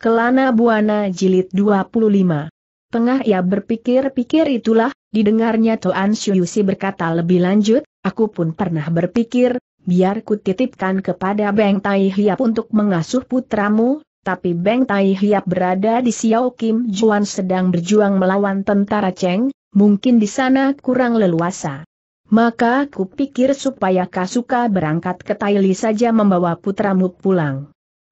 Kelana Buana Jilid 25. Tengah ia berpikir-pikir itulah, didengarnya Toan Syuyusi berkata lebih lanjut, aku pun pernah berpikir, biar ku titipkan kepada Beng Tai Hiap untuk mengasuh putramu, tapi Beng Tai Hiap berada di Xiao Kim Juan sedang berjuang melawan tentara Cheng, mungkin di sana kurang leluasa. Maka ku pikir supaya Kasuka berangkat ke Taili saja membawa putramu pulang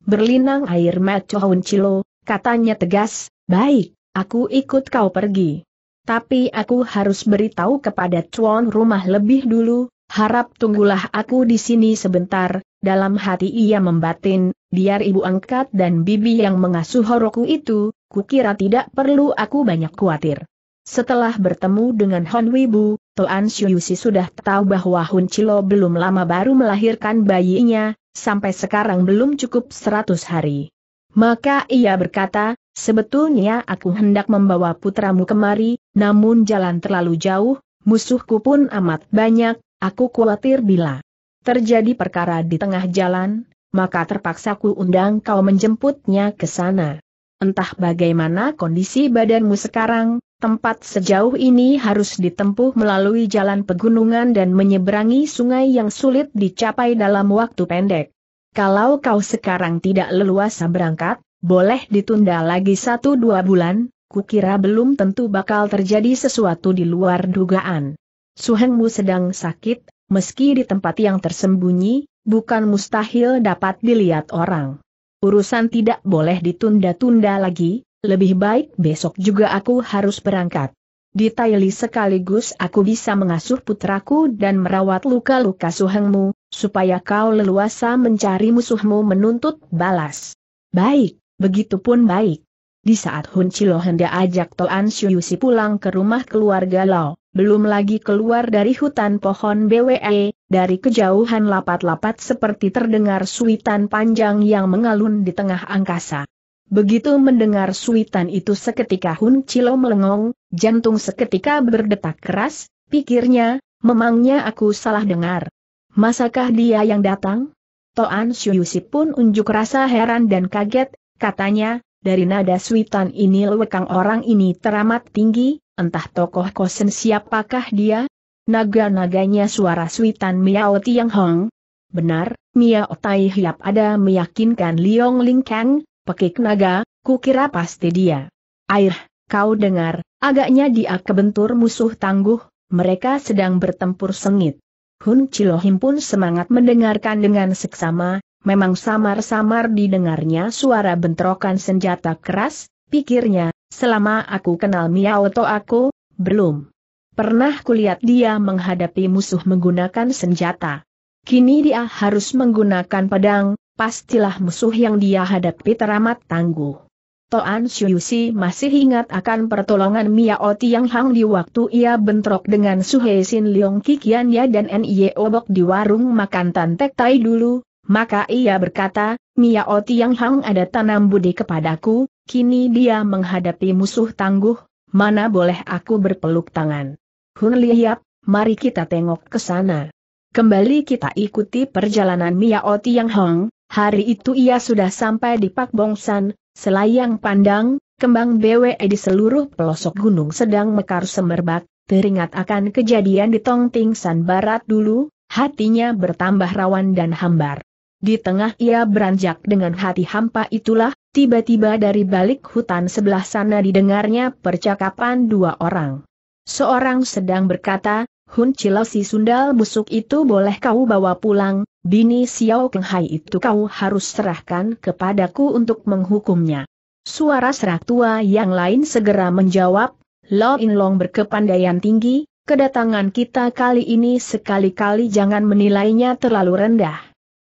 berlinang air mata Hun Chilo, katanya tegas, baik, aku ikut kau pergi. Tapi aku harus beritahu kepada tuan rumah lebih dulu, harap tunggulah aku di sini sebentar, dalam hati ia membatin, biar ibu angkat dan bibi yang mengasuh horoku itu, kukira tidak perlu aku banyak khawatir. Setelah bertemu dengan Hon Wibu, Toan Yusi sudah tahu bahwa Hun Chilo belum lama baru melahirkan bayinya, sampai sekarang belum cukup seratus hari. Maka ia berkata, sebetulnya aku hendak membawa putramu kemari, namun jalan terlalu jauh, musuhku pun amat banyak, aku khawatir bila terjadi perkara di tengah jalan, maka terpaksa ku undang kau menjemputnya ke sana. Entah bagaimana kondisi badanmu sekarang, Tempat sejauh ini harus ditempuh melalui jalan pegunungan dan menyeberangi sungai yang sulit dicapai dalam waktu pendek. Kalau kau sekarang tidak leluasa berangkat, boleh ditunda lagi satu dua bulan, kukira belum tentu bakal terjadi sesuatu di luar dugaan. Suhengmu sedang sakit, meski di tempat yang tersembunyi, bukan mustahil dapat dilihat orang. Urusan tidak boleh ditunda-tunda lagi, lebih baik besok juga aku harus berangkat. Di Taili sekaligus aku bisa mengasuh putraku dan merawat luka-luka suhengmu, supaya kau leluasa mencari musuhmu menuntut balas. Baik, begitu pun baik. Di saat Hun Chilo hendak ajak Toan Shuyusi pulang ke rumah keluarga Lao, belum lagi keluar dari hutan pohon BWE, dari kejauhan lapat-lapat seperti terdengar suitan panjang yang mengalun di tengah angkasa. Begitu mendengar suitan itu seketika Hun Chilo melengong, jantung seketika berdetak keras, pikirnya, memangnya aku salah dengar. Masakah dia yang datang? Toan Syuyusip pun unjuk rasa heran dan kaget, katanya, dari nada suitan ini lewekang orang ini teramat tinggi, entah tokoh kosen siapakah dia? Naga-naganya suara suitan Miao Tiang Hong. Benar, Miao Tai Hiap ada meyakinkan Liong lingkang Pekik naga, kukira pasti dia. Air, kau dengar, agaknya dia kebentur musuh tangguh, mereka sedang bertempur sengit. Hun Cilohim pun semangat mendengarkan dengan seksama, memang samar-samar didengarnya suara bentrokan senjata keras, pikirnya, selama aku kenal Miao To aku, belum. Pernah kulihat dia menghadapi musuh menggunakan senjata. Kini dia harus menggunakan pedang, pastilah musuh yang dia hadapi teramat tangguh. Toan Shuyusi masih ingat akan pertolongan Mia Oti yang Hang di waktu ia bentrok dengan Suhei Sin Leong ya dan Nye Obok di warung makan Tantek Tai dulu, maka ia berkata, Mia Oti yang Hang ada tanam budi kepadaku, kini dia menghadapi musuh tangguh, mana boleh aku berpeluk tangan. Hun Liap, mari kita tengok ke sana. Kembali kita ikuti perjalanan Mia Oti yang hang, Hari itu ia sudah sampai di Pak Bongsan, selayang pandang, kembang BWE di seluruh pelosok gunung sedang mekar semerbak, teringat akan kejadian di Tong San Barat dulu, hatinya bertambah rawan dan hambar. Di tengah ia beranjak dengan hati hampa itulah, tiba-tiba dari balik hutan sebelah sana didengarnya percakapan dua orang. Seorang sedang berkata, Hun Cilau si sundal busuk itu boleh kau bawa pulang, Bini Xiao Keng itu kau harus serahkan kepadaku untuk menghukumnya. Suara serak tua yang lain segera menjawab, Lo In Long berkepandaian tinggi, kedatangan kita kali ini sekali-kali jangan menilainya terlalu rendah.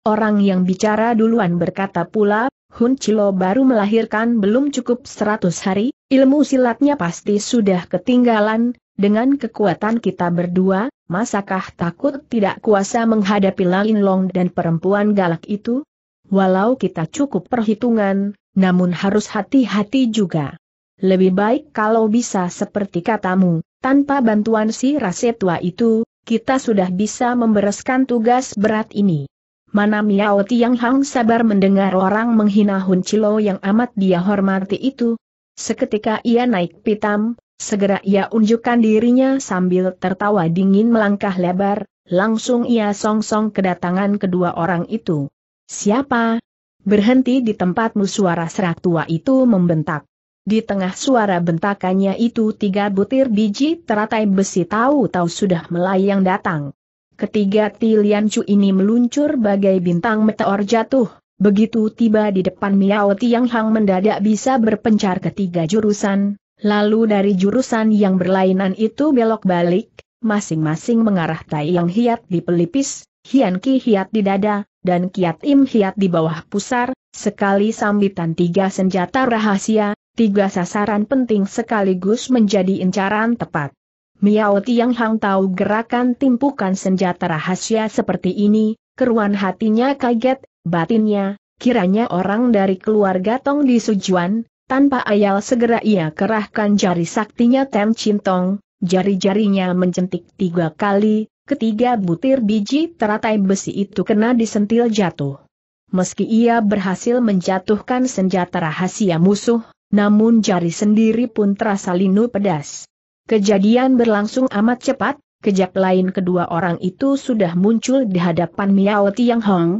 Orang yang bicara duluan berkata pula, Hun Chilo baru melahirkan belum cukup seratus hari, ilmu silatnya pasti sudah ketinggalan, dengan kekuatan kita berdua, masakah takut tidak kuasa menghadapi Lain Long dan perempuan galak itu? Walau kita cukup perhitungan, namun harus hati-hati juga. Lebih baik kalau bisa seperti katamu, tanpa bantuan si rasetua itu, kita sudah bisa membereskan tugas berat ini. Mana Miao Tiang Hang sabar mendengar orang menghina Hun Chilo yang amat dia hormati itu. Seketika ia naik pitam, Segera ia unjukkan dirinya sambil tertawa dingin melangkah lebar, langsung ia song-song kedatangan kedua orang itu. Siapa? Berhenti di tempatmu suara serak tua itu membentak. Di tengah suara bentakannya itu tiga butir biji teratai besi tahu-tahu sudah melayang datang. Ketiga tiliancu ini meluncur bagai bintang meteor jatuh, begitu tiba di depan Miao Tiang Hang mendadak bisa berpencar ketiga jurusan, Lalu dari jurusan yang berlainan itu belok balik, masing-masing mengarah Tai Yang Hiat di pelipis, Hian Ki Hiat di dada, dan Kiat Im Hiat di bawah pusar, sekali sambitan tiga senjata rahasia, tiga sasaran penting sekaligus menjadi incaran tepat. Miao Tiang Hang tahu gerakan timpukan senjata rahasia seperti ini, keruan hatinya kaget, batinnya, kiranya orang dari keluarga Tong di Sujuan, tanpa ayal segera ia kerahkan jari saktinya Tem Cintong, jari-jarinya mencentik tiga kali, ketiga butir biji teratai besi itu kena disentil jatuh. Meski ia berhasil menjatuhkan senjata rahasia musuh, namun jari sendiri pun terasa linu pedas. Kejadian berlangsung amat cepat, kejap lain kedua orang itu sudah muncul di hadapan Miao Tiang Hong,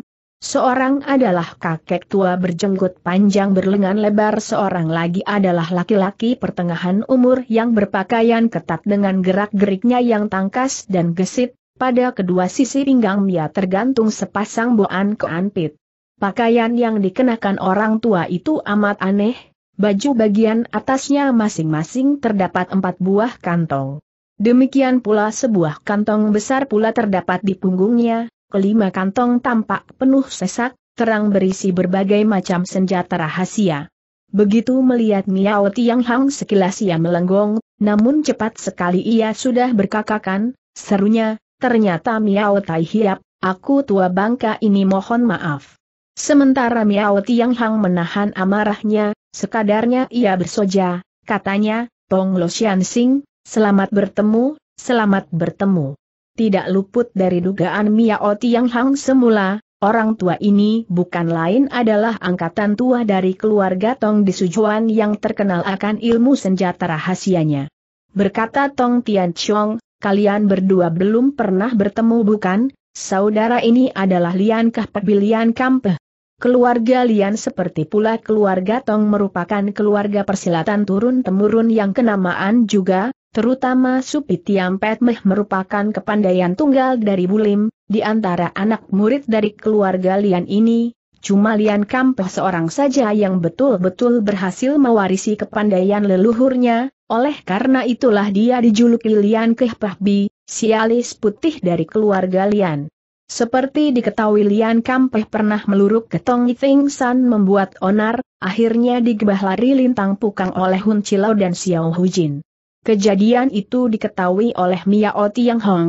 Seorang adalah kakek tua berjenggot panjang berlengan lebar, seorang lagi adalah laki-laki pertengahan umur yang berpakaian ketat dengan gerak-geriknya yang tangkas dan gesit, pada kedua sisi pinggang dia tergantung sepasang boan keanpit. Pakaian yang dikenakan orang tua itu amat aneh, baju bagian atasnya masing-masing terdapat empat buah kantong. Demikian pula sebuah kantong besar pula terdapat di punggungnya, kelima kantong tampak penuh sesak, terang berisi berbagai macam senjata rahasia. Begitu melihat Miao Tiang Hang sekilas ia melenggong, namun cepat sekali ia sudah berkakakan, serunya, ternyata Miao Tai Hiap, aku tua bangka ini mohon maaf. Sementara Miao Tiang Hang menahan amarahnya, sekadarnya ia bersoja, katanya, Tong Lo Sing, selamat bertemu, selamat bertemu tidak luput dari dugaan Miao yang Hang semula, orang tua ini bukan lain adalah angkatan tua dari keluarga Tong di Sujuan yang terkenal akan ilmu senjata rahasianya. Berkata Tong Tian Chong, kalian berdua belum pernah bertemu bukan? Saudara ini adalah Lian Kah Pebilian Kampeh. Keluarga Lian seperti pula keluarga Tong merupakan keluarga persilatan turun-temurun yang kenamaan juga, Terutama Supitiam Petmeh merupakan kepandaian tunggal dari Bulim, di antara anak murid dari keluarga Lian ini, cuma Lian Kampeh seorang saja yang betul-betul berhasil mewarisi kepandaian leluhurnya, oleh karena itulah dia dijuluki Lian Kehpahbi, sialis putih dari keluarga Lian. Seperti diketahui Lian Kampeh pernah meluruk ke Tong Ithing San membuat onar, akhirnya digebah lari lintang pukang oleh Hun Cilau dan Xiao Hujin. Kejadian itu diketahui oleh Miao yang Hong.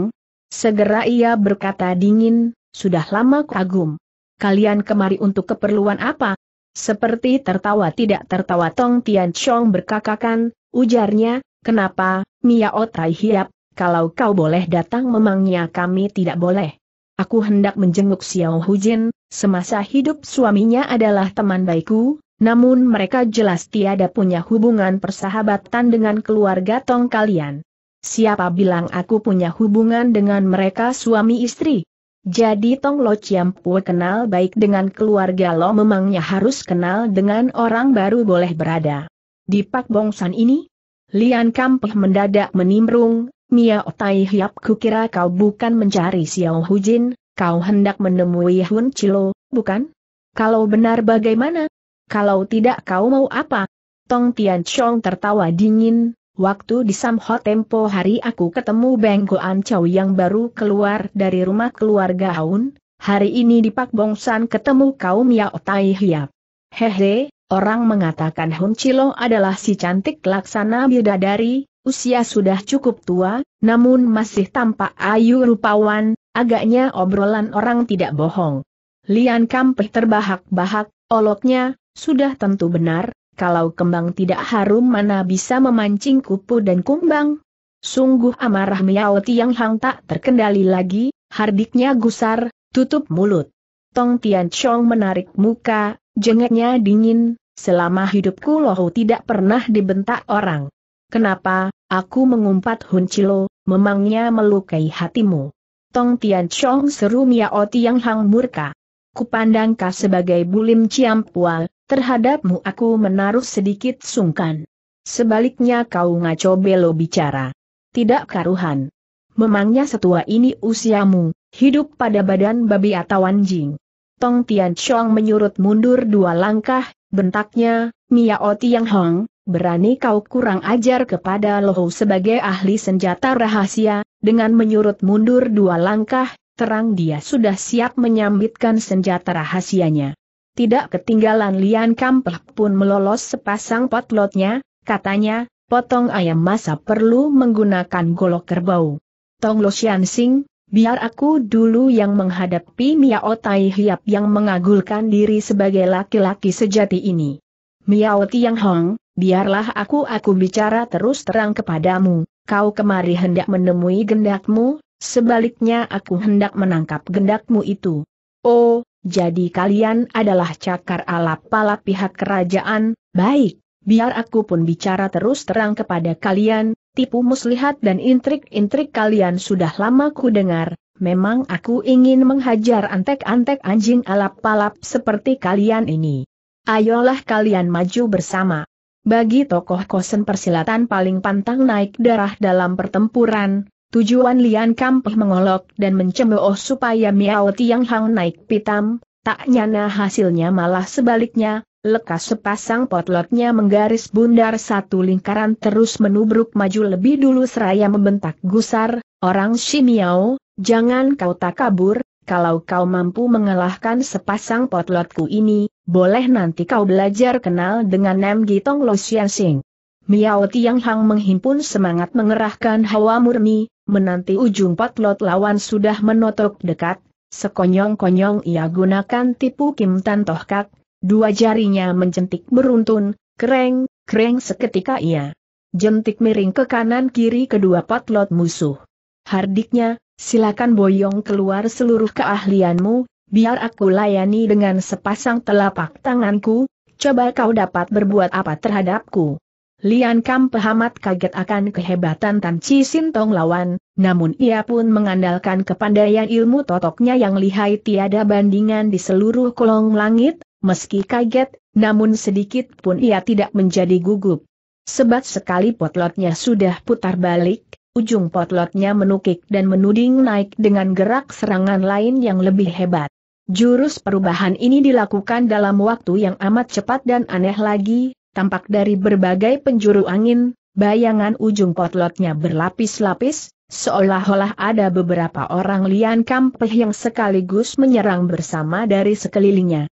Segera ia berkata dingin, sudah lama kagum. Kalian kemari untuk keperluan apa? Seperti tertawa tidak tertawa Tong Tian Chong berkakakan, ujarnya, kenapa, Miao Tai Hiap, kalau kau boleh datang memangnya kami tidak boleh. Aku hendak menjenguk Xiao Hujin, semasa hidup suaminya adalah teman baikku, namun mereka jelas tiada punya hubungan persahabatan dengan keluarga Tong kalian. Siapa bilang aku punya hubungan dengan mereka suami istri? Jadi Tong Lo Pue kenal baik dengan keluarga Lo memangnya harus kenal dengan orang baru boleh berada. Di Pak Bongsan ini? Lian Kampeh mendadak menimbrung, Mia Otai Hiap kukira kau bukan mencari Xiao Hujin, kau hendak menemui Hun Chilo, bukan? Kalau benar bagaimana? Kalau tidak kau mau apa? Tong Tian Chong tertawa dingin, waktu di Samho Tempo hari aku ketemu Beng Goan Chow yang baru keluar dari rumah keluarga Aun, hari ini di Pak Bongsan ketemu kaum Yao Tai Hiap. Hehe, orang mengatakan Hun Chilo adalah si cantik laksana bidadari, usia sudah cukup tua, namun masih tampak ayu rupawan, agaknya obrolan orang tidak bohong. Lian Kampeh terbahak-bahak, oloknya, sudah tentu benar, kalau kembang tidak harum mana bisa memancing kupu dan kumbang. Sungguh amarah Miao Tiang Hang tak terkendali lagi, hardiknya gusar, tutup mulut. Tong Tian Chong menarik muka, jengeknya dingin, selama hidupku lohu tidak pernah dibentak orang. Kenapa, aku mengumpat Hun Chilo, memangnya melukai hatimu. Tong Tian Chong seru Miao Tiang Hang murka kupandangkah sebagai bulim ciampual, terhadapmu aku menaruh sedikit sungkan. Sebaliknya kau ngaco belo bicara. Tidak karuhan. Memangnya setua ini usiamu, hidup pada badan babi atau anjing. Tong Tian Chong menyurut mundur dua langkah, bentaknya, Mia O Tiang Hong, berani kau kurang ajar kepada Lohu sebagai ahli senjata rahasia, dengan menyurut mundur dua langkah, terang dia sudah siap menyambitkan senjata rahasianya. Tidak ketinggalan Lian Kampel pun melolos sepasang potlotnya, katanya, potong ayam masa perlu menggunakan golok kerbau. Tong Lo Xian Sing, biar aku dulu yang menghadapi Miao Tai Hiap yang mengagulkan diri sebagai laki-laki sejati ini. Miao Tiang Hong, biarlah aku aku bicara terus terang kepadamu, kau kemari hendak menemui gendakmu, Sebaliknya aku hendak menangkap gendakmu itu. Oh, jadi kalian adalah cakar ala-pala pihak kerajaan, baik, biar aku pun bicara terus terang kepada kalian, tipu muslihat dan intrik-intrik kalian sudah lama ku dengar, memang aku ingin menghajar antek-antek anjing alap palap seperti kalian ini. Ayolah kalian maju bersama. Bagi tokoh kosen persilatan paling pantang naik darah dalam pertempuran, Tujuan Lian Kampeh mengolok dan mencemooh supaya Miao Tiang Hang naik pitam, tak nyana hasilnya malah sebaliknya, lekas sepasang potlotnya menggaris bundar satu lingkaran terus menubruk maju lebih dulu seraya membentak gusar, orang si Miao, jangan kau tak kabur, kalau kau mampu mengalahkan sepasang potlotku ini, boleh nanti kau belajar kenal dengan Nam Gitong Lo Xian Sing. Miao Tiang Hang menghimpun semangat mengerahkan hawa murni, menanti ujung potlot lawan sudah menotok dekat, sekonyong-konyong ia gunakan tipu Kim Tan toh kak. dua jarinya menjentik beruntun, kereng, kereng seketika ia. Jentik miring ke kanan kiri kedua potlot musuh. Hardiknya, silakan boyong keluar seluruh keahlianmu, biar aku layani dengan sepasang telapak tanganku, coba kau dapat berbuat apa terhadapku. Lian Kam Pehamat kaget akan kehebatan Tan Chi Sintong lawan, namun ia pun mengandalkan kepandaian ilmu totoknya yang lihai tiada bandingan di seluruh kolong langit, meski kaget, namun sedikit pun ia tidak menjadi gugup. Sebat sekali potlotnya sudah putar balik, ujung potlotnya menukik dan menuding naik dengan gerak serangan lain yang lebih hebat. Jurus perubahan ini dilakukan dalam waktu yang amat cepat dan aneh lagi, tampak dari berbagai penjuru angin, bayangan ujung potlotnya berlapis-lapis, seolah-olah ada beberapa orang lian kampeh yang sekaligus menyerang bersama dari sekelilingnya.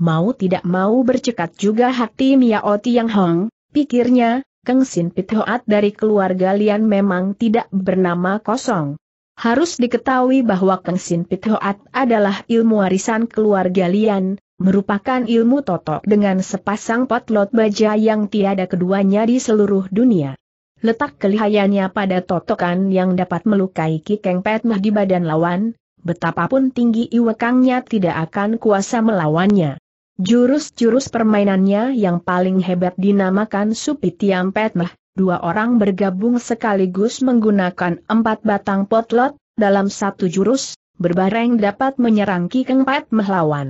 Mau tidak mau bercekat juga hati Mia Oti Yang Hong, pikirnya, Keng Sin Pit Hoat dari keluarga lian memang tidak bernama kosong. Harus diketahui bahwa Keng Sin Pit Hoat adalah ilmu warisan keluarga lian, merupakan ilmu totok dengan sepasang potlot baja yang tiada keduanya di seluruh dunia. Letak kelihayannya pada totokan yang dapat melukai Kikeng Petmah di badan lawan, betapapun tinggi iwekangnya tidak akan kuasa melawannya. Jurus-jurus permainannya yang paling hebat dinamakan Supitiam Petmah, dua orang bergabung sekaligus menggunakan empat batang potlot, dalam satu jurus, berbareng dapat menyerang Kikeng Petmah lawan.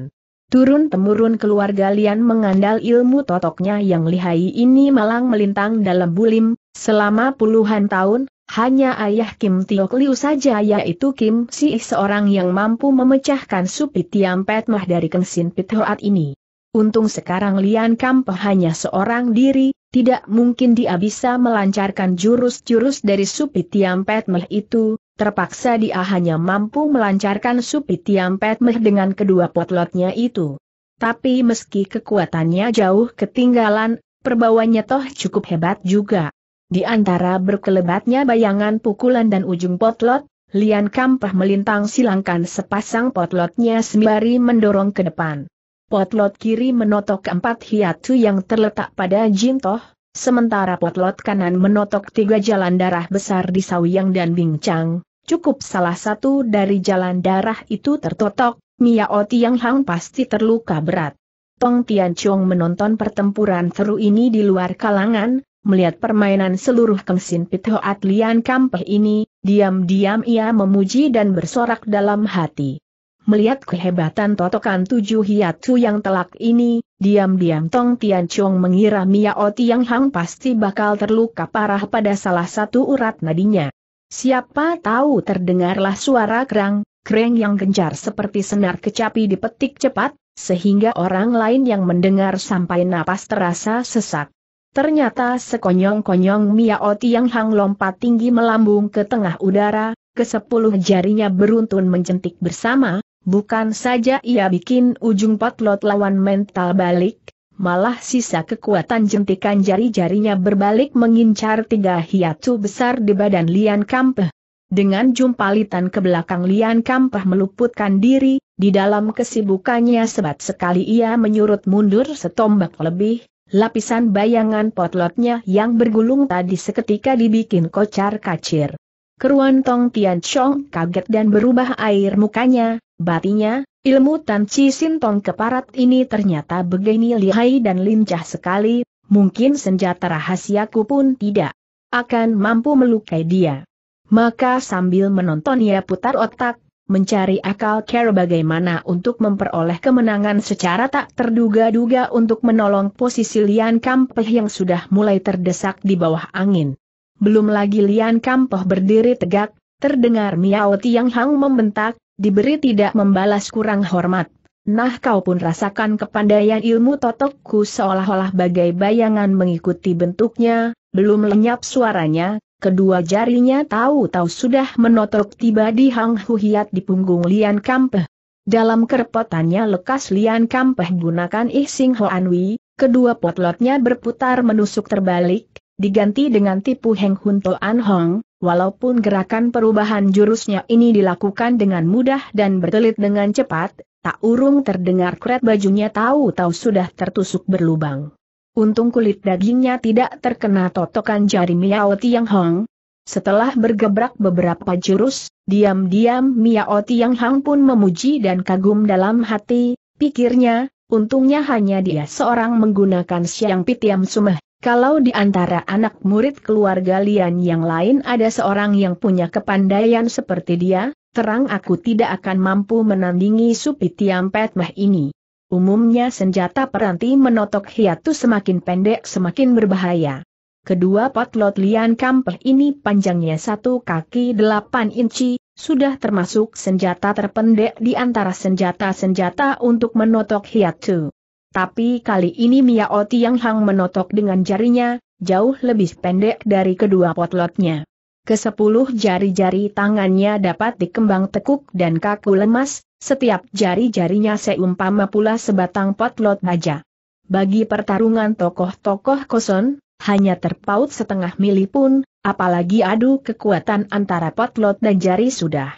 Turun-temurun keluarga Lian mengandal ilmu totoknya yang lihai ini malang melintang dalam bulim, selama puluhan tahun, hanya ayah Kim Tiok Liu saja yaitu Kim Si seorang yang mampu memecahkan supit tiam mah dari kensin Pit Hoat ini. Untung sekarang Lian Kampe hanya seorang diri, tidak mungkin dia bisa melancarkan jurus-jurus dari supit tiam mah itu, terpaksa dia hanya mampu melancarkan supi tiampet meh dengan kedua potlotnya itu. Tapi meski kekuatannya jauh ketinggalan, perbawanya toh cukup hebat juga. Di antara berkelebatnya bayangan pukulan dan ujung potlot, Lian Kampah melintang silangkan sepasang potlotnya sembari mendorong ke depan. Potlot kiri menotok empat hiatu yang terletak pada jintoh, Sementara potlot kanan menotok tiga jalan darah besar di Sawiang dan Bingchang, cukup salah satu dari jalan darah itu tertotok, Miao Tiang Hang pasti terluka berat. Tong Tian Chong menonton pertempuran seru ini di luar kalangan, melihat permainan seluruh Kengsin Pitoat Lian Kampeh ini, diam-diam ia memuji dan bersorak dalam hati. Melihat kehebatan totokan tujuh hiatu yang telak ini, diam-diam Tong Tian Chong mengira Mia O Tiang Hang pasti bakal terluka parah pada salah satu urat nadinya. Siapa tahu terdengarlah suara kerang, kerang yang gencar seperti senar kecapi dipetik cepat, sehingga orang lain yang mendengar sampai napas terasa sesak. Ternyata sekonyong-konyong Mia O Tiang Hang lompat tinggi melambung ke tengah udara, ke sepuluh jarinya beruntun menjentik bersama, Bukan saja ia bikin ujung potlot lawan mental balik, malah sisa kekuatan jentikan jari-jarinya berbalik mengincar tiga hiatu besar di badan Lian Kampeh. Dengan jumpalitan ke belakang Lian Kampeh meluputkan diri, di dalam kesibukannya sebat sekali ia menyurut mundur setombak lebih, lapisan bayangan potlotnya yang bergulung tadi seketika dibikin kocar kacir. Keruan Tong Tian Chong kaget dan berubah air mukanya, Batinya, ilmu Tan Chi Sintong keparat ini ternyata begini lihai dan lincah sekali, mungkin senjata rahasiaku pun tidak akan mampu melukai dia. Maka sambil menonton ia putar otak, mencari akal cara bagaimana untuk memperoleh kemenangan secara tak terduga-duga untuk menolong posisi Lian Kampeh yang sudah mulai terdesak di bawah angin. Belum lagi Lian Kampeh berdiri tegak, terdengar Miao Tiang Hang membentak, diberi tidak membalas kurang hormat. Nah kau pun rasakan kepandaian ilmu totokku seolah-olah bagai bayangan mengikuti bentuknya, belum lenyap suaranya, kedua jarinya tahu-tahu sudah menotok tiba di Hang Huhiat di punggung Lian Kampeh. Dalam kerepotannya lekas Lian Kampeh gunakan Ih Sing Hoanwi, kedua potlotnya berputar menusuk terbalik, diganti dengan tipu Heng Hun An Hong, walaupun gerakan perubahan jurusnya ini dilakukan dengan mudah dan bertelit dengan cepat, tak urung terdengar kret bajunya tahu-tahu sudah tertusuk berlubang. Untung kulit dagingnya tidak terkena totokan jari Miao Tiang Hong. Setelah bergebrak beberapa jurus, diam-diam Miao Tiang Hong pun memuji dan kagum dalam hati, pikirnya, untungnya hanya dia seorang menggunakan siang pitiam sumeh. Kalau di antara anak murid keluarga Lian yang lain ada seorang yang punya kepandaian seperti dia, terang aku tidak akan mampu menandingi Supi Tiam Petmeh ini. Umumnya senjata peranti menotok hiatus semakin pendek semakin berbahaya. Kedua potlot Lian Kampeh ini panjangnya satu kaki delapan inci, sudah termasuk senjata terpendek di antara senjata-senjata untuk menotok hiatu. Tapi kali ini Miao yang Hang menotok dengan jarinya, jauh lebih pendek dari kedua potlotnya. Kesepuluh jari-jari tangannya dapat dikembang tekuk dan kaku lemas, setiap jari-jarinya seumpama pula sebatang potlot baja. Bagi pertarungan tokoh-tokoh koson, hanya terpaut setengah mili pun, apalagi adu kekuatan antara potlot dan jari sudah.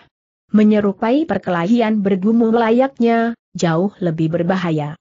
Menyerupai perkelahian bergumul layaknya, jauh lebih berbahaya.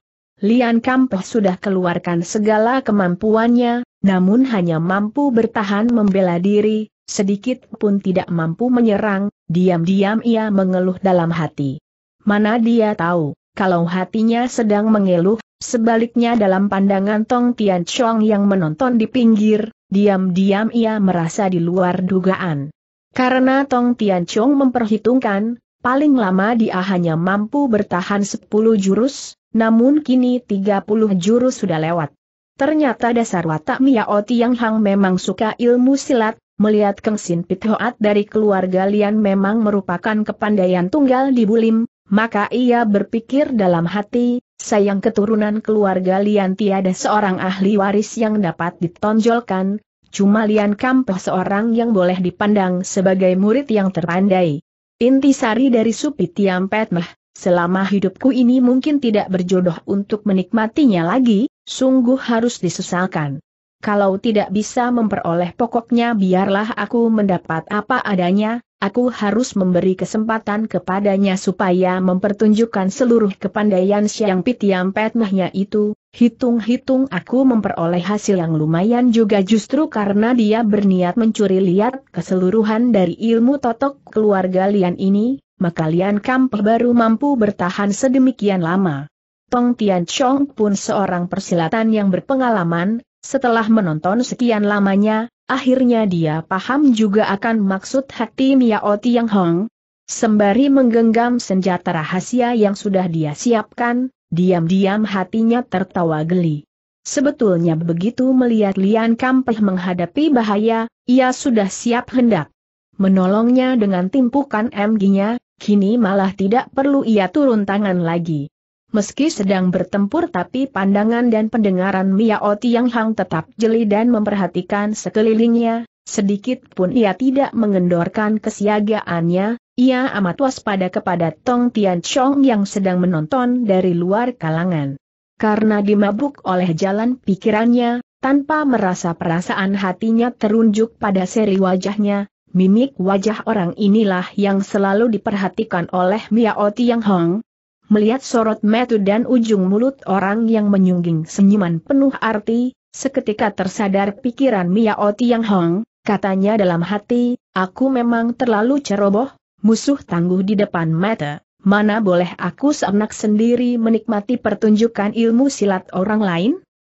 Lian Kampeh sudah keluarkan segala kemampuannya, namun hanya mampu bertahan membela diri, sedikit pun tidak mampu menyerang, diam-diam ia mengeluh dalam hati. Mana dia tahu, kalau hatinya sedang mengeluh, sebaliknya dalam pandangan Tong Tian Chong yang menonton di pinggir, diam-diam ia merasa di luar dugaan. Karena Tong Tian Chong memperhitungkan, paling lama dia hanya mampu bertahan 10 jurus, namun kini 30 jurus sudah lewat. Ternyata dasar watak Miao Tiang Hang memang suka ilmu silat, melihat Keng Sin Pit Hoat dari keluarga Lian memang merupakan kepandaian tunggal di Bulim, maka ia berpikir dalam hati, sayang keturunan keluarga Lian tiada seorang ahli waris yang dapat ditonjolkan, cuma Lian Kampah seorang yang boleh dipandang sebagai murid yang terpandai. Intisari dari Supi Tiampet Meh, Selama hidupku ini mungkin tidak berjodoh untuk menikmatinya lagi, sungguh harus disesalkan. Kalau tidak bisa memperoleh pokoknya biarlah aku mendapat apa adanya, aku harus memberi kesempatan kepadanya supaya mempertunjukkan seluruh kepandaian Siang Pitiam Petmehnya itu, hitung-hitung aku memperoleh hasil yang lumayan juga justru karena dia berniat mencuri lihat keseluruhan dari ilmu totok keluarga Lian ini, maka Lian Kampeh baru mampu bertahan sedemikian lama. Tong Tian Chong pun seorang persilatan yang berpengalaman, setelah menonton sekian lamanya, akhirnya dia paham juga akan maksud hati Miao Tiang Hong. Sembari menggenggam senjata rahasia yang sudah dia siapkan, diam-diam hatinya tertawa geli. Sebetulnya begitu melihat Lian Kampeh menghadapi bahaya, ia sudah siap hendak menolongnya dengan timpukan MG-nya, kini malah tidak perlu ia turun tangan lagi. Meski sedang bertempur tapi pandangan dan pendengaran Miao Tiang Hang tetap jeli dan memperhatikan sekelilingnya, sedikit pun ia tidak mengendorkan kesiagaannya, ia amat waspada kepada Tong Tian Chong yang sedang menonton dari luar kalangan. Karena dimabuk oleh jalan pikirannya, tanpa merasa perasaan hatinya terunjuk pada seri wajahnya, Mimik wajah orang inilah yang selalu diperhatikan oleh Miao Tiang Hong. Melihat sorot metu dan ujung mulut orang yang menyungging senyuman penuh arti, seketika tersadar pikiran Miao Tiang Hong, katanya dalam hati, aku memang terlalu ceroboh, musuh tangguh di depan mata. Mana boleh aku seenak sendiri menikmati pertunjukan ilmu silat orang lain?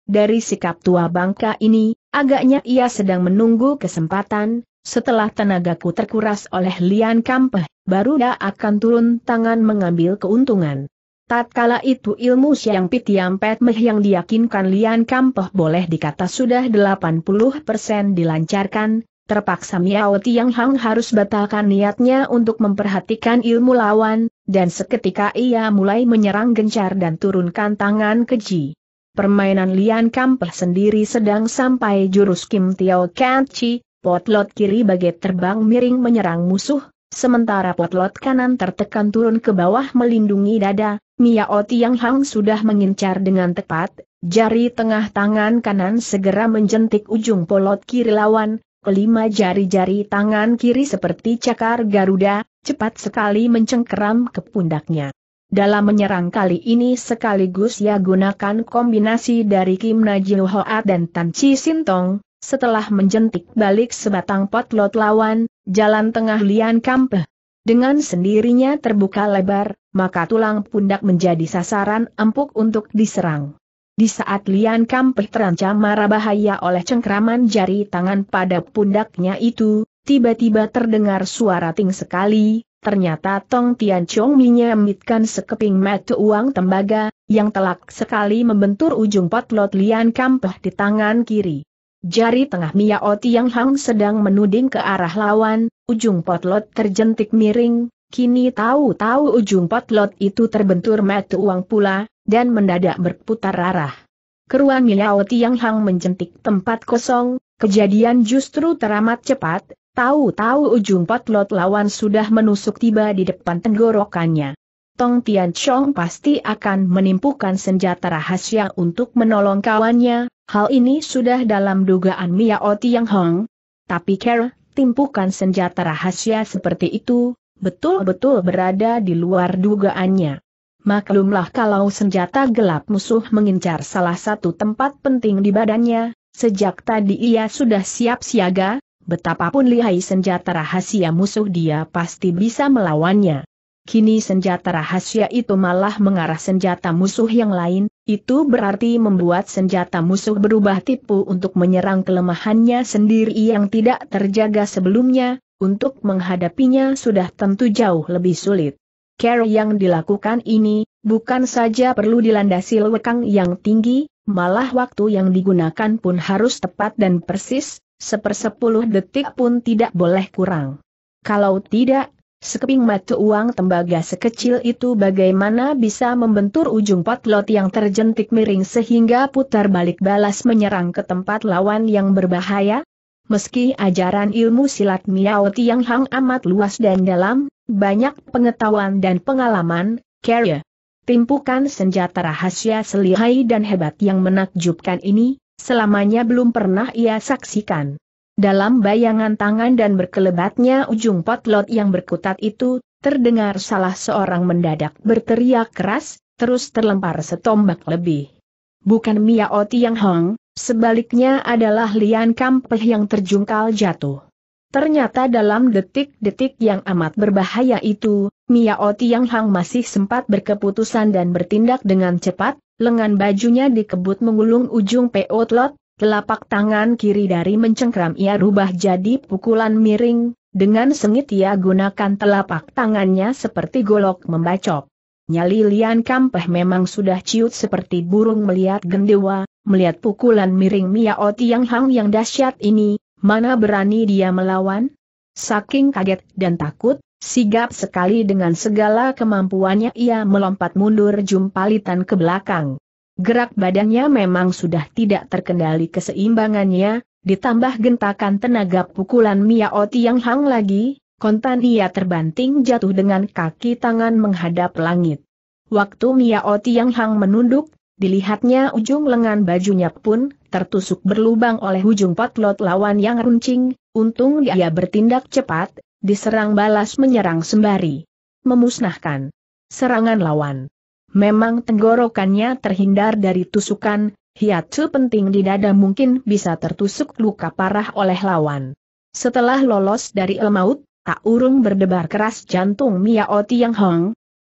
Dari sikap tua bangka ini, agaknya ia sedang menunggu kesempatan, setelah tenagaku terkuras oleh Lian Kampeh, baru dia akan turun tangan mengambil keuntungan. Tatkala itu ilmu Siang Pitiam Petmeh yang diyakinkan Lian Kampeh boleh dikata sudah 80% dilancarkan, terpaksa Miao Tiang Hang harus batalkan niatnya untuk memperhatikan ilmu lawan, dan seketika ia mulai menyerang gencar dan turunkan tangan keji. Permainan Lian Kampeh sendiri sedang sampai jurus Kim Tiao Kanchi potlot kiri bagai terbang miring menyerang musuh, sementara potlot kanan tertekan turun ke bawah melindungi dada, Miao Tiang Hang sudah mengincar dengan tepat, jari tengah tangan kanan segera menjentik ujung polot kiri lawan, kelima jari-jari tangan kiri seperti cakar Garuda, cepat sekali mencengkeram ke pundaknya. Dalam menyerang kali ini sekaligus ia gunakan kombinasi dari Kim Najil Hoat dan Tan Chi Sintong, setelah menjentik balik sebatang potlot lawan, jalan tengah Lian Kampe. dengan sendirinya terbuka lebar, maka tulang pundak menjadi sasaran empuk untuk diserang. Di saat Lian Kampe terancam marah bahaya oleh cengkraman jari tangan pada pundaknya itu, tiba-tiba terdengar suara ting sekali, ternyata Tong Tian Chong menyemitkan sekeping mata uang tembaga, yang telak sekali membentur ujung potlot Lian Kampe di tangan kiri. Jari tengah Miao Yang Hang sedang menuding ke arah lawan, ujung potlot terjentik miring, kini tahu-tahu ujung potlot itu terbentur metu uang pula, dan mendadak berputar arah. Keruan Miao Yang Hang menjentik tempat kosong, kejadian justru teramat cepat, tahu-tahu ujung potlot lawan sudah menusuk tiba di depan tenggorokannya. Tong Tian Chong pasti akan menimpukan senjata rahasia untuk menolong kawannya, Hal ini sudah dalam dugaan Miao Yang Hong. Tapi Carol, timpukan senjata rahasia seperti itu, betul-betul berada di luar dugaannya. Maklumlah kalau senjata gelap musuh mengincar salah satu tempat penting di badannya, sejak tadi ia sudah siap siaga, betapapun lihai senjata rahasia musuh dia pasti bisa melawannya. Kini senjata rahasia itu malah mengarah senjata musuh yang lain, itu berarti membuat senjata musuh berubah tipu untuk menyerang kelemahannya sendiri yang tidak terjaga sebelumnya, untuk menghadapinya sudah tentu jauh lebih sulit. Care yang dilakukan ini, bukan saja perlu dilandasi lekang yang tinggi, malah waktu yang digunakan pun harus tepat dan persis, sepersepuluh detik pun tidak boleh kurang. Kalau tidak, Sekeping mata uang tembaga sekecil itu bagaimana bisa membentur ujung potlot yang terjentik miring sehingga putar balik balas menyerang ke tempat lawan yang berbahaya? Meski ajaran ilmu silat Miao Tiang Hang amat luas dan dalam, banyak pengetahuan dan pengalaman, karya. Timpukan senjata rahasia selihai dan hebat yang menakjubkan ini, selamanya belum pernah ia saksikan. Dalam bayangan tangan dan berkelebatnya ujung potlot yang berkutat itu, terdengar salah seorang mendadak berteriak keras, terus terlempar setombak lebih. Bukan Mia Oti yang Hong, sebaliknya adalah Lian Kampeh yang terjungkal jatuh. Ternyata dalam detik-detik yang amat berbahaya itu, Mia Oti yang Hang masih sempat berkeputusan dan bertindak dengan cepat, lengan bajunya dikebut mengulung ujung peotlot, Telapak tangan kiri dari mencengkram ia rubah jadi pukulan miring, dengan sengit ia gunakan telapak tangannya seperti golok membacok. Nyali Lian Kampeh memang sudah ciut seperti burung melihat gendewa, melihat pukulan miring Miao yang Hang yang dahsyat ini, mana berani dia melawan? Saking kaget dan takut, sigap sekali dengan segala kemampuannya ia melompat mundur jumpalitan ke belakang. Gerak badannya memang sudah tidak terkendali keseimbangannya, ditambah gentakan tenaga pukulan Miaoti yang hang lagi, kontan ia terbanting jatuh dengan kaki tangan menghadap langit. Waktu Miaoti yang hang menunduk, dilihatnya ujung lengan bajunya pun tertusuk berlubang oleh ujung potlot lawan yang runcing, untung dia bertindak cepat, diserang balas menyerang sembari memusnahkan serangan lawan. Memang tenggorokannya terhindar dari tusukan, hiatu penting di dada mungkin bisa tertusuk luka parah oleh lawan. Setelah lolos dari elmaut, tak urung berdebar keras jantung Mia O Tiang Hong.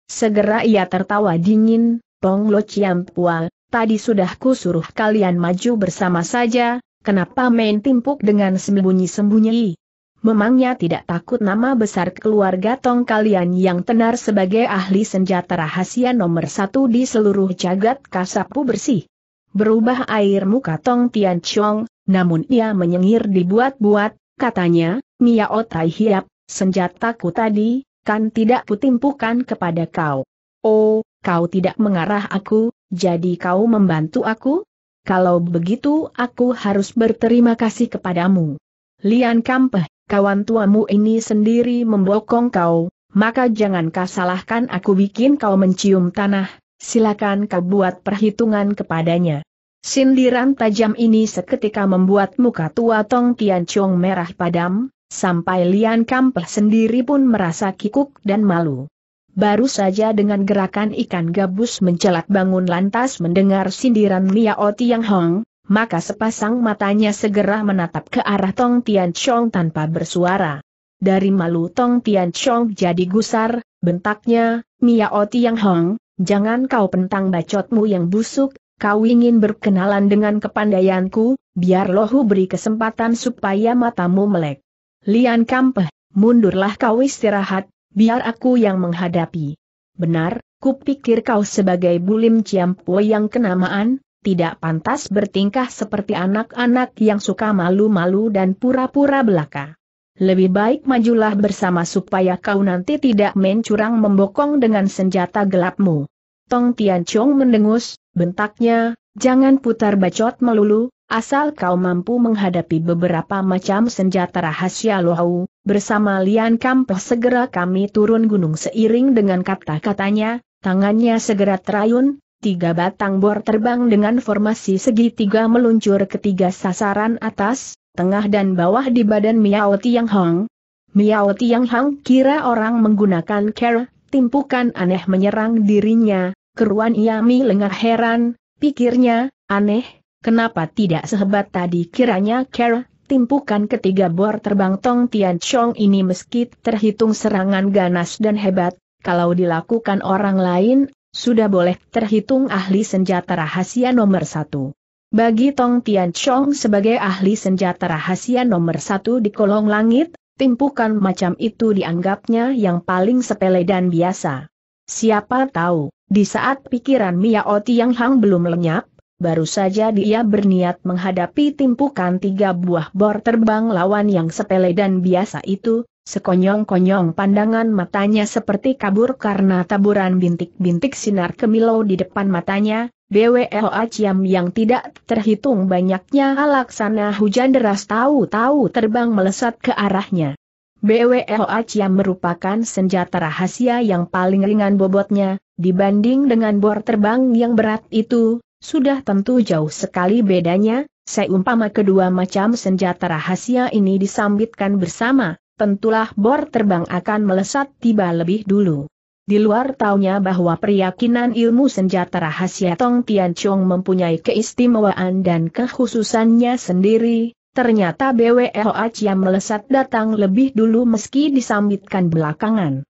Segera ia tertawa dingin, Pong Lo Chiam Pual, tadi sudah ku suruh kalian maju bersama saja, kenapa main timpuk dengan sembunyi-sembunyi? memangnya tidak takut nama besar keluarga Tong kalian yang tenar sebagai ahli senjata rahasia nomor satu di seluruh jagat kasapu bersih. Berubah air muka Tong Tian Chong, namun ia menyengir dibuat-buat, katanya, Miao Otai Hiap, senjataku tadi, kan tidak kutimpukan kepada kau. Oh, kau tidak mengarah aku, jadi kau membantu aku? Kalau begitu aku harus berterima kasih kepadamu. Lian Kampeh kawan tuamu ini sendiri membokong kau, maka jangan kau salahkan aku bikin kau mencium tanah, silakan kau buat perhitungan kepadanya. Sindiran tajam ini seketika membuat muka tua Tong Tian Chong merah padam, sampai Lian Kampel sendiri pun merasa kikuk dan malu. Baru saja dengan gerakan ikan gabus mencelat bangun lantas mendengar sindiran Miao Tiang Hong, maka sepasang matanya segera menatap ke arah Tong Tian Chong tanpa bersuara. Dari malu Tong Tian Chong jadi gusar, bentaknya, Mia O Tiang Hong, jangan kau pentang bacotmu yang busuk, kau ingin berkenalan dengan kepandaianku, biar lohu beri kesempatan supaya matamu melek. Lian Kampeh, mundurlah kau istirahat, biar aku yang menghadapi. Benar, kupikir kau sebagai bulim ciampu yang kenamaan, tidak pantas bertingkah seperti anak-anak yang suka malu-malu dan pura-pura belaka. Lebih baik majulah bersama supaya kau nanti tidak mencurang membokong dengan senjata gelapmu. Tong Chong mendengus, bentaknya, jangan putar bacot melulu, asal kau mampu menghadapi beberapa macam senjata rahasia lohau, bersama Lian Kampeh segera kami turun gunung seiring dengan kata-katanya, tangannya segera terayun, tiga batang bor terbang dengan formasi segitiga meluncur ke tiga sasaran atas, tengah dan bawah di badan Miao Tiang Hong. Miao Tiang Hong kira orang menggunakan care, timpukan aneh menyerang dirinya, keruan Yami lengah heran, pikirnya, aneh, kenapa tidak sehebat tadi kiranya care, timpukan ketiga bor terbang Tong Tian Chong ini meski terhitung serangan ganas dan hebat, kalau dilakukan orang lain sudah boleh terhitung ahli senjata rahasia nomor satu. Bagi Tong Tian Chong sebagai ahli senjata rahasia nomor satu di kolong langit, timpukan macam itu dianggapnya yang paling sepele dan biasa. Siapa tahu, di saat pikiran Miao yang Hang belum lenyap, baru saja dia berniat menghadapi timpukan tiga buah bor terbang lawan yang sepele dan biasa itu, Sekonyong-konyong pandangan matanya seperti kabur karena taburan bintik-bintik sinar kemilau di depan matanya, BWL Aciam yang tidak terhitung banyaknya laksana hujan deras tahu-tahu terbang melesat ke arahnya. BWL Aciam merupakan senjata rahasia yang paling ringan bobotnya, dibanding dengan bor terbang yang berat itu, sudah tentu jauh sekali bedanya, seumpama kedua macam senjata rahasia ini disambitkan bersama, tentulah bor terbang akan melesat tiba lebih dulu. Di luar taunya bahwa periyakinan ilmu senjata rahasia Tong Tian Chong mempunyai keistimewaan dan kekhususannya sendiri, ternyata BWLH yang melesat datang lebih dulu meski disambitkan belakangan.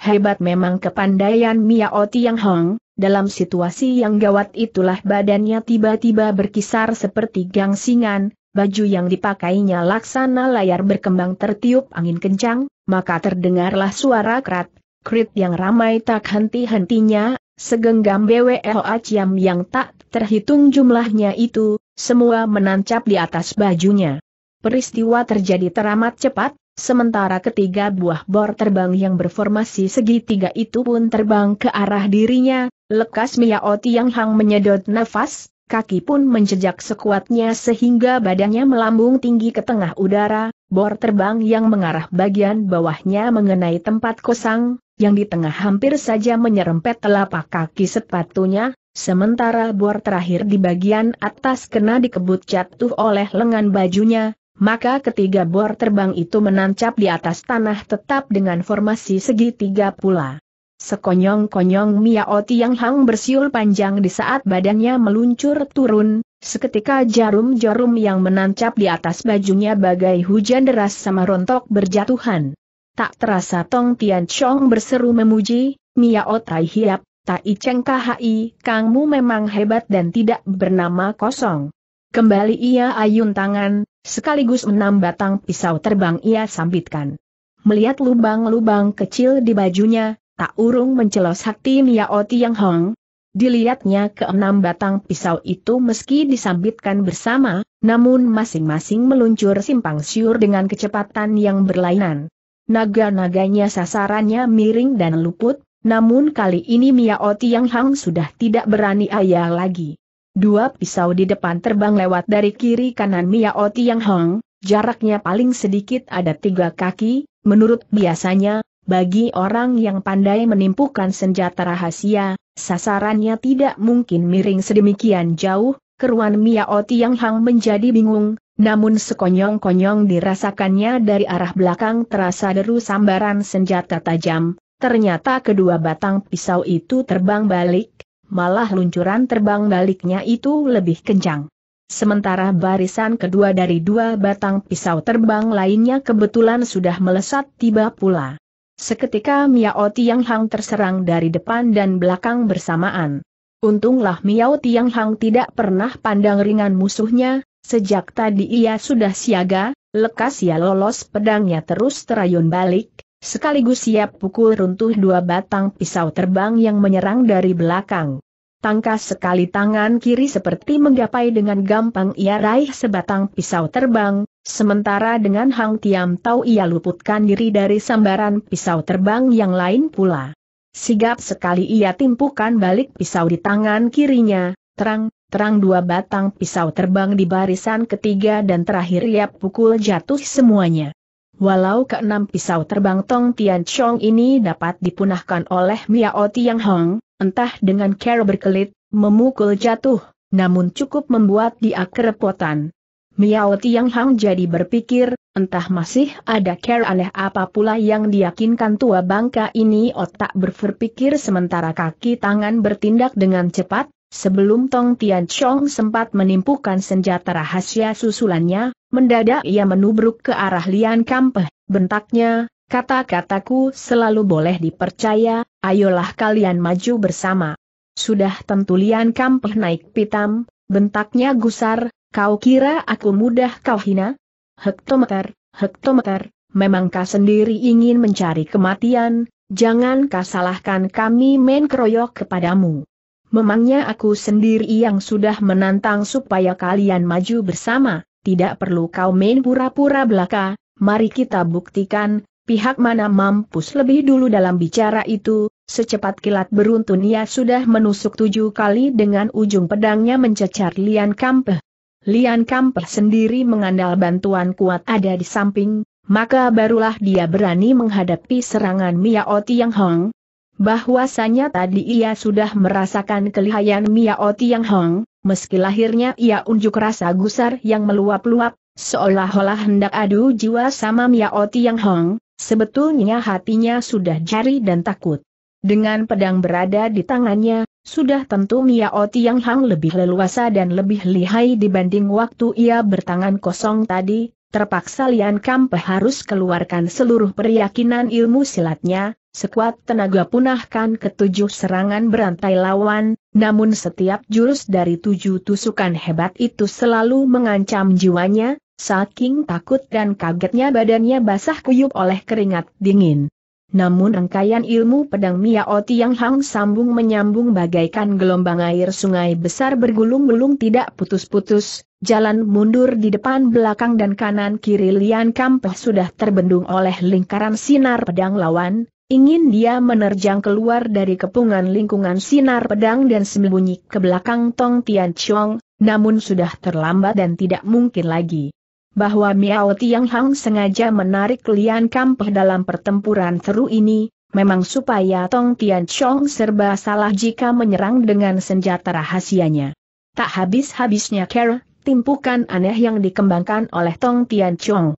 Hebat memang kepandaian Miao Tiang Hong, dalam situasi yang gawat itulah badannya tiba-tiba berkisar seperti gangsingan, baju yang dipakainya laksana layar berkembang tertiup angin kencang, maka terdengarlah suara kerat, krit yang ramai tak henti-hentinya, segenggam BWLA aciam yang tak terhitung jumlahnya itu, semua menancap di atas bajunya. Peristiwa terjadi teramat cepat, sementara ketiga buah bor terbang yang berformasi segitiga itu pun terbang ke arah dirinya, lekas Miao yang Hang menyedot nafas, kaki pun menjejak sekuatnya sehingga badannya melambung tinggi ke tengah udara, bor terbang yang mengarah bagian bawahnya mengenai tempat kosong, yang di tengah hampir saja menyerempet telapak kaki sepatunya, sementara bor terakhir di bagian atas kena dikebut jatuh oleh lengan bajunya, maka ketiga bor terbang itu menancap di atas tanah tetap dengan formasi segitiga pula. Sekonyong-konyong Miao yang Hang bersiul panjang di saat badannya meluncur turun, seketika jarum-jarum yang menancap di atas bajunya bagai hujan deras sama rontok berjatuhan. Tak terasa Tong Tian Chong berseru memuji, Miao Tai Hiap, Tai Cheng Kahai, kamu memang hebat dan tidak bernama kosong. Kembali ia ayun tangan, sekaligus enam batang pisau terbang ia sambitkan. Melihat lubang-lubang kecil di bajunya, Tak urung mencelos hati Oti Yang Hong. Dilihatnya keenam batang pisau itu meski disambitkan bersama, namun masing-masing meluncur simpang siur dengan kecepatan yang berlainan. Naga-naganya sasarannya miring dan luput, namun kali ini Mia Oti Yang Hang sudah tidak berani ayah lagi. Dua pisau di depan terbang lewat dari kiri kanan Mia Oti Yang Hang, jaraknya paling sedikit ada tiga kaki, menurut biasanya, bagi orang yang pandai menimpukan senjata rahasia, sasarannya tidak mungkin miring sedemikian jauh, keruan Miao Tiang Hang menjadi bingung, namun sekonyong-konyong dirasakannya dari arah belakang terasa deru sambaran senjata tajam, ternyata kedua batang pisau itu terbang balik, malah luncuran terbang baliknya itu lebih kencang. Sementara barisan kedua dari dua batang pisau terbang lainnya kebetulan sudah melesat tiba pula. Seketika Miao Tiang Hang terserang dari depan dan belakang bersamaan. Untunglah Miao Tiang Hang tidak pernah pandang ringan musuhnya, sejak tadi ia sudah siaga, lekas ia lolos pedangnya terus terayun balik, sekaligus siap pukul runtuh dua batang pisau terbang yang menyerang dari belakang tangkas sekali tangan kiri seperti menggapai dengan gampang ia raih sebatang pisau terbang, sementara dengan Hang Tiam Tau ia luputkan diri dari sambaran pisau terbang yang lain pula. Sigap sekali ia timpukan balik pisau di tangan kirinya, terang, terang dua batang pisau terbang di barisan ketiga dan terakhir ia pukul jatuh semuanya. Walau keenam pisau terbang Tong Tian Chong ini dapat dipunahkan oleh Miao Tiang Hong, entah dengan cara berkelit, memukul jatuh, namun cukup membuat dia kerepotan. Miao Tiang Hang jadi berpikir, entah masih ada care aneh apa pula yang diyakinkan tua bangka ini otak berpikir sementara kaki tangan bertindak dengan cepat, sebelum Tong Tian Chong sempat menimpukan senjata rahasia susulannya, mendadak ia menubruk ke arah Lian Kampeh, bentaknya, kata-kataku selalu boleh dipercaya, Ayolah kalian maju bersama. Sudah tentu Lian Kampeh naik pitam, bentaknya gusar, kau kira aku mudah kau hina? Hektometer, hektometer, memangkah sendiri ingin mencari kematian, jangan kau salahkan kami main keroyok kepadamu. Memangnya aku sendiri yang sudah menantang supaya kalian maju bersama, tidak perlu kau main pura-pura belaka, mari kita buktikan, Pihak mana mampus lebih dulu dalam bicara itu, secepat kilat beruntun ia sudah menusuk tujuh kali dengan ujung pedangnya mencecar Lian Kampeh. Lian Kampeh sendiri mengandal bantuan kuat ada di samping, maka barulah dia berani menghadapi serangan Miao Tiang Hong. Bahwasanya tadi ia sudah merasakan kelihayan Miao Tiang Hong, meski lahirnya ia unjuk rasa gusar yang meluap-luap, seolah-olah hendak adu jiwa sama Miao Tiang Hong, Sebetulnya hatinya sudah jari dan takut. Dengan pedang berada di tangannya, sudah tentu Miao yang Hang lebih leluasa dan lebih lihai dibanding waktu ia bertangan kosong tadi, terpaksa Lian Kampe harus keluarkan seluruh peryakinan ilmu silatnya, sekuat tenaga punahkan ketujuh serangan berantai lawan, namun setiap jurus dari tujuh tusukan hebat itu selalu mengancam jiwanya, Saking takut dan kagetnya badannya basah kuyup oleh keringat dingin. Namun rangkaian ilmu pedang Miao Tiang Hang sambung menyambung bagaikan gelombang air sungai besar bergulung-gulung tidak putus-putus, jalan mundur di depan belakang dan kanan kiri Lian Kampeh sudah terbendung oleh lingkaran sinar pedang lawan, ingin dia menerjang keluar dari kepungan lingkungan sinar pedang dan sembunyi ke belakang Tong Tian Chong, namun sudah terlambat dan tidak mungkin lagi bahwa Miao Tiang Hang sengaja menarik Lian Kampeh dalam pertempuran seru ini, memang supaya Tong Tian Chong serba salah jika menyerang dengan senjata rahasianya. Tak habis-habisnya Kera, timpukan aneh yang dikembangkan oleh Tong Tian Chong.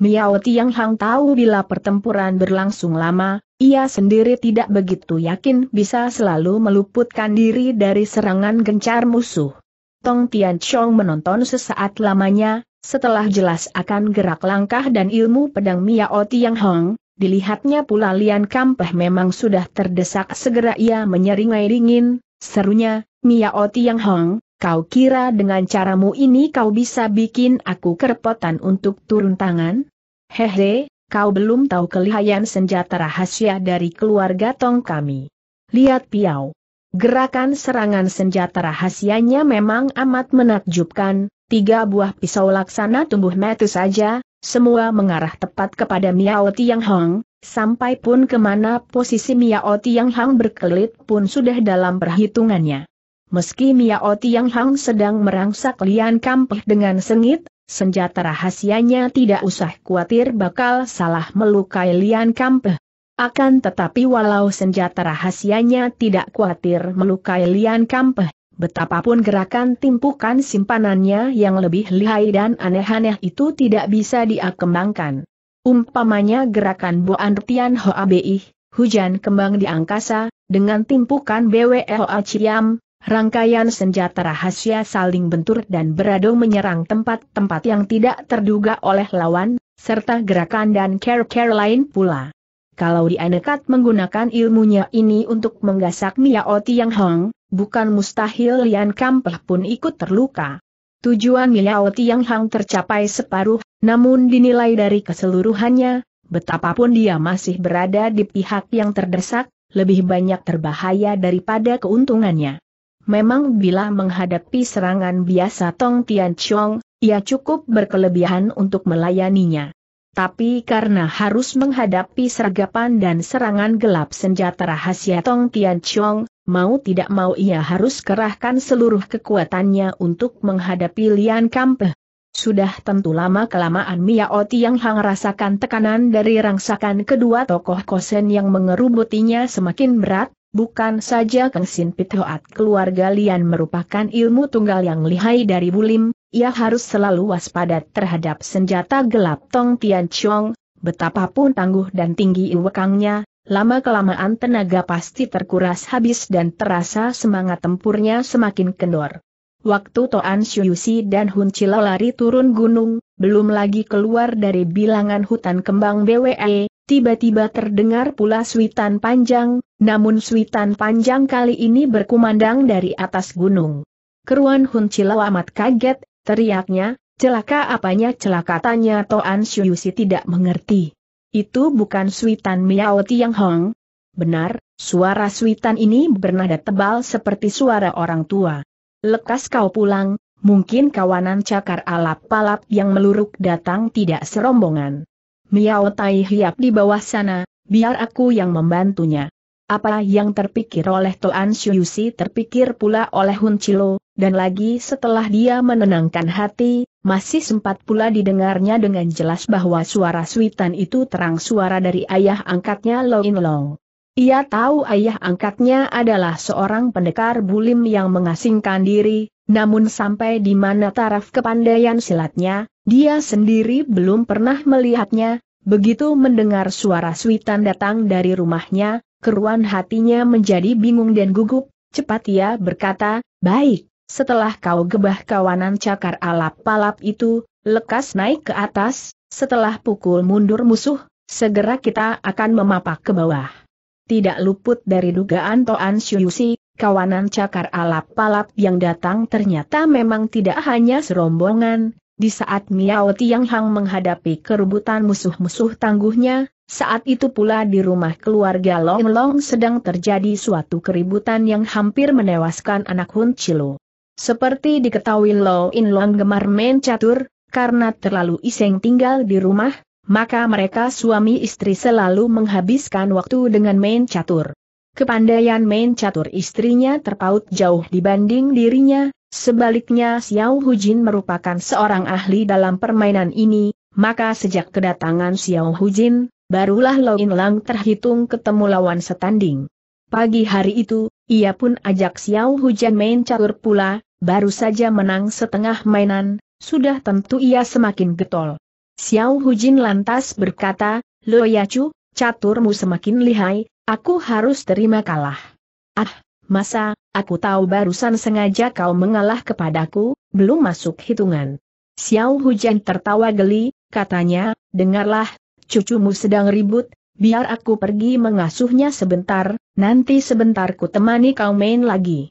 Miao Tiang Hang tahu bila pertempuran berlangsung lama, ia sendiri tidak begitu yakin bisa selalu meluputkan diri dari serangan gencar musuh. Tong Tian Chong menonton sesaat lamanya, setelah jelas akan gerak langkah dan ilmu pedang Mia O Tiang Hong, dilihatnya pula Lian Kampeh memang sudah terdesak segera ia menyeringai dingin, serunya, Mia O Tiang Hong, kau kira dengan caramu ini kau bisa bikin aku kerepotan untuk turun tangan? Hehe, kau belum tahu kelihayan senjata rahasia dari keluarga Tong kami. Lihat Piau. Gerakan serangan senjata rahasianya memang amat menakjubkan, tiga buah pisau laksana tumbuh metu saja, semua mengarah tepat kepada Miao Tiang Hong, sampai pun kemana posisi Miao Tiang Hong berkelit pun sudah dalam perhitungannya. Meski Miao Tiang Hong sedang merangsak lian kampeh dengan sengit, senjata rahasianya tidak usah khawatir bakal salah melukai lian kampeh. Akan tetapi walau senjata rahasianya tidak khawatir melukai lian kampeh, Betapapun gerakan timpukan simpanannya yang lebih lihai dan aneh-aneh itu tidak bisa dia kembangkan. Umpamanya gerakan Boan Tian Hoa Bi, hujan kembang di angkasa, dengan timpukan Hoa Ciam, rangkaian senjata rahasia saling bentur dan beradu menyerang tempat-tempat yang tidak terduga oleh lawan, serta gerakan dan care-care lain pula. Kalau dia menggunakan ilmunya ini untuk menggasak Miao Tiang Hong, bukan mustahil Lian Kampah pun ikut terluka. Tujuan Miao Tiang Hang tercapai separuh, namun dinilai dari keseluruhannya, betapapun dia masih berada di pihak yang terdesak, lebih banyak terbahaya daripada keuntungannya. Memang bila menghadapi serangan biasa Tong Tian Chong, ia cukup berkelebihan untuk melayaninya. Tapi karena harus menghadapi sergapan dan serangan gelap senjata rahasia Tong Tian Chong, mau tidak mau ia harus kerahkan seluruh kekuatannya untuk menghadapi Lian Kampe. Sudah tentu lama-kelamaan Mia Oti yang hang rasakan tekanan dari rangsakan kedua tokoh kosen yang mengerubutinya semakin berat, bukan saja Kang Sin Pithoat keluarga Lian merupakan ilmu tunggal yang lihai dari Bulim, ia harus selalu waspada terhadap senjata gelap Tong Tian Chong, betapapun tangguh dan tinggi iwekangnya, Lama-kelamaan tenaga pasti terkuras habis dan terasa semangat tempurnya semakin kendor. Waktu Toan Syuyusi dan Hun Chila lari turun gunung, belum lagi keluar dari bilangan hutan kembang BWE, tiba-tiba terdengar pula suitan panjang, namun suitan panjang kali ini berkumandang dari atas gunung. Keruan Hun Chila amat kaget, teriaknya, celaka apanya celaka tanya Toan Syuyusi tidak mengerti. Itu bukan Suitan Miao Tiang Hong. Benar, suara Suitan ini bernada tebal seperti suara orang tua. Lekas kau pulang, mungkin kawanan cakar alap palap yang meluruk datang tidak serombongan. Miao Tai Hiap di bawah sana, biar aku yang membantunya. Apa yang terpikir oleh Toan Shuyusi terpikir pula oleh Hun Chilo, dan lagi setelah dia menenangkan hati, masih sempat pula didengarnya dengan jelas bahwa suara suitan itu terang suara dari ayah angkatnya Lo Long. Ia tahu ayah angkatnya adalah seorang pendekar bulim yang mengasingkan diri, namun sampai di mana taraf kepandaian silatnya, dia sendiri belum pernah melihatnya, begitu mendengar suara suitan datang dari rumahnya, keruan hatinya menjadi bingung dan gugup, cepat ia berkata, baik, setelah kau gebah kawanan cakar alap palap itu, lekas naik ke atas, setelah pukul mundur musuh, segera kita akan memapak ke bawah. Tidak luput dari dugaan Toan Syuyusi, kawanan cakar alap palap yang datang ternyata memang tidak hanya serombongan, di saat Miao Tiang Hang menghadapi kerubutan musuh-musuh tangguhnya, saat itu pula di rumah keluarga Long Long sedang terjadi suatu keributan yang hampir menewaskan anak Hun Chilo. Seperti diketahui Lo In Long gemar main catur, karena terlalu iseng tinggal di rumah, maka mereka suami istri selalu menghabiskan waktu dengan main catur. Kepandaian main catur istrinya terpaut jauh dibanding dirinya, sebaliknya Xiao Hujin merupakan seorang ahli dalam permainan ini, maka sejak kedatangan Xiao Hujin, barulah Lo In Lang terhitung ketemu lawan setanding. Pagi hari itu, ia pun ajak Xiao Jin main catur pula, baru saja menang setengah mainan, sudah tentu ia semakin getol. Xiao Hujin lantas berkata, Lo Yacu, caturmu semakin lihai, aku harus terima kalah. Ah, masa, aku tahu barusan sengaja kau mengalah kepadaku, belum masuk hitungan. Xiao Jin tertawa geli, katanya, dengarlah, cucumu sedang ribut, biar aku pergi mengasuhnya sebentar, nanti sebentar ku temani kau main lagi.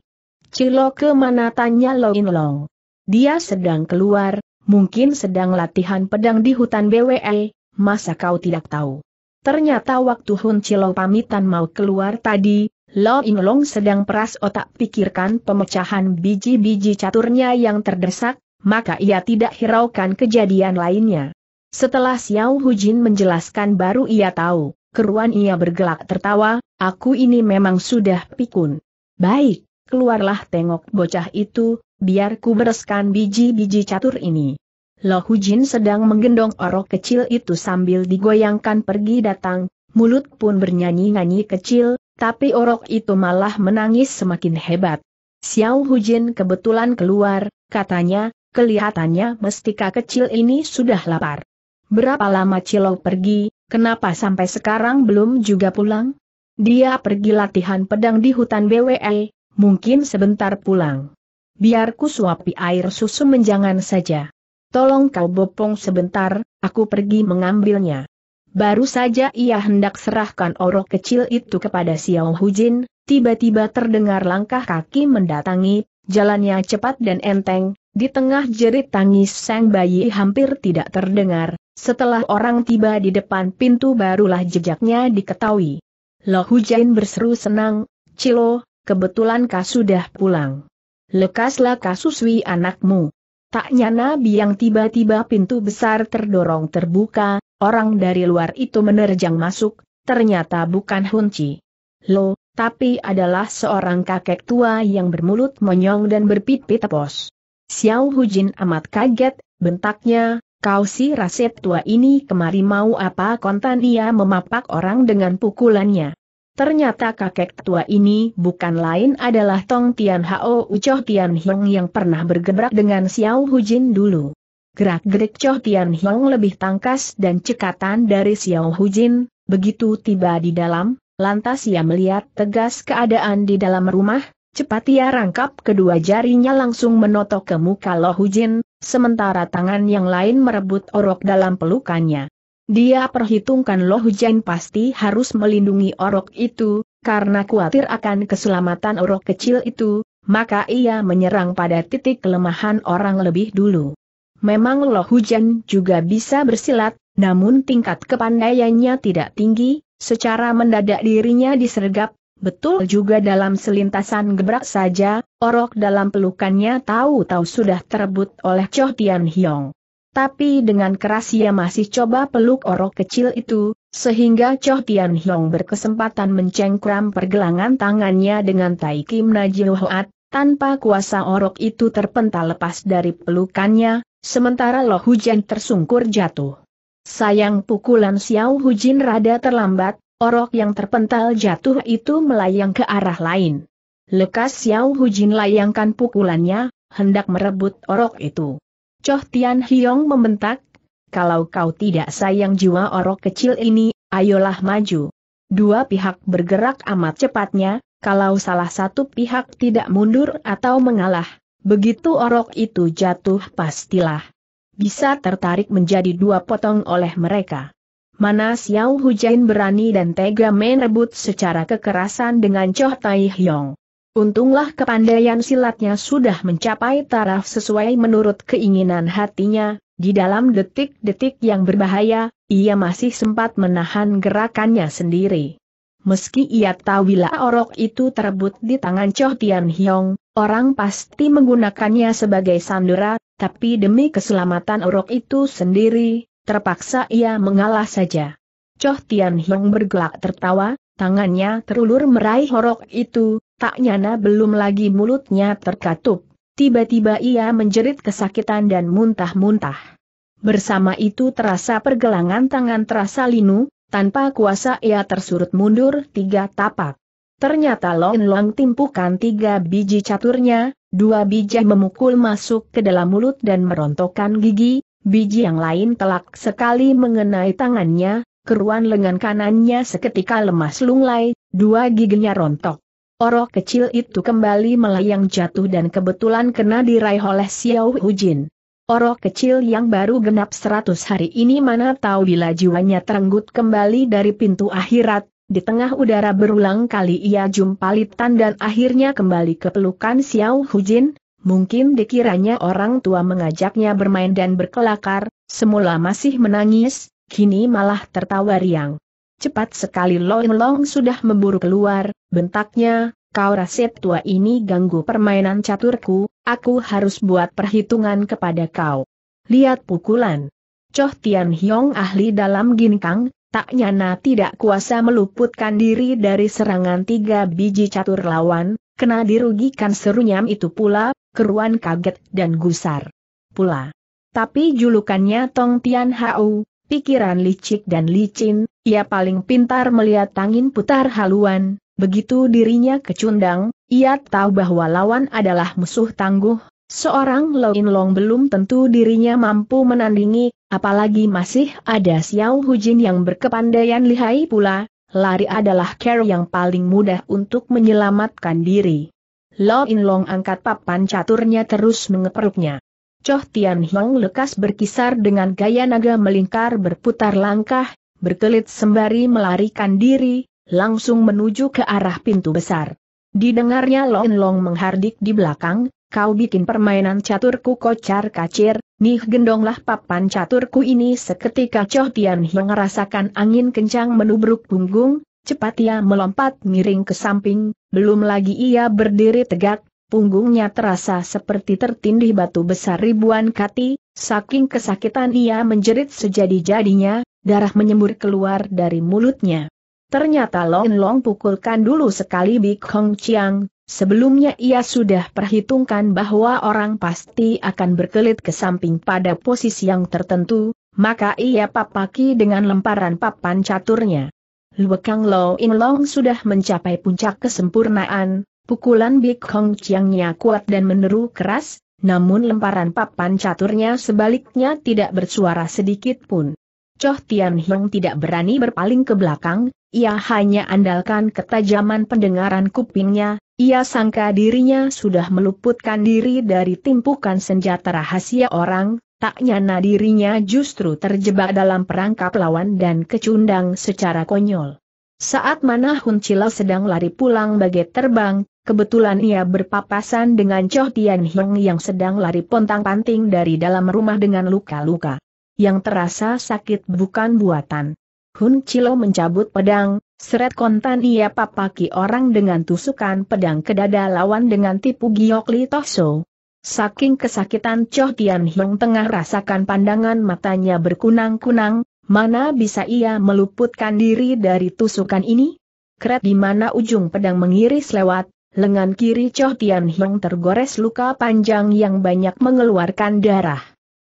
Cilo ke mana tanya Lo In Long. Dia sedang keluar, mungkin sedang latihan pedang di hutan BWE, masa kau tidak tahu. Ternyata waktu Hun Cilo pamitan mau keluar tadi, Lo In Long sedang peras otak pikirkan pemecahan biji-biji caturnya yang terdesak, maka ia tidak hiraukan kejadian lainnya. Setelah Xiao Hu Jin menjelaskan baru ia tahu, keruan ia bergelak tertawa, aku ini memang sudah pikun. Baik, keluarlah tengok bocah itu, biar ku bereskan biji-biji catur ini. Lo Hu Jin sedang menggendong orok kecil itu sambil digoyangkan pergi datang, mulut pun bernyanyi-nyanyi kecil, tapi orok itu malah menangis semakin hebat. Xiao Hu Jin kebetulan keluar, katanya, kelihatannya mestika kecil ini sudah lapar. Berapa lama cilok pergi, kenapa sampai sekarang belum juga pulang? Dia pergi latihan pedang di hutan BWE, mungkin sebentar pulang. Biar ku suapi air susu menjangan saja. Tolong kau bopong sebentar, aku pergi mengambilnya. Baru saja ia hendak serahkan orok kecil itu kepada Xiao Hujin, tiba-tiba terdengar langkah kaki mendatangi, jalannya cepat dan enteng, di tengah jerit tangis sang bayi hampir tidak terdengar, setelah orang tiba di depan pintu barulah jejaknya diketahui. Lo Hujin berseru senang, Cilo, Kebetulan kau sudah pulang? Lekaslah kasuswi anakmu. Tak nyana biang tiba-tiba pintu besar terdorong terbuka, orang dari luar itu menerjang masuk, ternyata bukan Hunci. Lo, tapi adalah seorang kakek tua yang bermulut monyong dan berpipi tepos. Xiao Hujin amat kaget, bentaknya, kau si raset tua ini kemari mau apa kontan ia memapak orang dengan pukulannya. Ternyata kakek tua ini bukan lain adalah Tong Tian Hao Ucoh Tian Hiong yang pernah bergebrak dengan Xiao Hujin dulu. Gerak-gerik Choh Tian Hiong lebih tangkas dan cekatan dari Xiao Hujin, begitu tiba di dalam, lantas ia melihat tegas keadaan di dalam rumah, cepat ia rangkap kedua jarinya langsung menotok ke muka Lo Hujin, sementara tangan yang lain merebut orok dalam pelukannya. Dia perhitungkan Loh Hujan pasti harus melindungi orok itu, karena khawatir akan keselamatan orok kecil itu, maka ia menyerang pada titik kelemahan orang lebih dulu. Memang Loh Hujan juga bisa bersilat, namun tingkat kepandaiannya tidak tinggi, secara mendadak dirinya disergap, betul juga dalam selintasan gebrak saja, orok dalam pelukannya tahu-tahu sudah terebut oleh Cho Tian Hiong tapi dengan keras ia masih coba peluk orok kecil itu, sehingga Choh Tian Hiong berkesempatan mencengkram pergelangan tangannya dengan Tai Kim Hoat, tanpa kuasa orok itu terpental lepas dari pelukannya, sementara Loh Hujan tersungkur jatuh. Sayang pukulan Xiao Hujin rada terlambat, orok yang terpental jatuh itu melayang ke arah lain. Lekas Xiao Hujin layangkan pukulannya, hendak merebut orok itu. Choh Tian Hiong membentak, kalau kau tidak sayang jiwa orok kecil ini, ayolah maju. Dua pihak bergerak amat cepatnya, kalau salah satu pihak tidak mundur atau mengalah, begitu orok itu jatuh pastilah. Bisa tertarik menjadi dua potong oleh mereka. Mana Xiao Hujain berani dan tega merebut secara kekerasan dengan Choh Tai Hiong. Untunglah kepandaian silatnya sudah mencapai taraf sesuai menurut keinginan hatinya, di dalam detik-detik yang berbahaya, ia masih sempat menahan gerakannya sendiri. Meski ia tahu bila orok itu terebut di tangan Choh Tian Hiong, orang pasti menggunakannya sebagai sandera, tapi demi keselamatan orok itu sendiri, terpaksa ia mengalah saja. Choh Tian Hiong bergelak tertawa, Tangannya terulur meraih horok itu, tak nyana belum lagi mulutnya terkatup. Tiba-tiba ia menjerit kesakitan dan muntah-muntah. Bersama itu terasa pergelangan tangan terasa linu, tanpa kuasa ia tersurut mundur tiga tapak. Ternyata Long Long timpukan tiga biji caturnya, dua biji memukul masuk ke dalam mulut dan merontokkan gigi, biji yang lain telak sekali mengenai tangannya, keruan lengan kanannya seketika lemas lunglai, dua giginya rontok. Orok kecil itu kembali melayang jatuh dan kebetulan kena diraih oleh Xiao Hu Jin. Orok kecil yang baru genap seratus hari ini mana tahu bila jiwanya terenggut kembali dari pintu akhirat, di tengah udara berulang kali ia jumpa Litan dan akhirnya kembali ke pelukan Xiao Hu Jin. mungkin dikiranya orang tua mengajaknya bermain dan berkelakar, semula masih menangis, kini malah tertawa riang. Cepat sekali Long Long sudah memburu keluar, bentaknya, kau rasit tua ini ganggu permainan caturku, aku harus buat perhitungan kepada kau. Lihat pukulan. Choh Tian Hiong ahli dalam ginkang, tak nyana tidak kuasa meluputkan diri dari serangan tiga biji catur lawan, kena dirugikan serunyam itu pula, keruan kaget dan gusar. Pula. Tapi julukannya Tong Tian Hau, pikiran licik dan licin, ia paling pintar melihat angin putar haluan, begitu dirinya kecundang, ia tahu bahwa lawan adalah musuh tangguh, seorang Loin Long belum tentu dirinya mampu menandingi, apalagi masih ada Xiao Hujin yang berkepandaian lihai pula, lari adalah care yang paling mudah untuk menyelamatkan diri. Lo In Long angkat papan caturnya terus mengeperuknya. Choh Tian Hong lekas berkisar dengan gaya naga melingkar berputar langkah, berkelit sembari melarikan diri, langsung menuju ke arah pintu besar. Didengarnya Long Long menghardik di belakang, kau bikin permainan caturku kocar kacir, nih gendonglah papan caturku ini seketika Choh Tian Hong merasakan angin kencang menubruk punggung, cepat ia melompat miring ke samping, belum lagi ia berdiri tegak, punggungnya terasa seperti tertindih batu besar ribuan kati, saking kesakitan ia menjerit sejadi-jadinya, darah menyembur keluar dari mulutnya. Ternyata Long Long pukulkan dulu sekali Big Hong Chiang, sebelumnya ia sudah perhitungkan bahwa orang pasti akan berkelit ke samping pada posisi yang tertentu, maka ia papaki dengan lemparan papan caturnya. Luekang Lo In Long sudah mencapai puncak kesempurnaan, Pukulan Big Hong Chiangnya kuat dan meneru keras, namun lemparan papan caturnya sebaliknya tidak bersuara sedikit pun. Choh Tian Hiong tidak berani berpaling ke belakang, ia hanya andalkan ketajaman pendengaran kupingnya, ia sangka dirinya sudah meluputkan diri dari timpukan senjata rahasia orang, Tak nyana dirinya justru terjebak dalam perangkap lawan dan kecundang secara konyol. Saat mana Hun Chilau sedang lari pulang bagai terbang, Kebetulan ia berpapasan dengan Choh Tian Hong yang sedang lari pontang-panting dari dalam rumah dengan luka-luka. Yang terasa sakit bukan buatan. Hun Chilo mencabut pedang, seret kontan ia papaki orang dengan tusukan pedang ke dada lawan dengan tipu giok Li Toso. Saking kesakitan Choh Tian Hiong tengah rasakan pandangan matanya berkunang-kunang, mana bisa ia meluputkan diri dari tusukan ini? Kret di mana ujung pedang mengiris lewat, lengan kiri Cho Tian Hiong tergores luka panjang yang banyak mengeluarkan darah.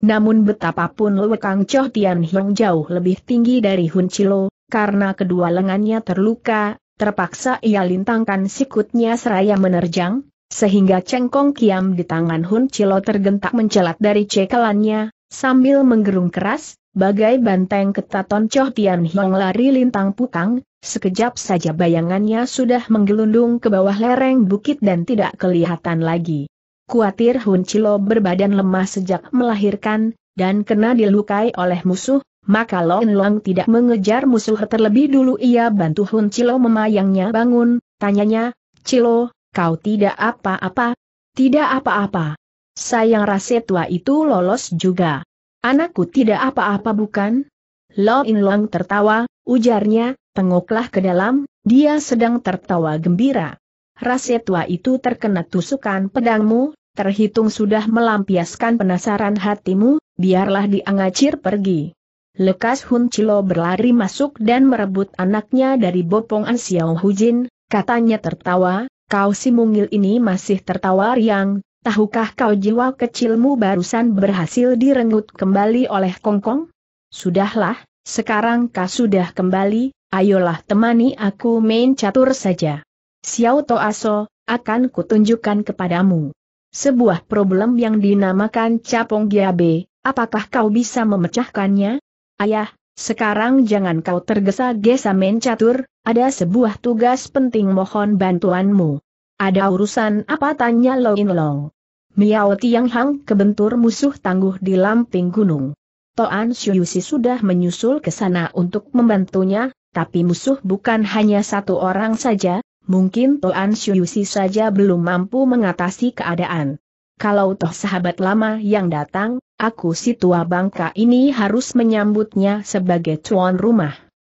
Namun betapapun lekang Cho Tian Hiong jauh lebih tinggi dari Hun Chilo, karena kedua lengannya terluka, terpaksa ia lintangkan sikutnya seraya menerjang, sehingga cengkong kiam di tangan Hun Chilo tergentak mencelat dari cekelannya, Sambil menggerung keras, bagai banteng ketaton Choh Tian Hiong lari lintang pukang, sekejap saja bayangannya sudah menggelundung ke bawah lereng bukit dan tidak kelihatan lagi. Kuatir Hun Chilo berbadan lemah sejak melahirkan, dan kena dilukai oleh musuh, maka Long Long tidak mengejar musuh terlebih dulu ia bantu Hun Chilo memayangnya bangun, tanyanya, Chilo, kau tidak apa-apa? Tidak apa-apa. Sayang rasa tua itu lolos juga. Anakku tidak apa-apa bukan? Lo In Long tertawa, ujarnya, tengoklah ke dalam, dia sedang tertawa gembira. Rasa tua itu terkena tusukan pedangmu, terhitung sudah melampiaskan penasaran hatimu, biarlah diangacir pergi. Lekas Hun Chilo berlari masuk dan merebut anaknya dari Bopong An Xiao Hujin, katanya tertawa, kau si mungil ini masih tertawa riang, Tahukah kau jiwa kecilmu barusan berhasil direnggut kembali oleh Kongkong? Sudahlah, sekarang kau sudah kembali, ayolah temani aku main catur saja. Xiao To Aso, akan kutunjukkan kepadamu. Sebuah problem yang dinamakan Capong Giabe, apakah kau bisa memecahkannya? Ayah, sekarang jangan kau tergesa-gesa main catur, ada sebuah tugas penting mohon bantuanmu. Ada urusan apa tanya Lo In Long. Miao Tiang Hang kebentur musuh tangguh di Lamping Gunung. Toan si sudah menyusul ke sana untuk membantunya, tapi musuh bukan hanya satu orang saja, mungkin Toan si saja belum mampu mengatasi keadaan. Kalau toh sahabat lama yang datang, aku si tua bangka ini harus menyambutnya sebagai tuan rumah.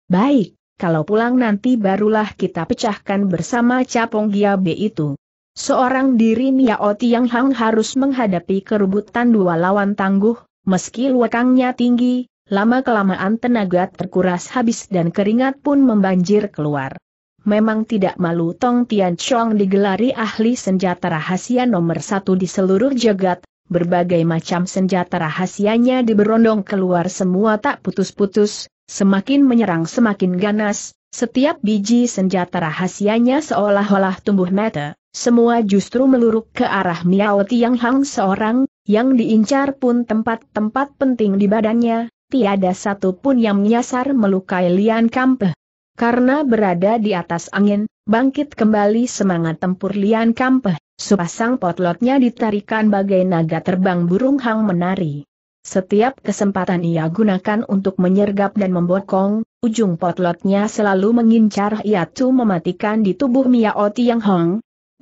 Baik, kalau pulang nanti barulah kita pecahkan bersama Capong Giabe itu. Seorang diri Miao yang Hang harus menghadapi kerubutan dua lawan tangguh, meski luakangnya tinggi, lama-kelamaan tenaga terkuras habis dan keringat pun membanjir keluar. Memang tidak malu Tong Tian Chong digelari ahli senjata rahasia nomor satu di seluruh jagat, berbagai macam senjata rahasianya diberondong keluar semua tak putus-putus, semakin menyerang semakin ganas, setiap biji senjata rahasianya seolah-olah tumbuh mata, semua justru meluruk ke arah Miao Tiang Hang seorang, yang diincar pun tempat-tempat penting di badannya, tiada satu pun yang menyasar melukai Lian Kampe. Karena berada di atas angin, bangkit kembali semangat tempur Lian Kampe, sepasang potlotnya ditarikan bagai naga terbang burung hang menari. Setiap kesempatan ia gunakan untuk menyergap dan membokong, ujung potlotnya selalu mengincar Yatu mematikan di tubuh Miao Tiang Hong.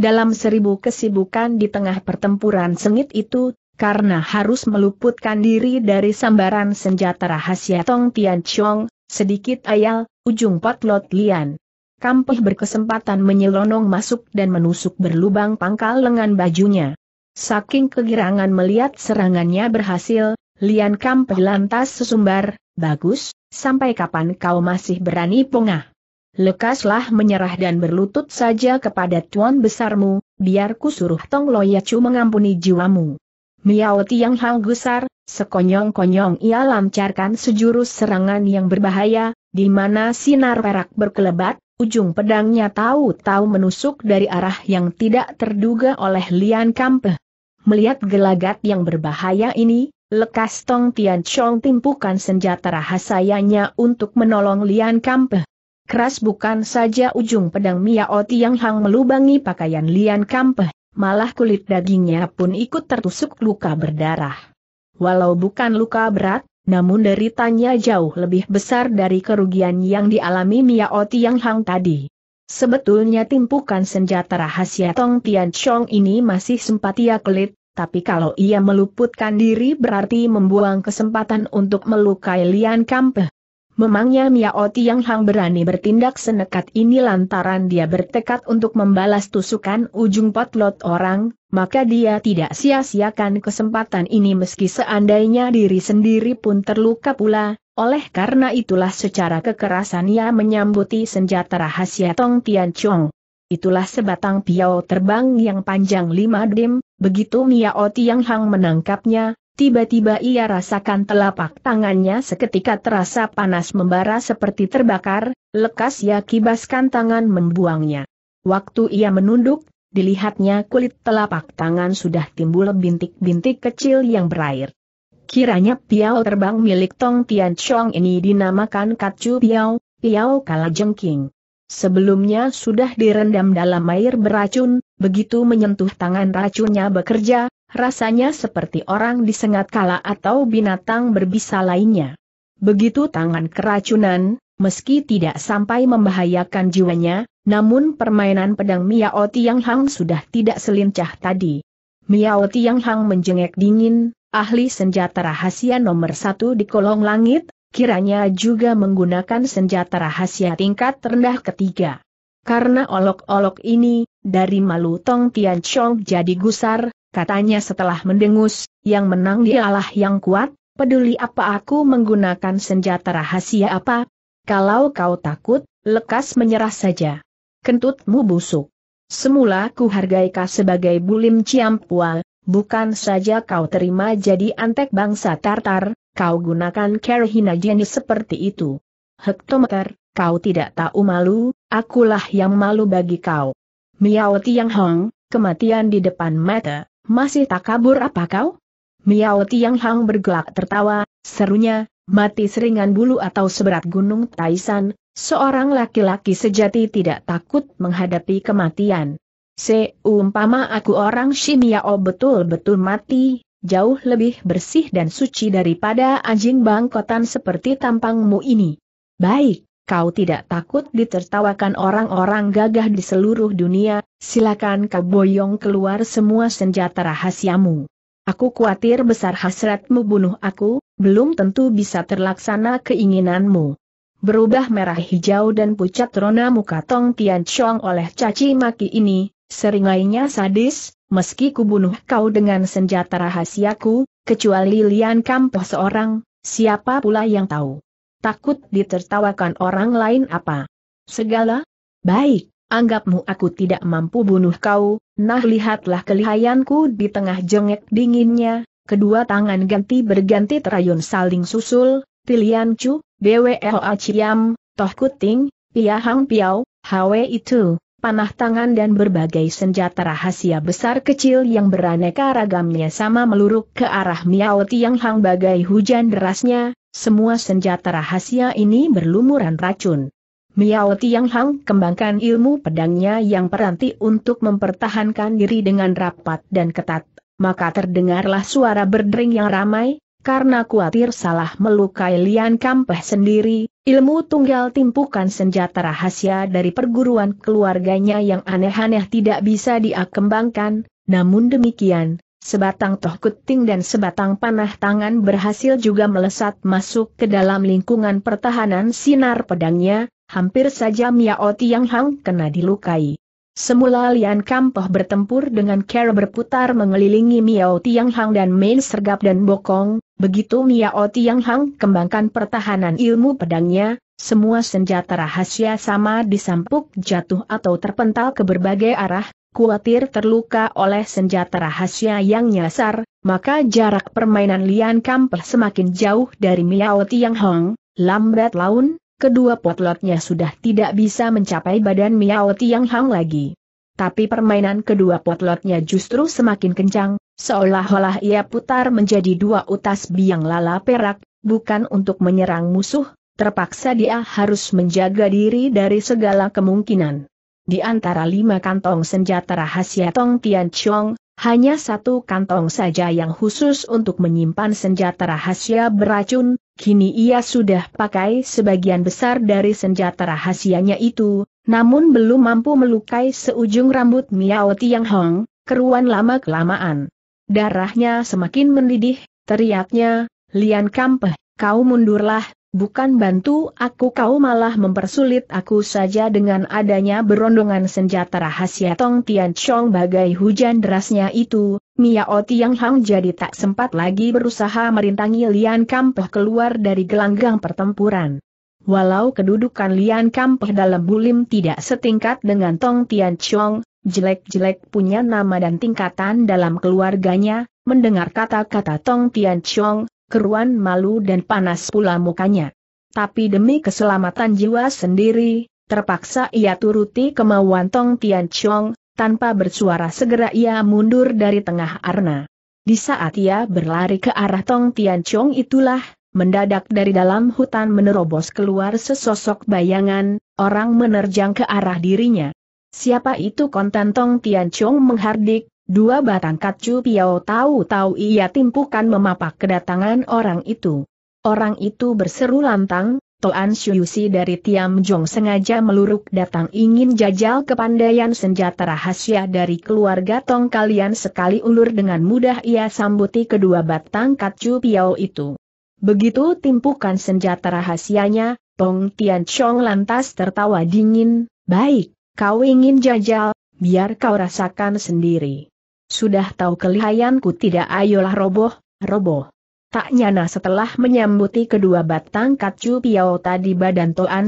Dalam seribu kesibukan di tengah pertempuran sengit itu, karena harus meluputkan diri dari sambaran senjata rahasia Tong Tian Chong, sedikit ayal, ujung potlot Lian. Kampih berkesempatan menyelonong masuk dan menusuk berlubang pangkal lengan bajunya. Saking kegirangan melihat serangannya berhasil, Lian Kampeh lantas sesumbar, bagus, sampai kapan kau masih berani pungah? Lekaslah menyerah dan berlutut saja kepada tuan besarmu, biar ku suruh Tong Lo Loyacu mengampuni jiwamu. Miao Tiang Hang Gusar, sekonyong-konyong ia lancarkan sejurus serangan yang berbahaya, di mana sinar perak berkelebat, ujung pedangnya tahu-tahu menusuk dari arah yang tidak terduga oleh Lian Kampe. Melihat gelagat yang berbahaya ini, Lekas Tong Tian Chong timpukan senjata rahasianya untuk menolong Lian Kampe. Keras bukan saja ujung pedang Miao Tiang Hang melubangi pakaian Lian Kampe, malah kulit dagingnya pun ikut tertusuk luka berdarah. Walau bukan luka berat, namun deritanya jauh lebih besar dari kerugian yang dialami Miao Tiang Hang tadi. Sebetulnya timpukan senjata rahasia Tong Tian Chong ini masih sempat ia kelit, tapi kalau ia meluputkan diri berarti membuang kesempatan untuk melukai Lian Kampe. Memangnya Miao Tiang Hang berani bertindak senekat ini lantaran dia bertekad untuk membalas tusukan ujung potlot orang, maka dia tidak sia-siakan kesempatan ini meski seandainya diri sendiri pun terluka pula, oleh karena itulah secara kekerasan ia menyambuti senjata rahasia Tong Tian Chong itulah sebatang piau terbang yang panjang lima dim, begitu Miao Tiang Hang menangkapnya, tiba-tiba ia rasakan telapak tangannya seketika terasa panas membara seperti terbakar, lekas ia kibaskan tangan membuangnya. Waktu ia menunduk, dilihatnya kulit telapak tangan sudah timbul bintik-bintik kecil yang berair. Kiranya piau terbang milik Tong Tian Chong ini dinamakan Kacu Piau, Piau Kala Jengking. Sebelumnya sudah direndam dalam air beracun, begitu menyentuh tangan racunnya bekerja, rasanya seperti orang disengat kala atau binatang berbisa lainnya. Begitu tangan keracunan, meski tidak sampai membahayakan jiwanya, namun permainan pedang Miao Tiang Hang sudah tidak selincah tadi. Miao Tiang Hang menjengek dingin, ahli senjata rahasia nomor satu di kolong langit, kiranya juga menggunakan senjata rahasia tingkat rendah ketiga. Karena olok-olok ini, dari Malu Tong Tian Chong jadi gusar, katanya setelah mendengus, yang menang dialah yang kuat, peduli apa aku menggunakan senjata rahasia apa? Kalau kau takut, lekas menyerah saja. Kentutmu busuk. Semula ku hargai kau sebagai bulim ciampual, bukan saja kau terima jadi antek bangsa Tartar, kau gunakan Carolina jenis seperti itu. Hektometer, kau tidak tahu malu, akulah yang malu bagi kau. Miao Tiang Hong, kematian di depan mata, masih tak kabur apa kau? Miao Tiang Hong bergelak tertawa, serunya, mati seringan bulu atau seberat gunung Taisan, seorang laki-laki sejati tidak takut menghadapi kematian. Seumpama aku orang Shimiao betul-betul mati, jauh lebih bersih dan suci daripada anjing bangkotan seperti tampangmu ini. Baik, kau tidak takut ditertawakan orang-orang gagah di seluruh dunia, silakan kau boyong keluar semua senjata rahasiamu. Aku khawatir besar hasratmu bunuh aku, belum tentu bisa terlaksana keinginanmu berubah merah hijau dan pucat rona muka Tong Tian Chong oleh caci maki ini, seringainya sadis, meski kubunuh kau dengan senjata rahasiaku, kecuali Lian Kampoh seorang, siapa pula yang tahu? Takut ditertawakan orang lain apa? Segala? Baik, anggapmu aku tidak mampu bunuh kau, nah lihatlah kelihayanku di tengah jengek dinginnya, kedua tangan ganti berganti terayun saling susul, Pilian Chu, BWO Aciam, Toh Kuting, Piahang Piau, Hawe itu panah tangan dan berbagai senjata rahasia besar kecil yang beraneka ragamnya sama meluruk ke arah Miao Tiang Hang bagai hujan derasnya, semua senjata rahasia ini berlumuran racun. Miao Tiang Hang kembangkan ilmu pedangnya yang peranti untuk mempertahankan diri dengan rapat dan ketat, maka terdengarlah suara berdering yang ramai, karena khawatir salah melukai Lian Kampeh sendiri, ilmu tunggal timpukan senjata rahasia dari perguruan keluarganya yang aneh-aneh tidak bisa diakembangkan, namun demikian, sebatang toh kuting dan sebatang panah tangan berhasil juga melesat masuk ke dalam lingkungan pertahanan sinar pedangnya, hampir saja Miao Tiang Hang kena dilukai. Semula Lian Kampoh bertempur dengan cara berputar mengelilingi Miao Tiang Hang dan Main Sergap dan Bokong, begitu Miao Tiang Hang kembangkan pertahanan ilmu pedangnya, semua senjata rahasia sama disampuk jatuh atau terpental ke berbagai arah, Kuatir terluka oleh senjata rahasia yang nyasar, maka jarak permainan Lian Kampoh semakin jauh dari Miao Tiang Hang, lambat laun, kedua potlotnya sudah tidak bisa mencapai badan Miao Tiang Hang lagi. Tapi permainan kedua potlotnya justru semakin kencang, seolah-olah ia putar menjadi dua utas biang lala perak, bukan untuk menyerang musuh, terpaksa dia harus menjaga diri dari segala kemungkinan. Di antara lima kantong senjata rahasia Tong Tian Chong, hanya satu kantong saja yang khusus untuk menyimpan senjata rahasia beracun, Kini ia sudah pakai sebagian besar dari senjata rahasianya itu, namun belum mampu melukai seujung rambut Miao Tiang Hong, keruan lama-kelamaan. Darahnya semakin mendidih, teriaknya, Lian Kampeh, kau mundurlah, bukan bantu aku kau malah mempersulit aku saja dengan adanya berondongan senjata rahasia Tong Tian Chong bagai hujan derasnya itu, Miao Tiang Hang jadi tak sempat lagi berusaha merintangi Lian Kampeh keluar dari gelanggang pertempuran. Walau kedudukan Lian Kampeh dalam bulim tidak setingkat dengan Tong Tian Chong, jelek-jelek punya nama dan tingkatan dalam keluarganya, mendengar kata-kata Tong Tian Chong, keruan malu dan panas pula mukanya. Tapi demi keselamatan jiwa sendiri, terpaksa ia turuti kemauan Tong Tian Chong, tanpa bersuara segera ia mundur dari tengah arna. Di saat ia berlari ke arah Tong Tian Chong itulah, mendadak dari dalam hutan menerobos keluar sesosok bayangan, orang menerjang ke arah dirinya. Siapa itu kontan Tong Tian Chong menghardik, Dua batang kacu piau tahu-tahu ia timpukan memapak kedatangan orang itu. Orang itu berseru lantang, Toan Shuyusi dari Tiam Jong sengaja meluruk datang ingin jajal kepandaian senjata rahasia dari keluarga Tong kalian sekali ulur dengan mudah ia sambuti kedua batang kacu piau itu. Begitu timpukan senjata rahasianya, Tong Tian Chong lantas tertawa dingin, baik, kau ingin jajal, biar kau rasakan sendiri. Sudah tahu kelihayanku tidak ayolah roboh, roboh. Tak nyana setelah menyambuti kedua batang kacu piau tadi badan Toan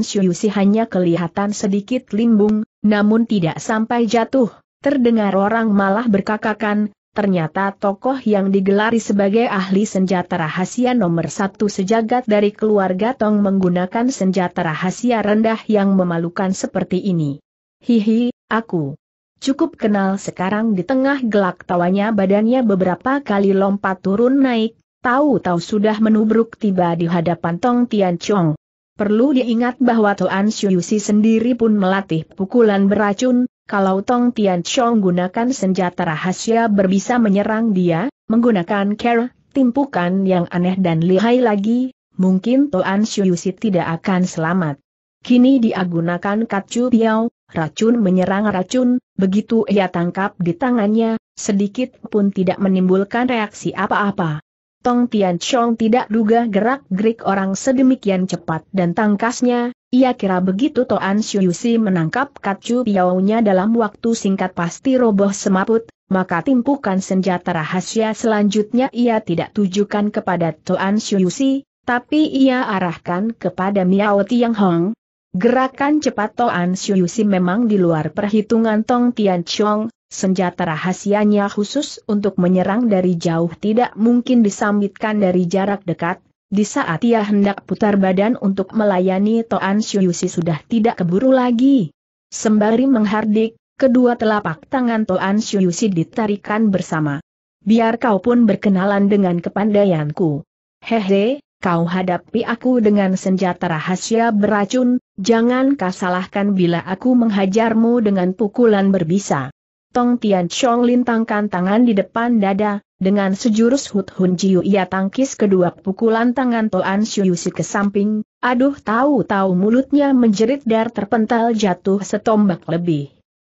hanya kelihatan sedikit limbung, namun tidak sampai jatuh. Terdengar orang malah berkakakan, ternyata tokoh yang digelari sebagai ahli senjata rahasia nomor satu sejagat dari keluarga Tong menggunakan senjata rahasia rendah yang memalukan seperti ini. Hihi, aku. Cukup kenal sekarang di tengah gelak tawanya badannya beberapa kali lompat turun naik, tahu-tahu sudah menubruk tiba di hadapan Tong Tian Chong. Perlu diingat bahwa Xiu Shuyusi sendiri pun melatih pukulan beracun, kalau Tong Tian Chong gunakan senjata rahasia berbisa menyerang dia, menggunakan care, timpukan yang aneh dan lihai lagi, mungkin Xiu Shuyusi tidak akan selamat. Kini dia gunakan kacu piau, Racun menyerang racun, begitu ia tangkap di tangannya, sedikit pun tidak menimbulkan reaksi apa-apa. Tong Tian Chong tidak duga gerak-gerik orang sedemikian cepat dan tangkasnya, ia kira begitu Toan Shuyusi menangkap kacu piaunya dalam waktu singkat pasti roboh semaput, maka timpukan senjata rahasia selanjutnya ia tidak tujukan kepada Toan Shuyusi, tapi ia arahkan kepada Miao Tiang Hong, Gerakan cepat Toan Si memang di luar perhitungan Tong Tian Chong, senjata rahasianya khusus untuk menyerang dari jauh tidak mungkin disambitkan dari jarak dekat, di saat ia hendak putar badan untuk melayani Toan Si sudah tidak keburu lagi. Sembari menghardik, kedua telapak tangan Toan Si ditarikan bersama. Biar kau pun berkenalan dengan kepandaianku. Hehe, kau hadapi aku dengan senjata rahasia beracun, jangan kau bila aku menghajarmu dengan pukulan berbisa. Tong Tian Chong lintangkan tangan di depan dada, dengan sejurus Hut Hun Jiu ia tangkis kedua pukulan tangan Toan si ke samping, aduh tahu-tahu mulutnya menjerit dar terpental jatuh setombak lebih.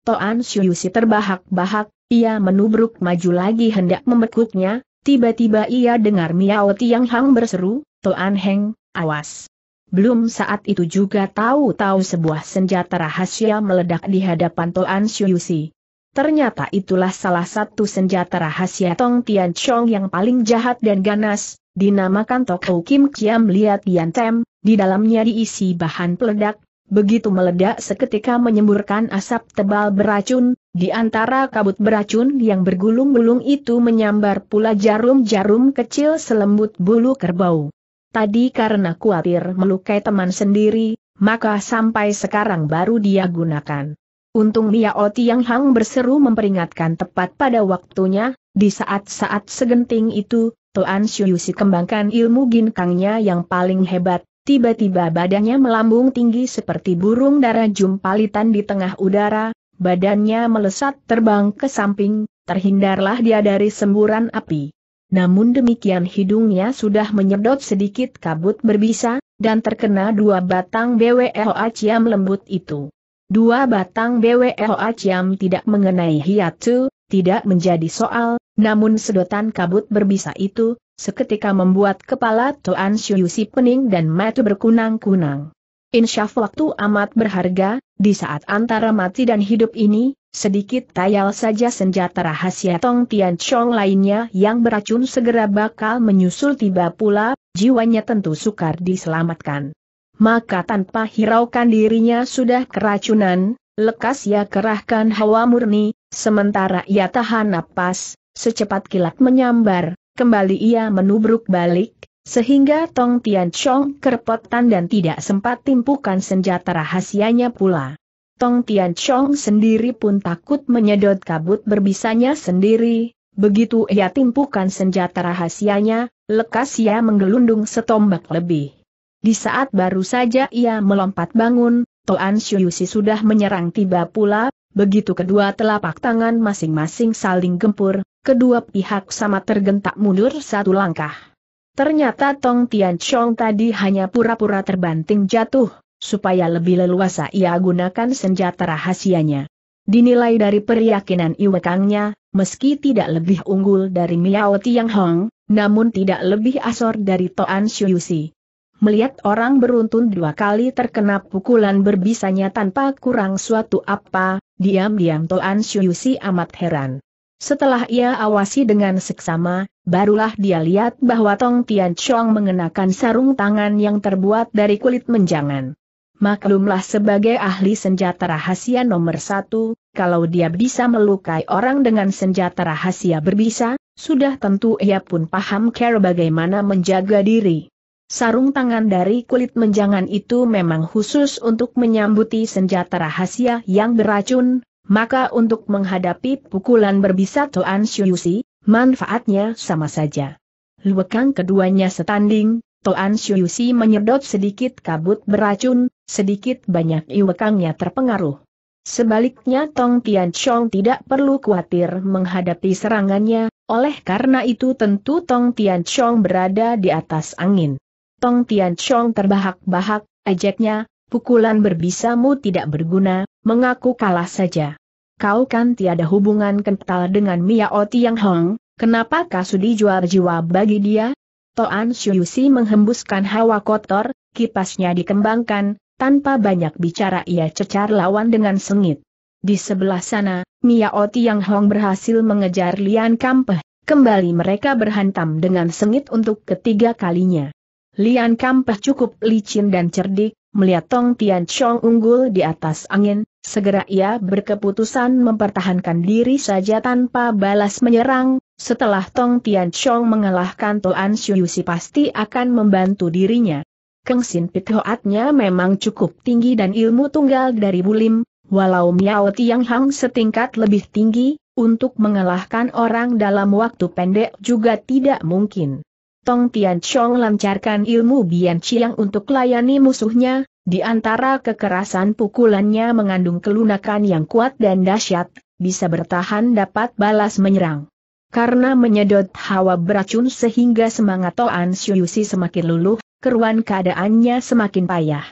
Toan si terbahak-bahak, ia menubruk maju lagi hendak membekuknya, Tiba-tiba ia dengar Miao Tiang Hang berseru, Toan Heng, awas. Belum saat itu juga tahu-tahu sebuah senjata rahasia meledak di hadapan Toan Si. Ternyata itulah salah satu senjata rahasia Tong Tian Chong yang paling jahat dan ganas, dinamakan Toko Kim Kiam Liat Tian Tem, di dalamnya diisi bahan peledak, begitu meledak seketika menyemburkan asap tebal beracun, di antara kabut beracun yang bergulung-gulung itu menyambar pula jarum-jarum kecil selembut bulu kerbau. Tadi karena khawatir melukai teman sendiri, maka sampai sekarang baru dia gunakan. Untung Miao yang Hang berseru memperingatkan tepat pada waktunya, di saat-saat segenting itu, Toan sih kembangkan ilmu ginkangnya yang paling hebat, tiba-tiba badannya melambung tinggi seperti burung darah jumpalitan di tengah udara, badannya melesat terbang ke samping, terhindarlah dia dari semburan api. Namun demikian hidungnya sudah menyedot sedikit kabut berbisa, dan terkena dua batang BWLA Ciam lembut itu. Dua batang BWLA Ciam tidak mengenai hiatu, tidak menjadi soal, namun sedotan kabut berbisa itu, seketika membuat kepala Toan Syuyusi pening dan mata berkunang-kunang. Insyaf waktu amat berharga, di saat antara mati dan hidup ini, Sedikit tayal saja senjata rahasia Tong Tian Chong lainnya yang beracun segera bakal menyusul tiba pula, jiwanya tentu sukar diselamatkan. Maka tanpa hiraukan dirinya sudah keracunan, lekas ia kerahkan hawa murni, sementara ia tahan napas, secepat kilat menyambar, kembali ia menubruk balik, sehingga Tong Tian Chong kerepotan dan tidak sempat timpukan senjata rahasianya pula. Tong Tian Chong sendiri pun takut menyedot kabut berbisanya sendiri, begitu ia timpukan senjata rahasianya, lekas ia menggelundung setombak lebih. Di saat baru saja ia melompat bangun, Toan Shuyusi sudah menyerang tiba pula, begitu kedua telapak tangan masing-masing saling gempur, kedua pihak sama tergentak mundur satu langkah. Ternyata Tong Tian Chong tadi hanya pura-pura terbanting jatuh, supaya lebih leluasa ia gunakan senjata rahasianya. Dinilai dari peryakinan Iwekangnya, meski tidak lebih unggul dari Miao Tiang Hong, namun tidak lebih asor dari Toan si. Melihat orang beruntun dua kali terkena pukulan berbisanya tanpa kurang suatu apa, diam-diam Toan si amat heran. Setelah ia awasi dengan seksama, barulah dia lihat bahwa Tong Tian Chong mengenakan sarung tangan yang terbuat dari kulit menjangan. Maklumlah sebagai ahli senjata rahasia nomor satu, kalau dia bisa melukai orang dengan senjata rahasia berbisa, sudah tentu ia pun paham cara bagaimana menjaga diri. Sarung tangan dari kulit menjangan itu memang khusus untuk menyambuti senjata rahasia yang beracun, maka untuk menghadapi pukulan berbisa Toan Shuyusi, manfaatnya sama saja. Luekang keduanya setanding, Toan Shuyusi menyedot sedikit kabut beracun, sedikit banyak iwekangnya terpengaruh. Sebaliknya Tong Tian Chong tidak perlu khawatir menghadapi serangannya, oleh karena itu tentu Tong Tian Chong berada di atas angin. Tong Tian Chong terbahak-bahak, ejeknya, pukulan berbisamu tidak berguna, mengaku kalah saja. Kau kan tiada hubungan kental dengan Miao Tiang Hong, kenapa kasudi sudi jual jiwa bagi dia, Toan Shuyusi menghembuskan hawa kotor, kipasnya dikembangkan, tanpa banyak bicara ia cecar lawan dengan sengit. Di sebelah sana, Miao Tiang Hong berhasil mengejar Lian Kampeh, kembali mereka berhantam dengan sengit untuk ketiga kalinya. Lian Kampeh cukup licin dan cerdik, Melihat Tong Tian Chong unggul di atas angin, segera ia berkeputusan mempertahankan diri saja tanpa balas menyerang, setelah Tong Tian Chong mengalahkan Xiu si pasti akan membantu dirinya. Keng Sin Hoatnya memang cukup tinggi dan ilmu tunggal dari Bulim, walau Miao Tiang Hang setingkat lebih tinggi, untuk mengalahkan orang dalam waktu pendek juga tidak mungkin. Tong Tian Chong lancarkan ilmu Bian Chiang untuk layani musuhnya, di antara kekerasan pukulannya mengandung kelunakan yang kuat dan dahsyat, bisa bertahan dapat balas menyerang. Karena menyedot hawa beracun sehingga semangat Toan Siusi semakin luluh, keruan keadaannya semakin payah.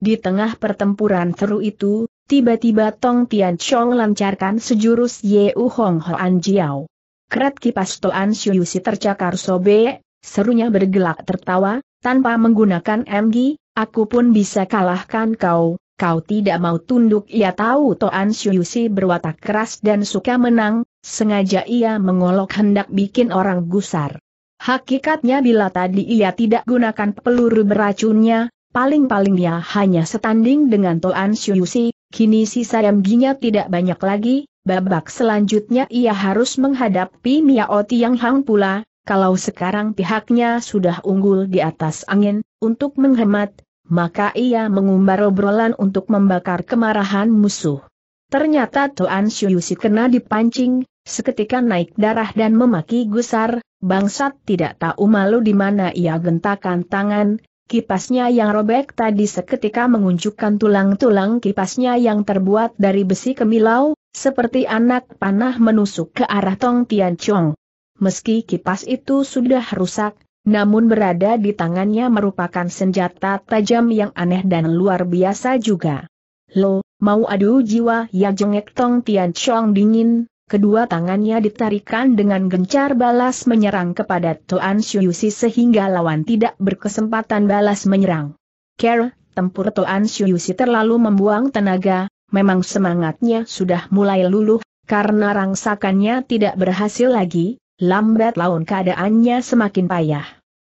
Di tengah pertempuran teru itu, tiba-tiba Tong Tian Chong lancarkan sejurus Yeu Hong Hoan Jiao. Kret kipas Toan Siusi tercakar sobek, Serunya bergelak tertawa, tanpa menggunakan MG, aku pun bisa kalahkan kau, kau tidak mau tunduk ia tahu Toan Syuyusi berwatak keras dan suka menang, sengaja ia mengolok hendak bikin orang gusar. Hakikatnya bila tadi ia tidak gunakan peluru beracunnya, paling-paling ia hanya setanding dengan Toan Syuyusi, kini sisa remginya tidak banyak lagi, babak selanjutnya ia harus menghadapi Miaoti yang Hang pula, kalau sekarang pihaknya sudah unggul di atas angin, untuk menghemat, maka ia mengumbar obrolan untuk membakar kemarahan musuh. Ternyata Tuan Syuyusi kena dipancing, seketika naik darah dan memaki gusar, bangsat tidak tahu malu di mana ia gentakan tangan, kipasnya yang robek tadi seketika mengunjukkan tulang-tulang kipasnya yang terbuat dari besi kemilau, seperti anak panah menusuk ke arah Tong Tian Chong meski kipas itu sudah rusak, namun berada di tangannya merupakan senjata tajam yang aneh dan luar biasa juga. Lo, mau adu jiwa ya jengek Tong Tian Chong dingin, kedua tangannya ditarikan dengan gencar balas menyerang kepada Toan Yusi sehingga lawan tidak berkesempatan balas menyerang. Care, tempur Toan Yusi terlalu membuang tenaga, memang semangatnya sudah mulai luluh, karena rangsakannya tidak berhasil lagi, lambat laun keadaannya semakin payah.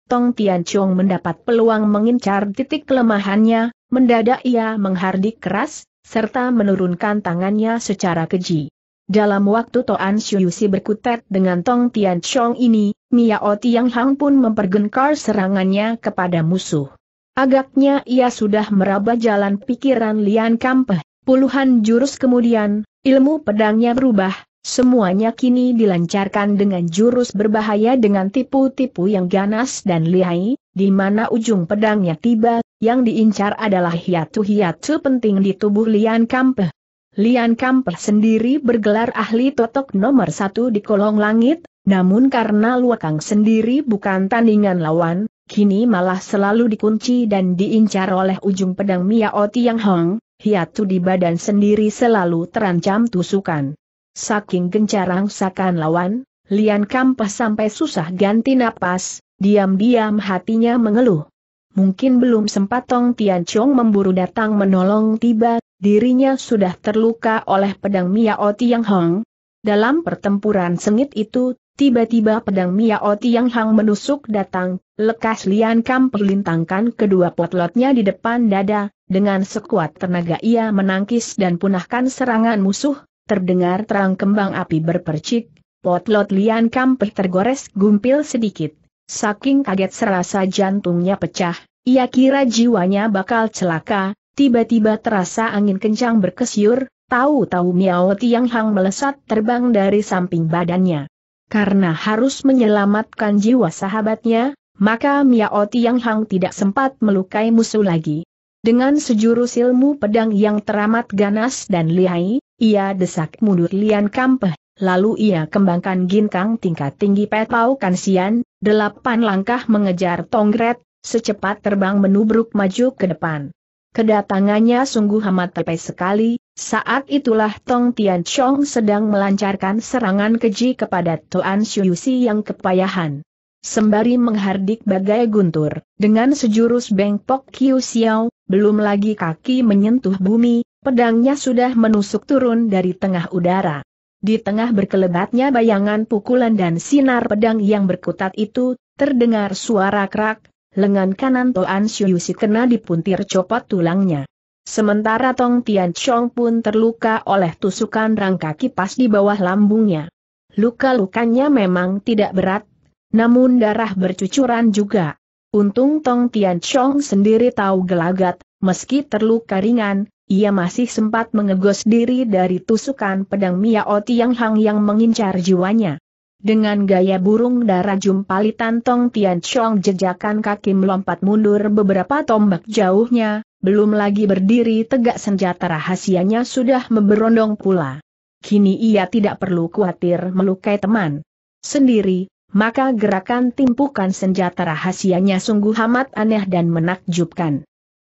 Tong Tian Chong mendapat peluang mengincar titik kelemahannya, mendadak ia menghardik keras, serta menurunkan tangannya secara keji. Dalam waktu Toan Shuyusi berkutat dengan Tong Tian Chong ini, Miao Tiang Hang pun mempergenkar serangannya kepada musuh. Agaknya ia sudah meraba jalan pikiran Lian Kampeh. Puluhan jurus kemudian, ilmu pedangnya berubah, Semuanya kini dilancarkan dengan jurus berbahaya dengan tipu-tipu yang ganas dan lihai, di mana ujung pedangnya tiba, yang diincar adalah hiatu-hiatu penting di tubuh Lian Kampeh. Lian Kampeh sendiri bergelar ahli totok nomor satu di kolong langit, namun karena Luakang sendiri bukan tandingan lawan, kini malah selalu dikunci dan diincar oleh ujung pedang Miao Tiang Hong, hiatu di badan sendiri selalu terancam tusukan. Saking gencar rangsakan lawan, Lian Kampas sampai susah ganti napas, diam-diam hatinya mengeluh. Mungkin belum sempat Tong Tian Chong memburu datang menolong tiba, dirinya sudah terluka oleh pedang Miao Tiang Hong. Dalam pertempuran sengit itu, tiba-tiba pedang Miao Tiang Hong menusuk datang, lekas Lian Kam perlintangkan kedua potlotnya di depan dada, dengan sekuat tenaga ia menangkis dan punahkan serangan musuh, terdengar terang kembang api berpercik, potlot Lian Kampeh tergores gumpil sedikit. Saking kaget serasa jantungnya pecah, ia kira jiwanya bakal celaka, tiba-tiba terasa angin kencang berkesiur, tahu-tahu Miao Tiang Hang melesat terbang dari samping badannya. Karena harus menyelamatkan jiwa sahabatnya, maka Miao Tiang Hang tidak sempat melukai musuh lagi. Dengan sejurus ilmu pedang yang teramat ganas dan lihai, ia desak mundur Lian Kampeh, lalu ia kembangkan ginkang tingkat tinggi Pet Kansian, delapan langkah mengejar Tongret, secepat terbang menubruk maju ke depan. Kedatangannya sungguh amat tepat sekali, saat itulah Tong Tian Chong sedang melancarkan serangan keji kepada Tuan Xiu Si yang kepayahan. Sembari menghardik bagai guntur, dengan sejurus bengkok Kiu Xiao, belum lagi kaki menyentuh bumi, Pedangnya sudah menusuk turun dari tengah udara. Di tengah berkelebatnya bayangan pukulan dan sinar pedang yang berkutat itu, terdengar suara kerak, lengan kanan Toan Siusi kena dipuntir copot tulangnya. Sementara Tong Tian Chong pun terluka oleh tusukan rangka kipas di bawah lambungnya. Luka-lukanya memang tidak berat, namun darah bercucuran juga. Untung Tong Tian Chong sendiri tahu gelagat, meski terluka ringan, ia masih sempat mengegos diri dari tusukan pedang Miao Yang Hang yang mengincar jiwanya. Dengan gaya burung darah jumpalitan Tong Tian Chong jejakan kaki melompat mundur beberapa tombak jauhnya, belum lagi berdiri tegak senjata rahasianya sudah memberondong pula. Kini ia tidak perlu khawatir melukai teman sendiri, maka gerakan timpukan senjata rahasianya sungguh amat aneh dan menakjubkan.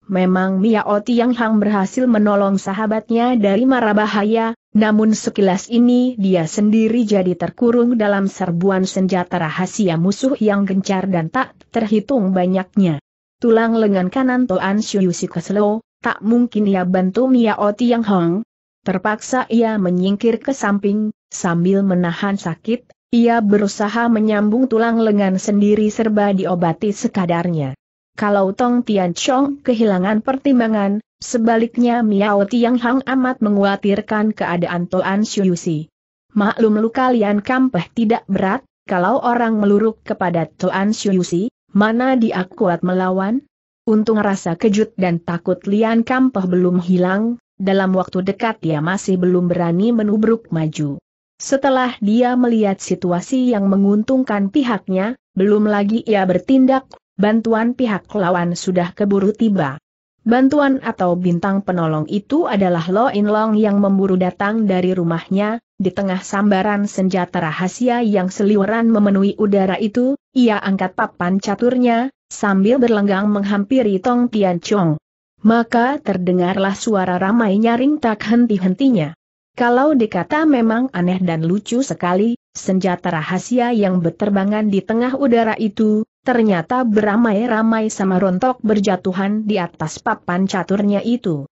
Memang Miao Tiang Hang berhasil menolong sahabatnya dari mara bahaya, namun sekilas ini dia sendiri jadi terkurung dalam serbuan senjata rahasia musuh yang gencar dan tak terhitung banyaknya. Tulang lengan kanan Toan Shuyusi Keselo, tak mungkin ia bantu Miao Tiang Hang. Terpaksa ia menyingkir ke samping, sambil menahan sakit, ia berusaha menyambung tulang lengan sendiri serba diobati sekadarnya kalau Tong Tian Chong kehilangan pertimbangan, sebaliknya Miao Tiang Hang amat menguatirkan keadaan Toan Si. Maklum lu kalian kampeh tidak berat, kalau orang meluruk kepada Toan Si, mana dia kuat melawan? Untung rasa kejut dan takut Lian Kampeh belum hilang, dalam waktu dekat dia masih belum berani menubruk maju. Setelah dia melihat situasi yang menguntungkan pihaknya, belum lagi ia bertindak bantuan pihak lawan sudah keburu tiba. Bantuan atau bintang penolong itu adalah Lo In Long yang memburu datang dari rumahnya, di tengah sambaran senjata rahasia yang seliweran memenuhi udara itu, ia angkat papan caturnya, sambil berlenggang menghampiri Tong Tian Chong. Maka terdengarlah suara ramai nyaring tak henti-hentinya. Kalau dikata memang aneh dan lucu sekali, senjata rahasia yang berterbangan di tengah udara itu, ternyata beramai-ramai sama rontok berjatuhan di atas papan caturnya itu.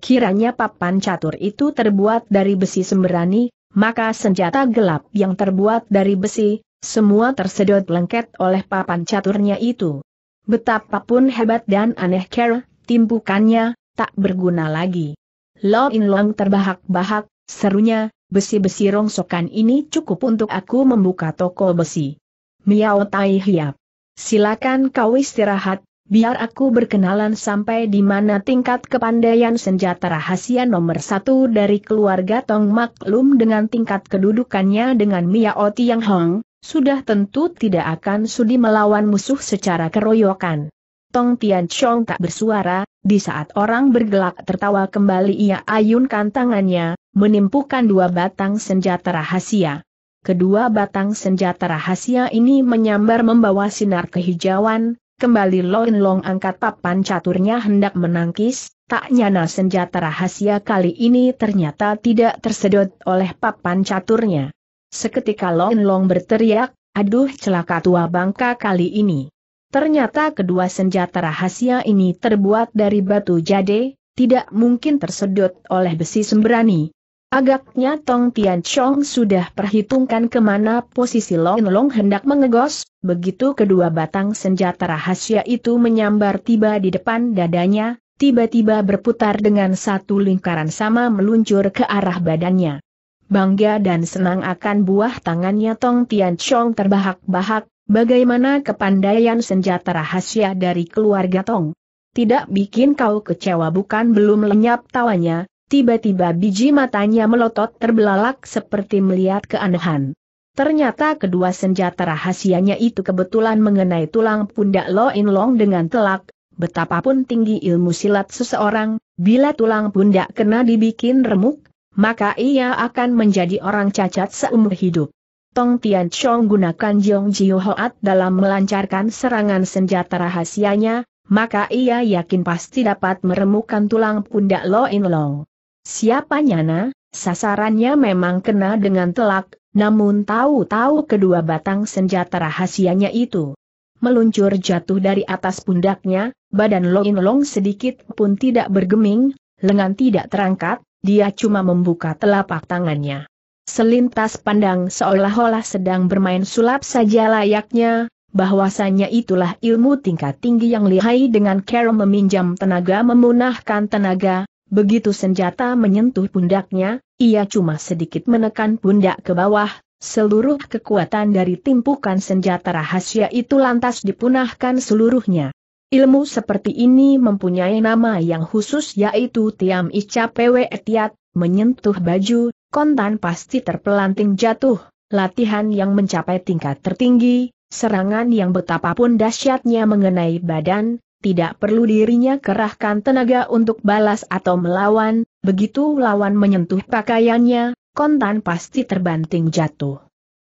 Kiranya papan catur itu terbuat dari besi sembrani, maka senjata gelap yang terbuat dari besi, semua tersedot lengket oleh papan caturnya itu. Betapapun hebat dan aneh care, timpukannya, tak berguna lagi. Lo in long terbahak-bahak, serunya, besi-besi rongsokan ini cukup untuk aku membuka toko besi. Miao Tai Hiap silakan kau istirahat, biar aku berkenalan sampai di mana tingkat kepandaian senjata rahasia nomor satu dari keluarga Tong maklum dengan tingkat kedudukannya dengan Miao Tiang Hong, sudah tentu tidak akan sudi melawan musuh secara keroyokan. Tong Tian Chong tak bersuara, di saat orang bergelak tertawa kembali ia ayunkan tangannya, menimpukan dua batang senjata rahasia kedua batang senjata rahasia ini menyambar membawa sinar kehijauan, kembali Loin Long angkat papan caturnya hendak menangkis, tak nyana senjata rahasia kali ini ternyata tidak tersedot oleh papan caturnya. Seketika Loin Long berteriak, aduh celaka tua bangka kali ini. Ternyata kedua senjata rahasia ini terbuat dari batu jade, tidak mungkin tersedot oleh besi sembrani. Agaknya Tong Tian Chong sudah perhitungkan kemana posisi Long Long hendak mengegos, begitu kedua batang senjata rahasia itu menyambar tiba di depan dadanya, tiba-tiba berputar dengan satu lingkaran sama meluncur ke arah badannya. Bangga dan senang akan buah tangannya Tong Tian Chong terbahak-bahak, bagaimana kepandaian senjata rahasia dari keluarga Tong. Tidak bikin kau kecewa bukan belum lenyap tawanya, Tiba-tiba biji matanya melotot terbelalak seperti melihat keanehan. Ternyata kedua senjata rahasianya itu kebetulan mengenai tulang pundak Lo In Long dengan telak, betapapun tinggi ilmu silat seseorang, bila tulang pundak kena dibikin remuk, maka ia akan menjadi orang cacat seumur hidup. Tong Tian Chong gunakan Jong Jiu Hoat dalam melancarkan serangan senjata rahasianya, maka ia yakin pasti dapat meremukkan tulang pundak Lo In Long. Siapa Nyana? Sasarannya memang kena dengan telak, namun tahu-tahu kedua batang senjata rahasianya itu meluncur jatuh dari atas pundaknya, badan Loin Long sedikit pun tidak bergeming, lengan tidak terangkat, dia cuma membuka telapak tangannya. Selintas pandang seolah-olah sedang bermain sulap saja layaknya, bahwasannya itulah ilmu tingkat tinggi yang lihai dengan cara meminjam tenaga memunahkan tenaga, Begitu senjata menyentuh pundaknya, ia cuma sedikit menekan pundak ke bawah, seluruh kekuatan dari timpukan senjata rahasia itu lantas dipunahkan seluruhnya. Ilmu seperti ini mempunyai nama yang khusus yaitu Tiam Ica Pwe Etiat, menyentuh baju, kontan pasti terpelanting jatuh, latihan yang mencapai tingkat tertinggi, serangan yang betapapun dahsyatnya mengenai badan, tidak perlu dirinya kerahkan tenaga untuk balas atau melawan, begitu lawan menyentuh pakaiannya, kontan pasti terbanting jatuh.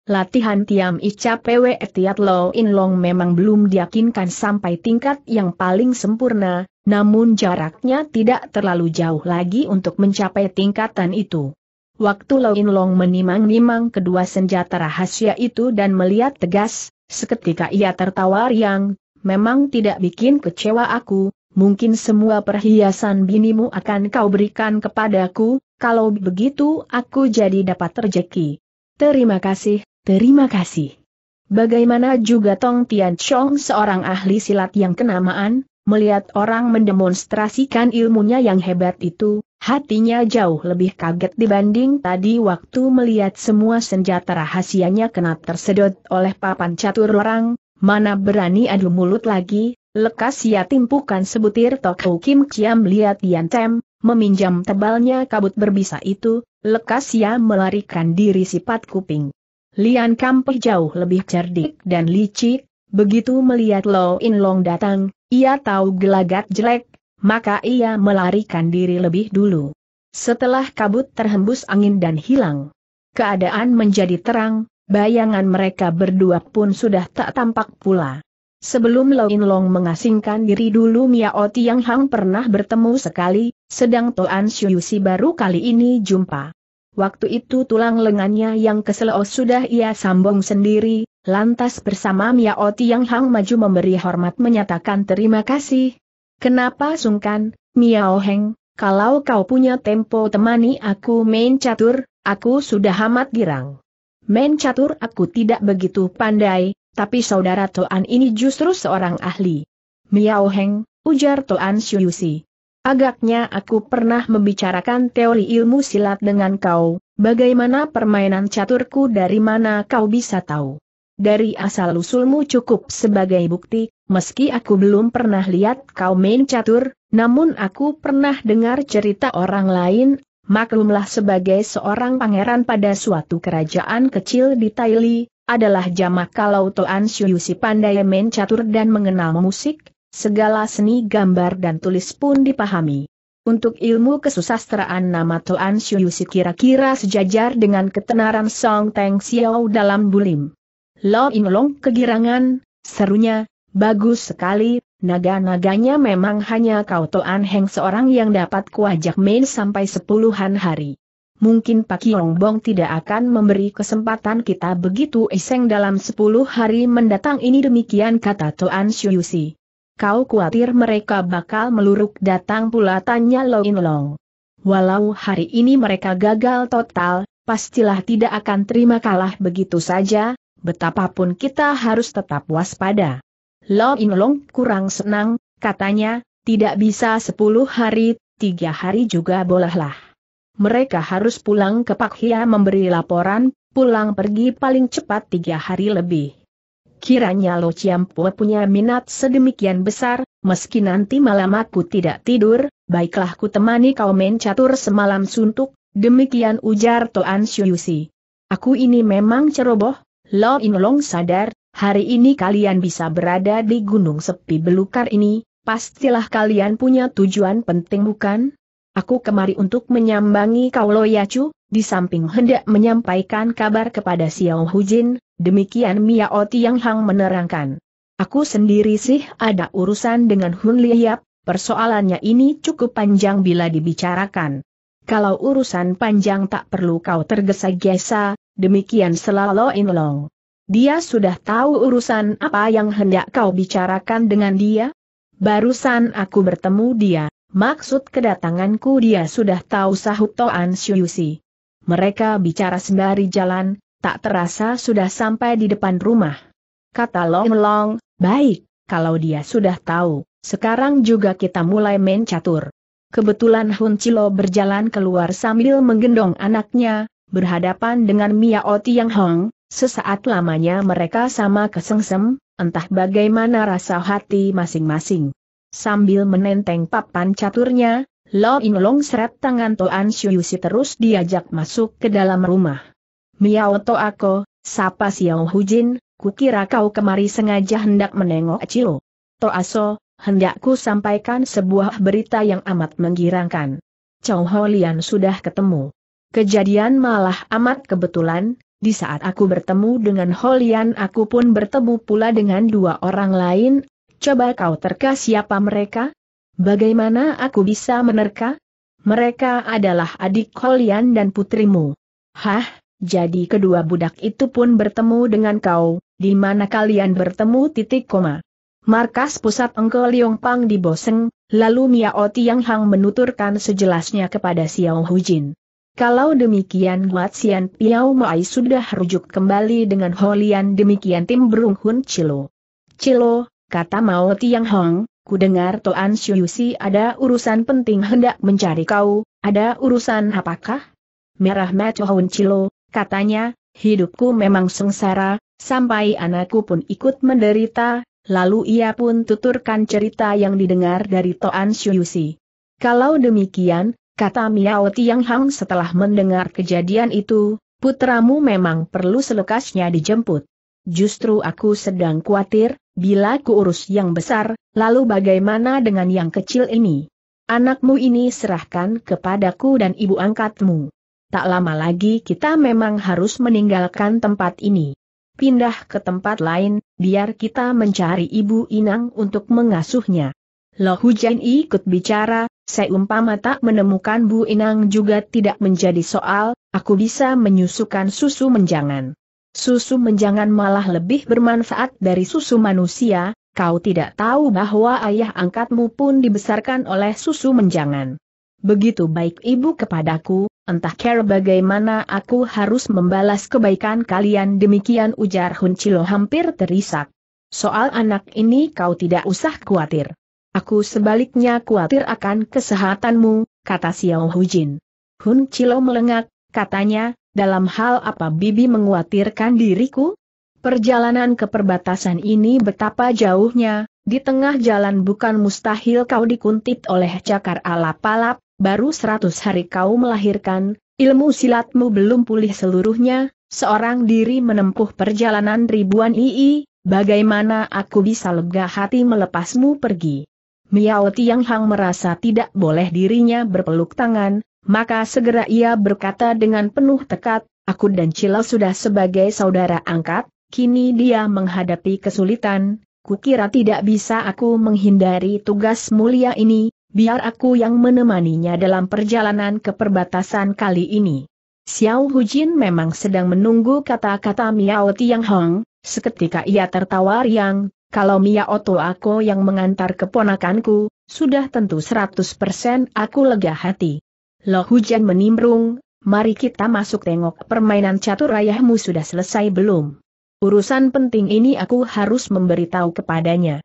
Latihan Tiam Ica PW tiat Lo In Long memang belum diyakinkan sampai tingkat yang paling sempurna, namun jaraknya tidak terlalu jauh lagi untuk mencapai tingkatan itu. Waktu Lo In Long menimang-nimang kedua senjata rahasia itu dan melihat tegas, seketika ia tertawa riang, memang tidak bikin kecewa aku, mungkin semua perhiasan binimu akan kau berikan kepadaku, kalau begitu aku jadi dapat rejeki. Terima kasih, terima kasih. Bagaimana juga Tong Tian Chong seorang ahli silat yang kenamaan, melihat orang mendemonstrasikan ilmunya yang hebat itu, hatinya jauh lebih kaget dibanding tadi waktu melihat semua senjata rahasianya kena tersedot oleh papan catur orang, Mana berani adu mulut lagi, lekas ia timpukan sebutir Toko Kim Chiam lihat Yan Tem, meminjam tebalnya kabut berbisa itu, lekas ia melarikan diri sifat kuping. Lian Kampeh jauh lebih cerdik dan licik, begitu melihat Lo In Long datang, ia tahu gelagat jelek, maka ia melarikan diri lebih dulu. Setelah kabut terhembus angin dan hilang, keadaan menjadi terang, bayangan mereka berdua pun sudah tak tampak pula. Sebelum Lo Long mengasingkan diri dulu Miao Tiang Hang pernah bertemu sekali, sedang Toan si baru kali ini jumpa. Waktu itu tulang lengannya yang keseleo sudah ia sambung sendiri, lantas bersama Miao Tiang Hang maju memberi hormat menyatakan terima kasih. Kenapa sungkan, Miao Heng, kalau kau punya tempo temani aku main catur, aku sudah amat girang. Men catur aku tidak begitu pandai, tapi saudara Toan ini justru seorang ahli. Miao Heng, ujar Toan Shuyusi. Agaknya aku pernah membicarakan teori ilmu silat dengan kau, bagaimana permainan caturku dari mana kau bisa tahu. Dari asal-usulmu cukup sebagai bukti, meski aku belum pernah lihat kau main catur, namun aku pernah dengar cerita orang lain, maklumlah sebagai seorang pangeran pada suatu kerajaan kecil di Taili, adalah jamak kalau Toan Syuyusi pandai main catur dan mengenal musik, segala seni gambar dan tulis pun dipahami. Untuk ilmu kesusastraan nama Toan Syuyusi kira-kira sejajar dengan ketenaran Song Teng Xiao dalam bulim. Lo In Long kegirangan, serunya, bagus sekali, Naga-naganya memang hanya kau Toan Heng seorang yang dapat kuajak main sampai sepuluhan hari. Mungkin Pak Yong Bong tidak akan memberi kesempatan kita begitu iseng dalam sepuluh hari mendatang ini demikian kata Toan Shuyusi. Kau khawatir mereka bakal meluruk datang pula tanya Lo In Long. Walau hari ini mereka gagal total, pastilah tidak akan terima kalah begitu saja, betapapun kita harus tetap waspada. Lo Long kurang senang, katanya, tidak bisa sepuluh hari, tiga hari juga bolehlah. Mereka harus pulang ke Pak Hia memberi laporan, pulang pergi paling cepat tiga hari lebih. Kiranya Lo Po punya minat sedemikian besar, meski nanti malam aku tidak tidur, baiklah ku temani kau main catur semalam suntuk, demikian ujar Toan Xiu Aku ini memang ceroboh, Lo Long sadar, hari ini kalian bisa berada di gunung sepi belukar ini, pastilah kalian punya tujuan penting bukan? Aku kemari untuk menyambangi kau Loyacu, di samping hendak menyampaikan kabar kepada Xiao Hujin, demikian Miao Tiang Hang menerangkan. Aku sendiri sih ada urusan dengan Hun Liyap, persoalannya ini cukup panjang bila dibicarakan. Kalau urusan panjang tak perlu kau tergesa-gesa, demikian selalu inlong. Dia sudah tahu urusan apa yang hendak kau bicarakan dengan dia? Barusan aku bertemu dia, maksud kedatanganku dia sudah tahu sahut Toan Syuyusi. Mereka bicara sembari jalan, tak terasa sudah sampai di depan rumah. Kata Long Long, baik, kalau dia sudah tahu, sekarang juga kita mulai main catur. Kebetulan Hun Chilo berjalan keluar sambil menggendong anaknya, berhadapan dengan Mia Oti Yang Hong, Sesaat lamanya mereka sama kesengsem, entah bagaimana rasa hati masing-masing. Sambil menenteng papan caturnya, Lo In Long seret tangan Toan si terus diajak masuk ke dalam rumah. Miao To Ako, sapa Xiao Jin? kukira kau kemari sengaja hendak menengok Cio. To Aso, hendakku sampaikan sebuah berita yang amat menggirangkan. Chow Ho Lian sudah ketemu. Kejadian malah amat kebetulan, di saat aku bertemu dengan Holian aku pun bertemu pula dengan dua orang lain, coba kau terka siapa mereka? Bagaimana aku bisa menerka? Mereka adalah adik Holian dan putrimu. Hah, jadi kedua budak itu pun bertemu dengan kau, di mana kalian bertemu titik koma. Markas pusat Liong Pang di Boseng, lalu Miao Tiang Hang menuturkan sejelasnya kepada Xiao Hujin. Kalau demikian Guatsian Piao Mai sudah rujuk kembali dengan Holian demikian tim berung Hun Cilo. Cilo, kata Mao Tiang Hong, ku dengar Toan si ada urusan penting hendak mencari kau, ada urusan apakah? Merah mata Hun Cilo, katanya, hidupku memang sengsara, sampai anakku pun ikut menderita, lalu ia pun tuturkan cerita yang didengar dari Toan Yusi. Kalau demikian, kata Miao Tiang Hang setelah mendengar kejadian itu, putramu memang perlu selekasnya dijemput. Justru aku sedang khawatir, bila kuurus yang besar, lalu bagaimana dengan yang kecil ini? Anakmu ini serahkan kepadaku dan ibu angkatmu. Tak lama lagi kita memang harus meninggalkan tempat ini. Pindah ke tempat lain, biar kita mencari ibu inang untuk mengasuhnya. Lo Hujan ikut bicara, Seumpama tak menemukan Bu Inang juga tidak menjadi soal, aku bisa menyusukan susu menjangan. Susu menjangan malah lebih bermanfaat dari susu manusia, kau tidak tahu bahwa ayah angkatmu pun dibesarkan oleh susu menjangan. Begitu baik ibu kepadaku, entah care bagaimana aku harus membalas kebaikan kalian demikian ujar Hun Chilo hampir terisak. Soal anak ini kau tidak usah khawatir. Aku sebaliknya khawatir akan kesehatanmu, kata Xiao Hujin. Hun Chilo melengak, katanya, dalam hal apa Bibi menguatirkan diriku? Perjalanan ke perbatasan ini betapa jauhnya, di tengah jalan bukan mustahil kau dikuntit oleh cakar alap-alap, baru seratus hari kau melahirkan, ilmu silatmu belum pulih seluruhnya, seorang diri menempuh perjalanan ribuan ii, bagaimana aku bisa lega hati melepasmu pergi? Miao Tiang Hang merasa tidak boleh dirinya berpeluk tangan, maka segera ia berkata dengan penuh tekad, aku dan Cila sudah sebagai saudara angkat, kini dia menghadapi kesulitan, kukira tidak bisa aku menghindari tugas mulia ini, biar aku yang menemaninya dalam perjalanan ke perbatasan kali ini. Xiao Hujin memang sedang menunggu kata-kata Miao Tiang Hong, seketika ia tertawa riang, kalau Mia Oto aku yang mengantar keponakanku, sudah tentu 100% aku lega hati. Loh hujan menimbrung, mari kita masuk tengok permainan catur ayahmu sudah selesai belum. Urusan penting ini aku harus memberitahu kepadanya.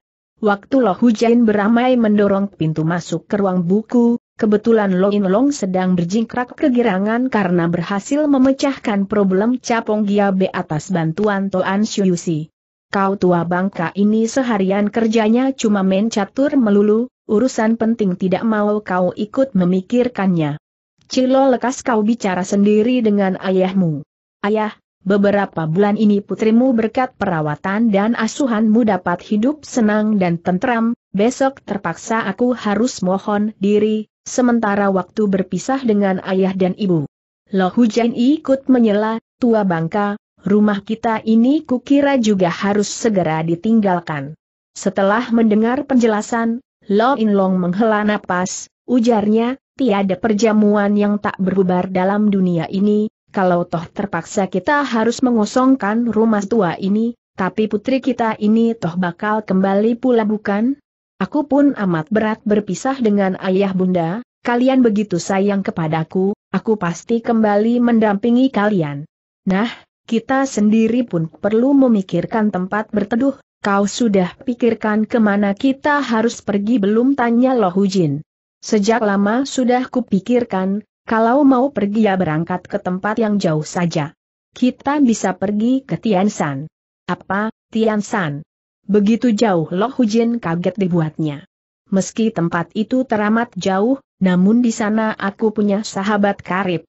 Waktu Loh Hujan beramai mendorong pintu masuk ke ruang buku, kebetulan Lo In Long sedang berjingkrak kegirangan karena berhasil memecahkan problem Capong Gia atas bantuan Toan Shuyusi kau tua bangka ini seharian kerjanya cuma main catur melulu, urusan penting tidak mau kau ikut memikirkannya. Cilo lekas kau bicara sendiri dengan ayahmu. Ayah, beberapa bulan ini putrimu berkat perawatan dan asuhanmu dapat hidup senang dan tentram, besok terpaksa aku harus mohon diri, sementara waktu berpisah dengan ayah dan ibu. Loh Hujan ikut menyela, tua bangka, rumah kita ini kukira juga harus segera ditinggalkan. Setelah mendengar penjelasan, Lo In Long menghela napas, ujarnya, tiada perjamuan yang tak berbubar dalam dunia ini, kalau toh terpaksa kita harus mengosongkan rumah tua ini, tapi putri kita ini toh bakal kembali pula bukan? Aku pun amat berat berpisah dengan ayah bunda, kalian begitu sayang kepadaku, aku pasti kembali mendampingi kalian. Nah, kita sendiri pun perlu memikirkan tempat berteduh, kau sudah pikirkan kemana kita harus pergi belum tanya Lohujin. Sejak lama sudah kupikirkan, kalau mau pergi ya berangkat ke tempat yang jauh saja. Kita bisa pergi ke Tiansan. Apa, Tiansan? Begitu jauh Lohujin kaget dibuatnya. Meski tempat itu teramat jauh, namun di sana aku punya sahabat karib.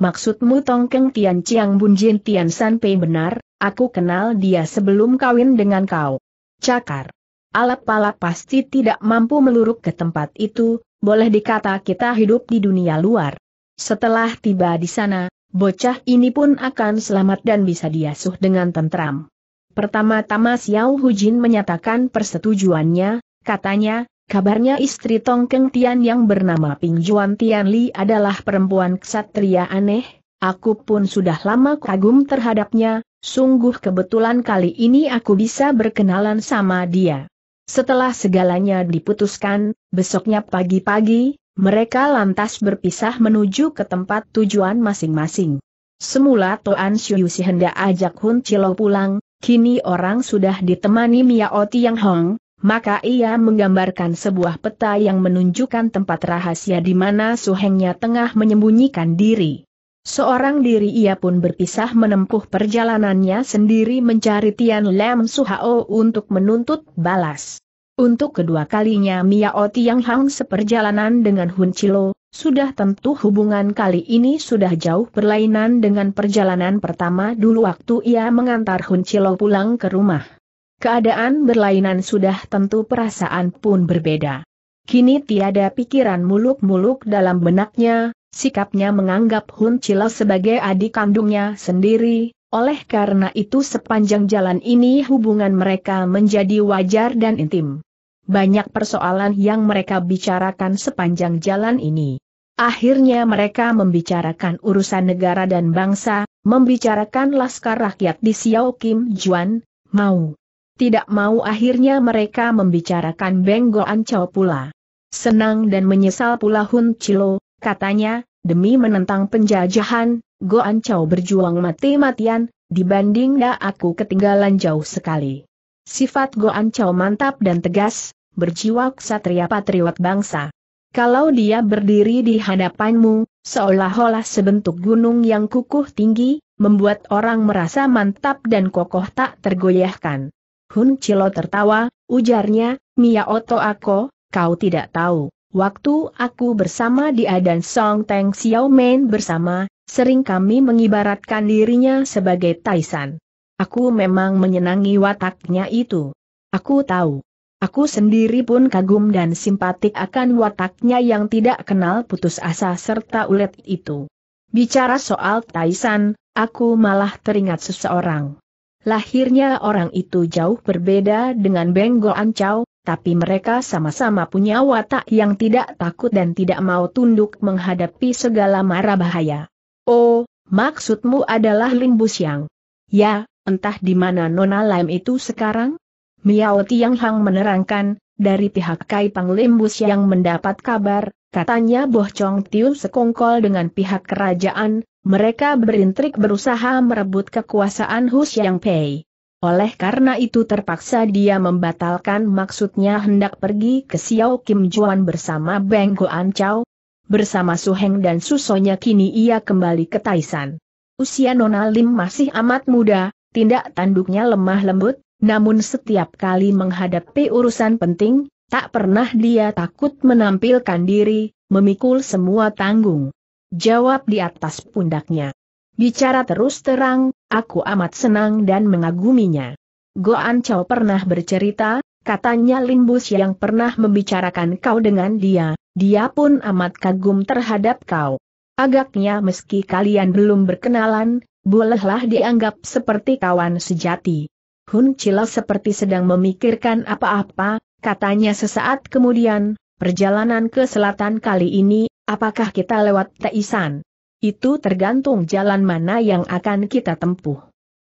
Maksudmu Tongkeng Tian Chiang Bunjin Tian Sanpei benar, aku kenal dia sebelum kawin dengan kau. Cakar. Alap-alap pasti tidak mampu meluruk ke tempat itu, boleh dikata kita hidup di dunia luar. Setelah tiba di sana, bocah ini pun akan selamat dan bisa diasuh dengan tentram. Pertama-tama Xiao Hujin menyatakan persetujuannya, katanya, Kabarnya istri Tong Keng Tian yang bernama Ping Juan Tian Li adalah perempuan ksatria aneh, aku pun sudah lama kagum terhadapnya, sungguh kebetulan kali ini aku bisa berkenalan sama dia. Setelah segalanya diputuskan, besoknya pagi-pagi, mereka lantas berpisah menuju ke tempat tujuan masing-masing. Semula Toan si hendak ajak Hun Chilo pulang, kini orang sudah ditemani Miao Tiang Hong, maka ia menggambarkan sebuah peta yang menunjukkan tempat rahasia di mana suhengnya tengah menyembunyikan diri. Seorang diri ia pun berpisah menempuh perjalanannya sendiri mencari Tian Lam Suhao untuk menuntut balas. Untuk kedua kalinya Miao Tiang Hang seperjalanan dengan Hun Chilo, sudah tentu hubungan kali ini sudah jauh berlainan dengan perjalanan pertama dulu waktu ia mengantar Hun Chilo pulang ke rumah. Keadaan berlainan sudah tentu perasaan pun berbeda. Kini tiada pikiran muluk-muluk dalam benaknya, sikapnya menganggap Hun Chilo sebagai adik kandungnya sendiri, oleh karena itu sepanjang jalan ini hubungan mereka menjadi wajar dan intim. Banyak persoalan yang mereka bicarakan sepanjang jalan ini. Akhirnya mereka membicarakan urusan negara dan bangsa, membicarakan laskar rakyat di Xiao Kim Juan, mau tidak mau akhirnya mereka membicarakan Benggo Goancau pula. Senang dan menyesal pula Hun Chilo, katanya, demi menentang penjajahan, Go Goancau berjuang mati-matian, dibanding da aku ketinggalan jauh sekali. Sifat Go Goancau mantap dan tegas, berjiwa ksatria patriot bangsa. Kalau dia berdiri di hadapanmu, seolah-olah sebentuk gunung yang kukuh tinggi, membuat orang merasa mantap dan kokoh tak tergoyahkan. Hun Chilo tertawa, ujarnya, Mia Oto Ako, kau tidak tahu. Waktu aku bersama dia dan Song Teng Xiao Men bersama, sering kami mengibaratkan dirinya sebagai Taisan. Aku memang menyenangi wataknya itu. Aku tahu. Aku sendiri pun kagum dan simpatik akan wataknya yang tidak kenal putus asa serta ulet itu. Bicara soal Taisan, aku malah teringat seseorang. Lahirnya orang itu jauh berbeda dengan Benggo Ancau, tapi mereka sama-sama punya watak yang tidak takut dan tidak mau tunduk menghadapi segala mara bahaya. Oh, maksudmu adalah Limbus yang? Ya, entah di mana Nona Lam itu sekarang? Miao Tiang Hang menerangkan, dari pihak Kai Limbus yang mendapat kabar, katanya Boh Chong Tiu sekongkol dengan pihak kerajaan, mereka berintrik berusaha merebut kekuasaan Hu Pei. Oleh karena itu terpaksa dia membatalkan maksudnya hendak pergi ke Xiao Kim Juan bersama Beng Goan Chao. Bersama Su Heng dan susonya kini ia kembali ke Taisan. Usia Nona Lim masih amat muda, tindak tanduknya lemah lembut, namun setiap kali menghadapi urusan penting, tak pernah dia takut menampilkan diri, memikul semua tanggung. Jawab di atas pundaknya. Bicara terus terang, aku amat senang dan mengaguminya. Goan Chow pernah bercerita, katanya Limbus yang pernah membicarakan kau dengan dia, dia pun amat kagum terhadap kau. Agaknya meski kalian belum berkenalan, bolehlah dianggap seperti kawan sejati. Hun Chila seperti sedang memikirkan apa-apa, katanya sesaat kemudian, perjalanan ke selatan kali ini Apakah kita lewat Taisan? Itu tergantung jalan mana yang akan kita tempuh.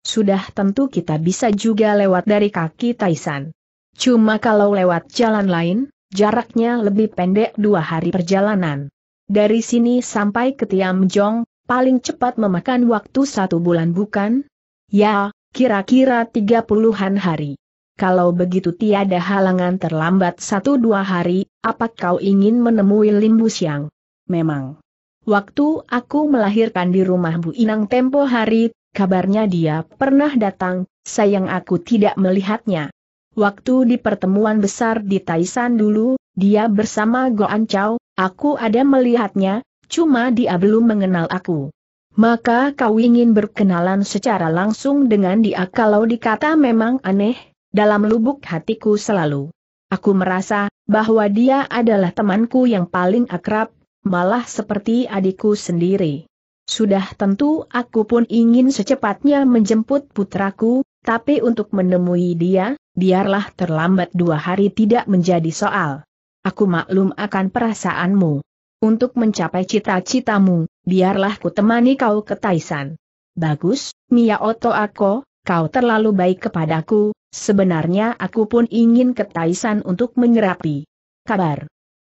Sudah tentu kita bisa juga lewat dari kaki Taisan. Cuma kalau lewat jalan lain, jaraknya lebih pendek dua hari perjalanan. Dari sini sampai ke Tiamjong, paling cepat memakan waktu satu bulan bukan? Ya, kira-kira tiga puluhan hari. Kalau begitu tiada halangan terlambat satu dua hari, apa kau ingin menemui Limbu Siang? memang. Waktu aku melahirkan di rumah Bu Inang tempo hari, kabarnya dia pernah datang, sayang aku tidak melihatnya. Waktu di pertemuan besar di Taisan dulu, dia bersama Goan Chow, aku ada melihatnya, cuma dia belum mengenal aku. Maka kau ingin berkenalan secara langsung dengan dia kalau dikata memang aneh, dalam lubuk hatiku selalu. Aku merasa, bahwa dia adalah temanku yang paling akrab, malah seperti adikku sendiri. Sudah tentu aku pun ingin secepatnya menjemput putraku, tapi untuk menemui dia, biarlah terlambat dua hari tidak menjadi soal. Aku maklum akan perasaanmu. Untuk mencapai cita-citamu, biarlah ku temani kau ke Taisan. Bagus, Mia Oto Ako, kau terlalu baik kepadaku, sebenarnya aku pun ingin ke Taisan untuk menyerapi kabar.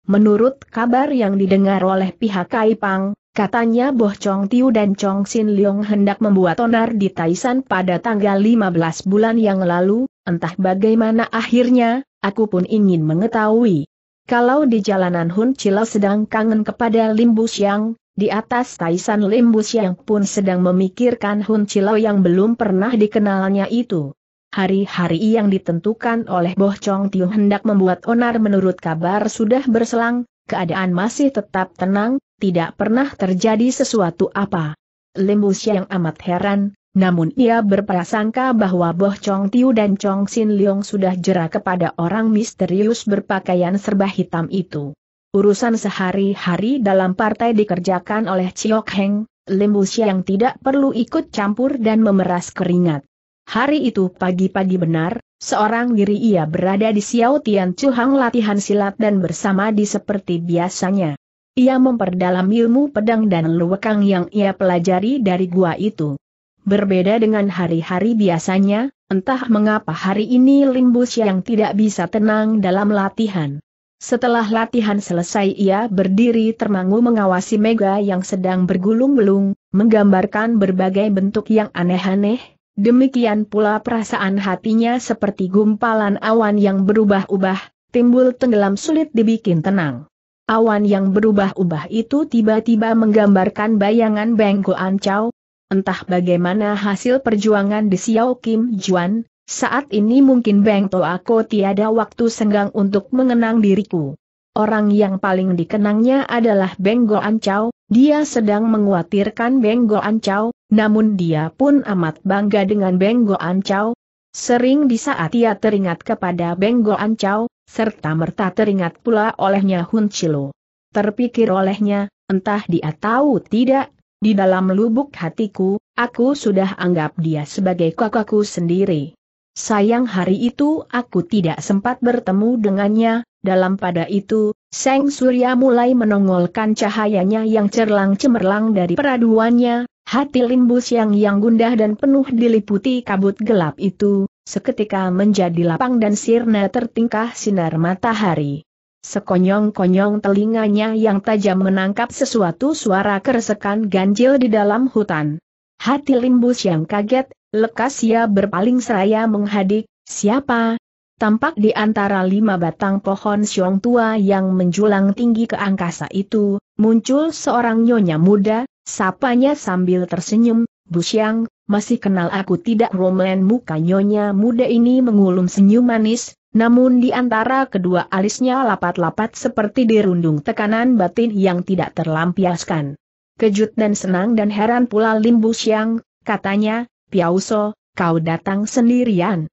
Menurut kabar yang didengar oleh pihak Kaipang, katanya Boh Chong Tiu dan Chong Sin Leong hendak membuat onar di Taisan pada tanggal 15 bulan yang lalu, entah bagaimana akhirnya, aku pun ingin mengetahui. Kalau di jalanan Hun Chilo sedang kangen kepada Lim Bu Xiang, di atas Taisan Lim Bu Xiang pun sedang memikirkan Hun Chilo yang belum pernah dikenalnya itu. Hari-hari yang ditentukan oleh Boh Chong Tiu hendak membuat onar menurut kabar sudah berselang, keadaan masih tetap tenang, tidak pernah terjadi sesuatu apa. Limbus yang amat heran, namun ia berprasangka bahwa Boh Chong Tiu dan Chong Sin Leong sudah jera kepada orang misterius berpakaian serba hitam itu. Urusan sehari-hari dalam partai dikerjakan oleh Chiok Heng, Lim yang tidak perlu ikut campur dan memeras keringat. Hari itu pagi-pagi benar, seorang diri ia berada di Xiao Tian Chuhang latihan silat dan bersama di seperti biasanya. Ia memperdalam ilmu pedang dan luwekang yang ia pelajari dari gua itu. Berbeda dengan hari-hari biasanya, entah mengapa hari ini Limbus yang tidak bisa tenang dalam latihan. Setelah latihan selesai ia berdiri termangu mengawasi Mega yang sedang bergulung-gulung, menggambarkan berbagai bentuk yang aneh-aneh, Demikian pula perasaan hatinya seperti gumpalan awan yang berubah-ubah, timbul tenggelam sulit dibikin tenang. Awan yang berubah-ubah itu tiba-tiba menggambarkan bayangan Bengko Ancau. Entah bagaimana hasil perjuangan di Xiao Kim Juan, saat ini mungkin Beng aku tiada waktu senggang untuk mengenang diriku. Orang yang paling dikenangnya adalah Beng Ancau, dia sedang menguatirkan Benggo Ancau, namun dia pun amat bangga dengan Benggo Ancau. Sering di saat ia teringat kepada Benggo Ancau, serta merta teringat pula olehnya Hun Chilo. Terpikir olehnya, entah dia tahu tidak, di dalam lubuk hatiku, aku sudah anggap dia sebagai kakakku sendiri. Sayang hari itu aku tidak sempat bertemu dengannya, dalam pada itu, Seng Surya mulai menongolkan cahayanya yang cerlang cemerlang dari peraduannya, hati limbus yang yang gundah dan penuh diliputi kabut gelap itu, seketika menjadi lapang dan sirna tertingkah sinar matahari. Sekonyong-konyong telinganya yang tajam menangkap sesuatu suara keresekan ganjil di dalam hutan. Hati limbus yang kaget, lekas ia berpaling seraya menghadik, siapa, Tampak di antara lima batang pohon siong tua yang menjulang tinggi ke angkasa itu, muncul seorang nyonya muda, sapanya sambil tersenyum, Bu Siang, masih kenal aku tidak romen muka nyonya muda ini mengulum senyum manis, namun di antara kedua alisnya lapat-lapat seperti dirundung tekanan batin yang tidak terlampiaskan. Kejut dan senang dan heran pula Lim Bu Siang, katanya, Piauso, kau datang sendirian.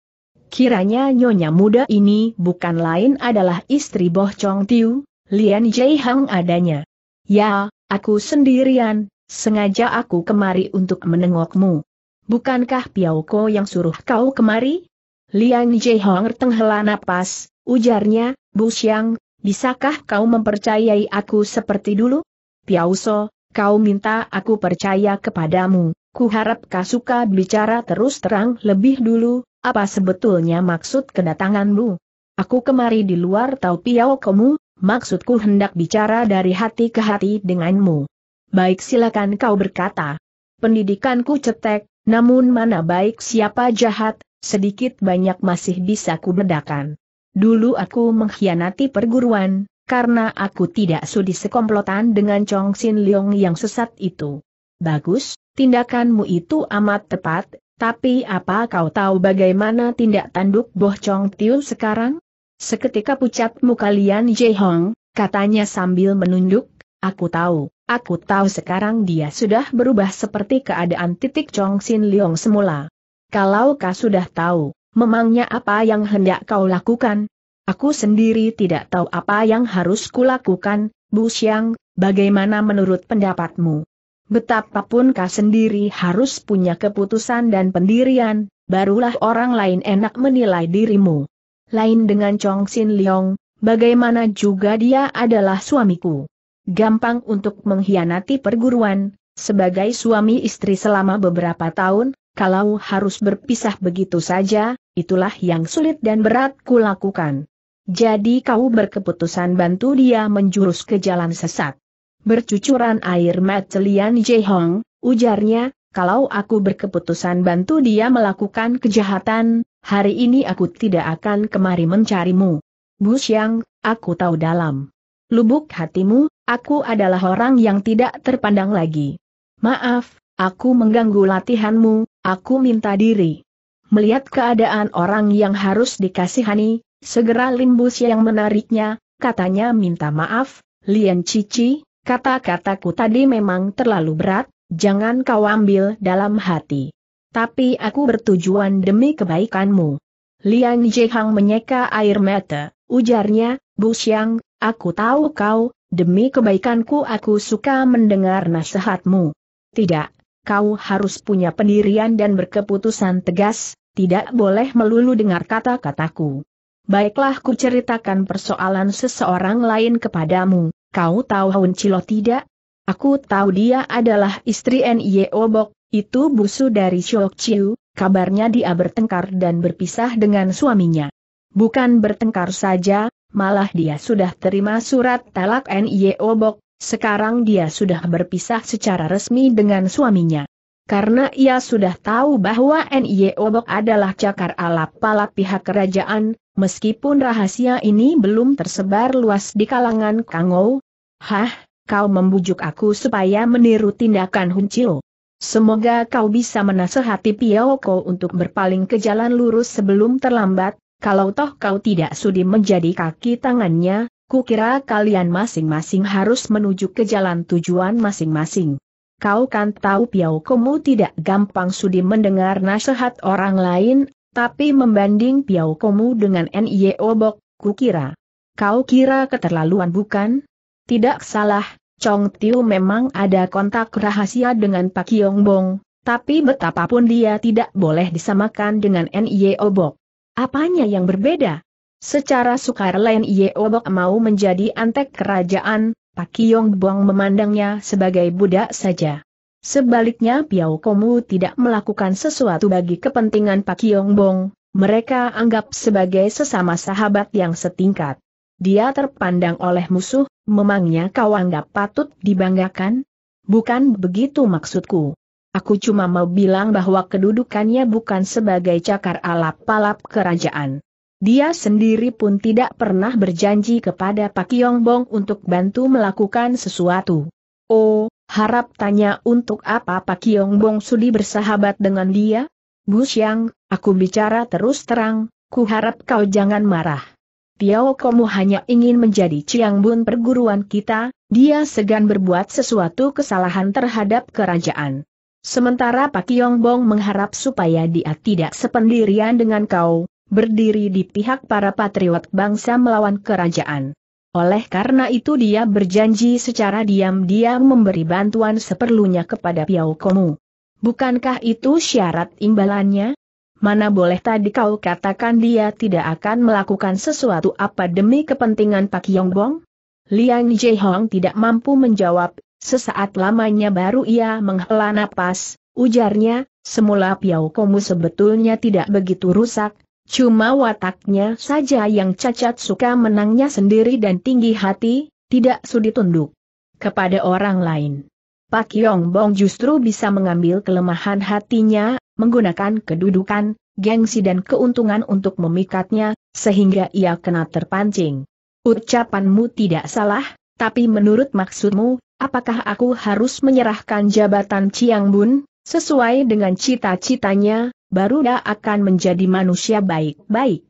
Kiranya nyonya muda ini bukan lain adalah istri Boh Chong Tiu, Lian Jai Hang adanya. Ya, aku sendirian, sengaja aku kemari untuk menengokmu. Bukankah Piao Ko yang suruh kau kemari? Lian Jai Hang tenghela napas, ujarnya, Bu Xiang, bisakah kau mempercayai aku seperti dulu? Piao So, kau minta aku percaya kepadamu, ku harap kau suka bicara terus terang lebih dulu, apa sebetulnya maksud kedatanganmu? Aku kemari di luar tahu piau kamu, maksudku hendak bicara dari hati ke hati denganmu. Baik silakan kau berkata. Pendidikanku cetek, namun mana baik siapa jahat, sedikit banyak masih bisa kubedakan. Dulu aku mengkhianati perguruan, karena aku tidak sudi sekomplotan dengan Chong Xin Leong yang sesat itu. Bagus, tindakanmu itu amat tepat, tapi apa kau tahu bagaimana tindak tanduk Boh Chong Tiu sekarang? Seketika pucat muka Lian Hong, katanya sambil menunduk, aku tahu, aku tahu sekarang dia sudah berubah seperti keadaan titik Chong Sin Leong semula. Kalau kau sudah tahu, memangnya apa yang hendak kau lakukan? Aku sendiri tidak tahu apa yang harus kulakukan, Bu Xiang, bagaimana menurut pendapatmu? Betapapun kau sendiri harus punya keputusan dan pendirian, barulah orang lain enak menilai dirimu. Lain dengan Chong Xin Leong, bagaimana juga dia adalah suamiku. Gampang untuk mengkhianati perguruan, sebagai suami istri selama beberapa tahun, kalau harus berpisah begitu saja, itulah yang sulit dan berat kulakukan. Jadi kau berkeputusan bantu dia menjurus ke jalan sesat bercucuran air mata Lian Jehong, ujarnya, kalau aku berkeputusan bantu dia melakukan kejahatan, hari ini aku tidak akan kemari mencarimu. Bu Xiang, aku tahu dalam lubuk hatimu, aku adalah orang yang tidak terpandang lagi. Maaf, aku mengganggu latihanmu, aku minta diri. Melihat keadaan orang yang harus dikasihani, segera Bu yang menariknya, katanya minta maaf, Lian Cici, Kata-kataku tadi memang terlalu berat, jangan kau ambil dalam hati. Tapi aku bertujuan demi kebaikanmu. Lian Jehang menyeka air mata, ujarnya, Bu Xiang, aku tahu kau, demi kebaikanku aku suka mendengar nasihatmu. Tidak, kau harus punya pendirian dan berkeputusan tegas, tidak boleh melulu dengar kata-kataku. Baiklah ku ceritakan persoalan seseorang lain kepadamu, Kau tahu Hun Cilo tidak? Aku tahu dia adalah istri Nye Obok, itu busu dari Shok Chiu, kabarnya dia bertengkar dan berpisah dengan suaminya. Bukan bertengkar saja, malah dia sudah terima surat talak Nye Obok, sekarang dia sudah berpisah secara resmi dengan suaminya karena ia sudah tahu bahwa Nye Obok adalah cakar alap palap pihak kerajaan, meskipun rahasia ini belum tersebar luas di kalangan Kangou, Hah, kau membujuk aku supaya meniru tindakan Huncio. Semoga kau bisa menasehati Piaoko untuk berpaling ke jalan lurus sebelum terlambat, kalau toh kau tidak sudi menjadi kaki tangannya, kukira kalian masing-masing harus menuju ke jalan tujuan masing-masing. Kau kan tahu Piaokomu tidak gampang sudi mendengar nasihat orang lain, tapi membanding Piaokomu dengan N.I.O. Bok, kukira. Kau kira keterlaluan bukan? Tidak salah, Chong Tiu memang ada kontak rahasia dengan Pak Yong Bong, tapi betapapun dia tidak boleh disamakan dengan N.I.E. Obok. Apanya yang berbeda? Secara sukarela N.I.E. Obok mau menjadi antek kerajaan, Pak Yong Bong memandangnya sebagai budak saja. Sebaliknya Piao Komu tidak melakukan sesuatu bagi kepentingan Pak Yong Bong, mereka anggap sebagai sesama sahabat yang setingkat. Dia terpandang oleh musuh, Memangnya kau anggap patut dibanggakan? Bukan begitu maksudku. Aku cuma mau bilang bahwa kedudukannya bukan sebagai cakar alap-alap kerajaan. Dia sendiri pun tidak pernah berjanji kepada Pak Yongbong untuk bantu melakukan sesuatu. Oh, harap tanya untuk apa Pak Yongbong sudi bersahabat dengan dia? Bu Xiang, aku bicara terus terang, ku harap kau jangan marah. Piao Komu hanya ingin menjadi Ciang Bun perguruan kita, dia segan berbuat sesuatu kesalahan terhadap kerajaan. Sementara Pak Yong Bong mengharap supaya dia tidak sependirian dengan kau, berdiri di pihak para patriot bangsa melawan kerajaan. Oleh karena itu dia berjanji secara diam-diam memberi bantuan seperlunya kepada Piao Komu. Bukankah itu syarat imbalannya? mana boleh tadi kau katakan dia tidak akan melakukan sesuatu apa demi kepentingan Pak Yongbong? Liang Jehong tidak mampu menjawab, sesaat lamanya baru ia menghela napas, ujarnya, semula Piao Komu sebetulnya tidak begitu rusak, cuma wataknya saja yang cacat suka menangnya sendiri dan tinggi hati, tidak sudi tunduk kepada orang lain. Pak Yong Bong justru bisa mengambil kelemahan hatinya menggunakan kedudukan, gengsi dan keuntungan untuk memikatnya, sehingga ia kena terpancing. Ucapanmu tidak salah, tapi menurut maksudmu, apakah aku harus menyerahkan jabatan Chiang Bun, sesuai dengan cita-citanya, baru dia akan menjadi manusia baik-baik.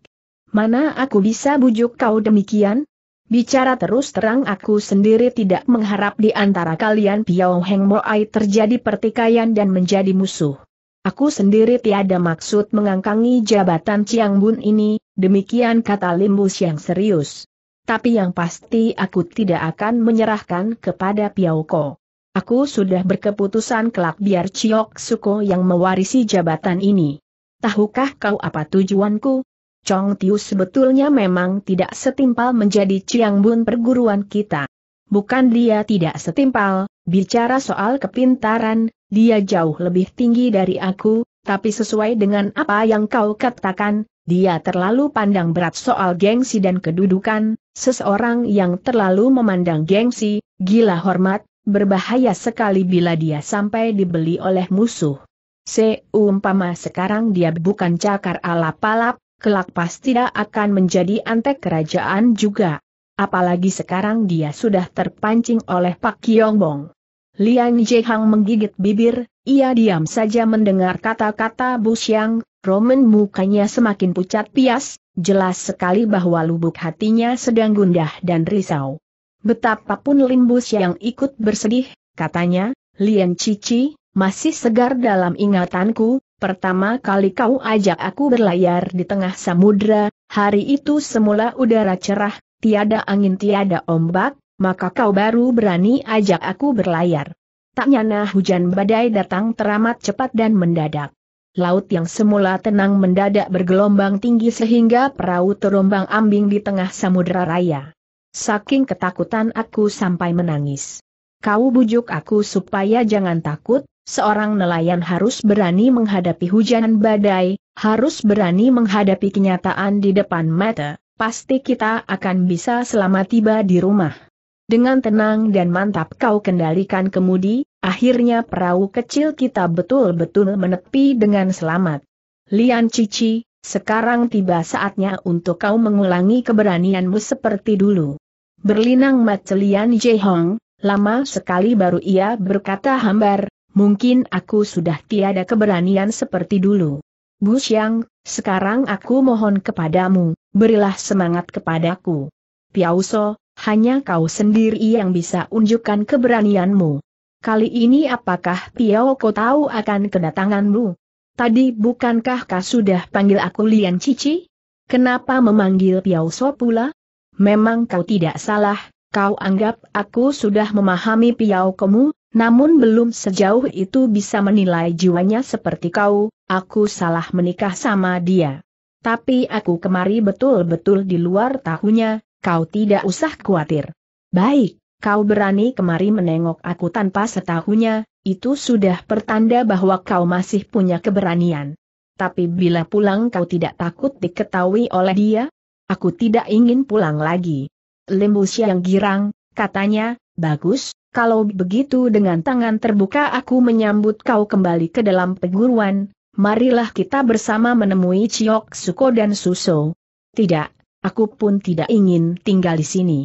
Mana aku bisa bujuk kau demikian? Bicara terus terang aku sendiri tidak mengharap di antara kalian Piao Heng Moai terjadi pertikaian dan menjadi musuh. Aku sendiri tiada maksud mengangkangi jabatan Chiang Bun ini, demikian kata Limbus yang serius. Tapi yang pasti aku tidak akan menyerahkan kepada Ko. Aku sudah berkeputusan kelak biar Chiok Suko yang mewarisi jabatan ini. Tahukah kau apa tujuanku? Chong Tiu sebetulnya memang tidak setimpal menjadi Chiang Bun perguruan kita. Bukan dia tidak setimpal, Bicara soal kepintaran, dia jauh lebih tinggi dari aku, tapi sesuai dengan apa yang kau katakan, dia terlalu pandang berat soal gengsi dan kedudukan, seseorang yang terlalu memandang gengsi, gila hormat, berbahaya sekali bila dia sampai dibeli oleh musuh. Seumpama sekarang dia bukan cakar ala palap, kelak pasti tidak akan menjadi antek kerajaan juga. Apalagi sekarang dia sudah terpancing oleh Pak Bong. Lian Jehang menggigit bibir, ia diam saja mendengar kata-kata Bu Xiang, Roman mukanya semakin pucat pias, jelas sekali bahwa lubuk hatinya sedang gundah dan risau. Betapapun limbus yang ikut bersedih, katanya, Lian Cici, masih segar dalam ingatanku, pertama kali kau ajak aku berlayar di tengah samudra, hari itu semula udara cerah, tiada angin tiada ombak, maka kau baru berani ajak aku berlayar. Tak nyana hujan badai datang teramat cepat dan mendadak. Laut yang semula tenang mendadak bergelombang tinggi sehingga perahu terombang ambing di tengah samudera raya. Saking ketakutan aku sampai menangis. Kau bujuk aku supaya jangan takut, seorang nelayan harus berani menghadapi hujan badai, harus berani menghadapi kenyataan di depan mata, pasti kita akan bisa selamat tiba di rumah. Dengan tenang dan mantap kau kendalikan kemudi, akhirnya perahu kecil kita betul-betul menepi dengan selamat. Lian Cici, sekarang tiba saatnya untuk kau mengulangi keberanianmu seperti dulu. Berlinang mat Lian Jehong, lama sekali baru ia berkata hambar, mungkin aku sudah tiada keberanian seperti dulu. Bu Xiang, sekarang aku mohon kepadamu, berilah semangat kepadaku. Piauso, hanya kau sendiri yang bisa unjukkan keberanianmu. Kali ini apakah Piao kau tahu akan kedatanganmu? Tadi bukankah kau sudah panggil aku Lian Cici? Kenapa memanggil Piao So pula? Memang kau tidak salah, kau anggap aku sudah memahami Piao kamu, namun belum sejauh itu bisa menilai jiwanya seperti kau, aku salah menikah sama dia. Tapi aku kemari betul-betul di luar tahunya, kau tidak usah khawatir. Baik, kau berani kemari menengok aku tanpa setahunya, itu sudah pertanda bahwa kau masih punya keberanian. Tapi bila pulang kau tidak takut diketahui oleh dia? Aku tidak ingin pulang lagi. Limbu yang girang, katanya, bagus, kalau begitu dengan tangan terbuka aku menyambut kau kembali ke dalam peguruan, marilah kita bersama menemui Ciok Suko dan Suso. Tidak, Aku pun tidak ingin tinggal di sini.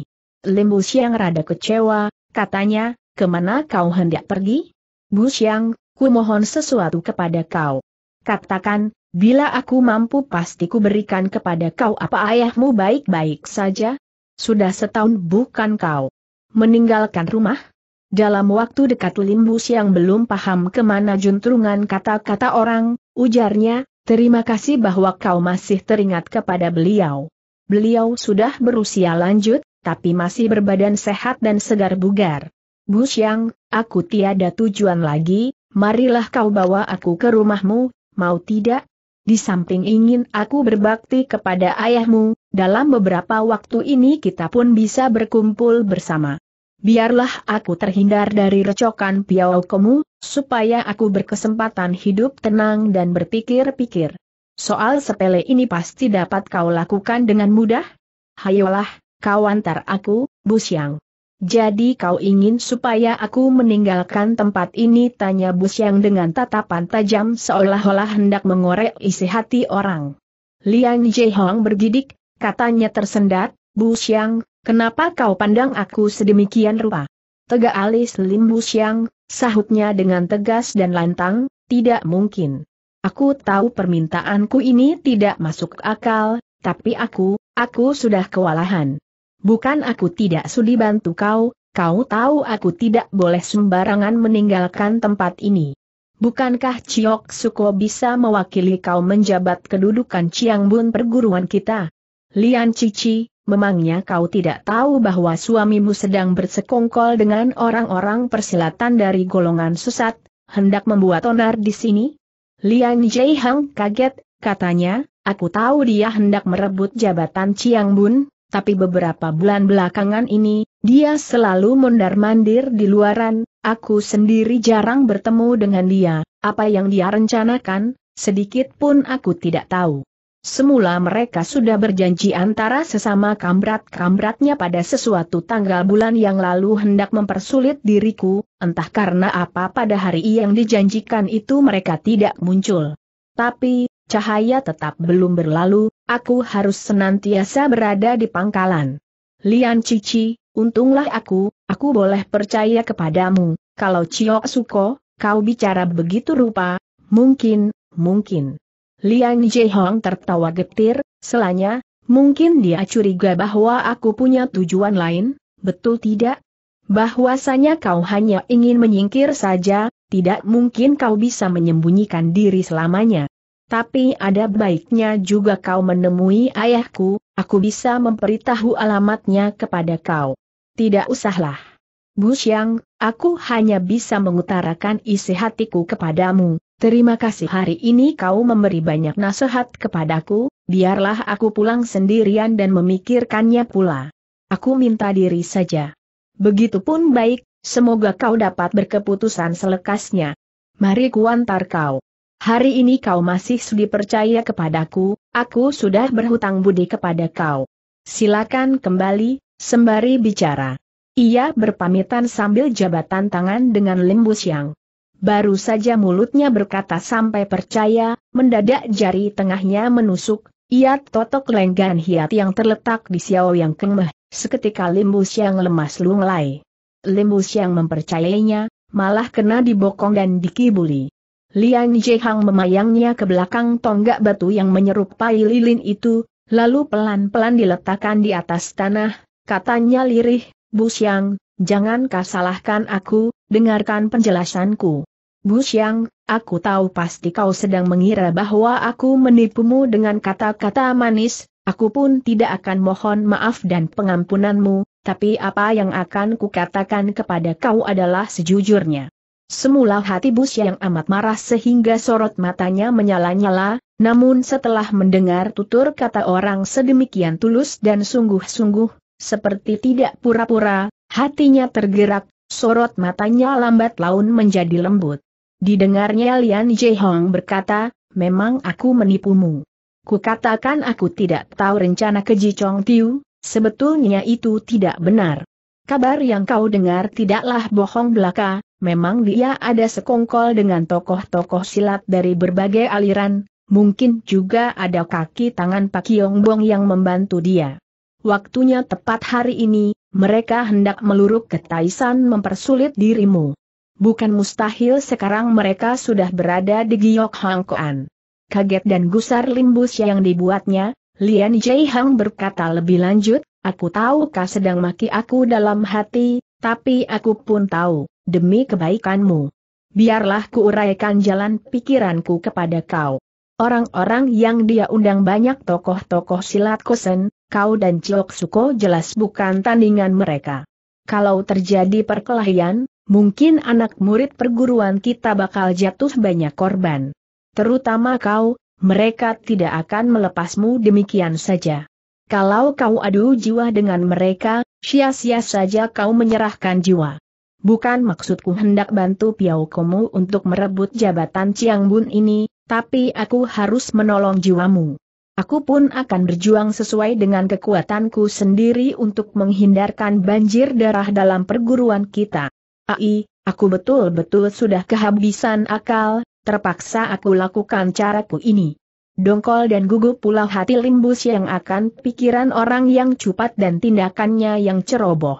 Limbu Siang rada kecewa, katanya, kemana kau hendak pergi? Bu Siang, ku mohon sesuatu kepada kau. Katakan, bila aku mampu pasti ku berikan kepada kau apa ayahmu baik-baik saja. Sudah setahun bukan kau meninggalkan rumah? Dalam waktu dekat Limbus yang belum paham kemana juntrungan kata-kata orang, ujarnya, terima kasih bahwa kau masih teringat kepada beliau. Beliau sudah berusia lanjut, tapi masih berbadan sehat dan segar bugar. Bu yang, aku tiada tujuan lagi, marilah kau bawa aku ke rumahmu, mau tidak? Di samping ingin aku berbakti kepada ayahmu, dalam beberapa waktu ini kita pun bisa berkumpul bersama. Biarlah aku terhindar dari recokan piawakmu, supaya aku berkesempatan hidup tenang dan berpikir-pikir. Soal sepele ini pasti dapat kau lakukan dengan mudah? Hayolah, kau antar aku, Busyang. Jadi kau ingin supaya aku meninggalkan tempat ini? Tanya Busyang dengan tatapan tajam seolah-olah hendak mengorek isi hati orang. Liang Jehong bergidik, katanya tersendat, Busyang, kenapa kau pandang aku sedemikian rupa? Tegak alis Lim Busyang, sahutnya dengan tegas dan lantang, tidak mungkin. Aku tahu permintaanku ini tidak masuk akal, tapi aku, aku sudah kewalahan. Bukan aku tidak sudi bantu kau, kau tahu aku tidak boleh sembarangan meninggalkan tempat ini. Bukankah Ciok Suko bisa mewakili kau menjabat kedudukan Ciang Bun perguruan kita? Lian Cici, memangnya kau tidak tahu bahwa suamimu sedang bersekongkol dengan orang-orang persilatan dari golongan sesat, hendak membuat onar di sini? Lian Hang kaget, katanya, aku tahu dia hendak merebut jabatan Chiang Bun, tapi beberapa bulan belakangan ini, dia selalu mondar-mandir di luaran, aku sendiri jarang bertemu dengan dia, apa yang dia rencanakan, sedikit pun aku tidak tahu. Semula mereka sudah berjanji antara sesama kambrat-kambratnya pada sesuatu tanggal bulan yang lalu hendak mempersulit diriku, entah karena apa pada hari yang dijanjikan itu mereka tidak muncul. Tapi, cahaya tetap belum berlalu, aku harus senantiasa berada di pangkalan. Lian Cici, untunglah aku, aku boleh percaya kepadamu, kalau Cio Suko, kau bicara begitu rupa, mungkin, mungkin. Liang Jehong tertawa getir, selanya, mungkin dia curiga bahwa aku punya tujuan lain, betul tidak? Bahwasanya kau hanya ingin menyingkir saja, tidak mungkin kau bisa menyembunyikan diri selamanya. Tapi ada baiknya juga kau menemui ayahku, aku bisa memberitahu alamatnya kepada kau. Tidak usahlah. Bu Xiang, aku hanya bisa mengutarakan isi hatiku kepadamu, Terima kasih hari ini kau memberi banyak nasihat kepadaku, biarlah aku pulang sendirian dan memikirkannya pula. Aku minta diri saja. Begitupun baik, semoga kau dapat berkeputusan selekasnya. Mari kuantar kau. Hari ini kau masih sudi percaya kepadaku, aku sudah berhutang budi kepada kau. Silakan kembali, sembari bicara. Ia berpamitan sambil jabatan tangan dengan lembus yang. Baru saja mulutnya berkata sampai percaya, mendadak jari tengahnya menusuk, ia totok lenggan hiat yang terletak di Xiao Yang kengah. seketika Limbus yang lemas lunglai. Limbus yang mempercayainya, malah kena dibokong dan dikibuli. Lian Jehang memayangnya ke belakang tonggak batu yang menyerupai lilin itu, lalu pelan-pelan diletakkan di atas tanah, katanya lirih, Bu Siang, jangan kau salahkan aku, dengarkan penjelasanku. Bu Xiang, aku tahu pasti kau sedang mengira bahwa aku menipumu dengan kata-kata manis, aku pun tidak akan mohon maaf dan pengampunanmu, tapi apa yang akan kukatakan kepada kau adalah sejujurnya. Semula hati Bus yang amat marah sehingga sorot matanya menyala-nyala, namun setelah mendengar tutur kata orang sedemikian tulus dan sungguh-sungguh, seperti tidak pura-pura, hatinya tergerak, sorot matanya lambat laun menjadi lembut. Didengarnya Lian Jehong berkata, memang aku menipumu. Kukatakan aku tidak tahu rencana keji Chong Tiu, sebetulnya itu tidak benar. Kabar yang kau dengar tidaklah bohong belaka, memang dia ada sekongkol dengan tokoh-tokoh silat dari berbagai aliran, mungkin juga ada kaki tangan Pak Yong Bong yang membantu dia. Waktunya tepat hari ini, mereka hendak meluruk ke Taisan mempersulit dirimu. Bukan mustahil sekarang mereka sudah berada di Giok Hangkoan. Kaget dan gusar limbus yang dibuatnya, Lian Jai Hang berkata lebih lanjut, aku tahu kau sedang maki aku dalam hati, tapi aku pun tahu, demi kebaikanmu. Biarlah kuuraikan jalan pikiranku kepada kau. Orang-orang yang dia undang banyak tokoh-tokoh silat kosen, kau dan Ciok Suko jelas bukan tandingan mereka. Kalau terjadi perkelahian, Mungkin anak murid perguruan kita bakal jatuh banyak korban. Terutama kau, mereka tidak akan melepasmu demikian saja. Kalau kau adu jiwa dengan mereka, sia-sia saja kau menyerahkan jiwa. Bukan maksudku hendak bantu Piau untuk merebut jabatan Chiang Bun ini, tapi aku harus menolong jiwamu. Aku pun akan berjuang sesuai dengan kekuatanku sendiri untuk menghindarkan banjir darah dalam perguruan kita. Ai, aku betul-betul sudah kehabisan akal, terpaksa aku lakukan caraku ini. Dongkol dan gugup pula hati limbus yang akan pikiran orang yang cupat dan tindakannya yang ceroboh.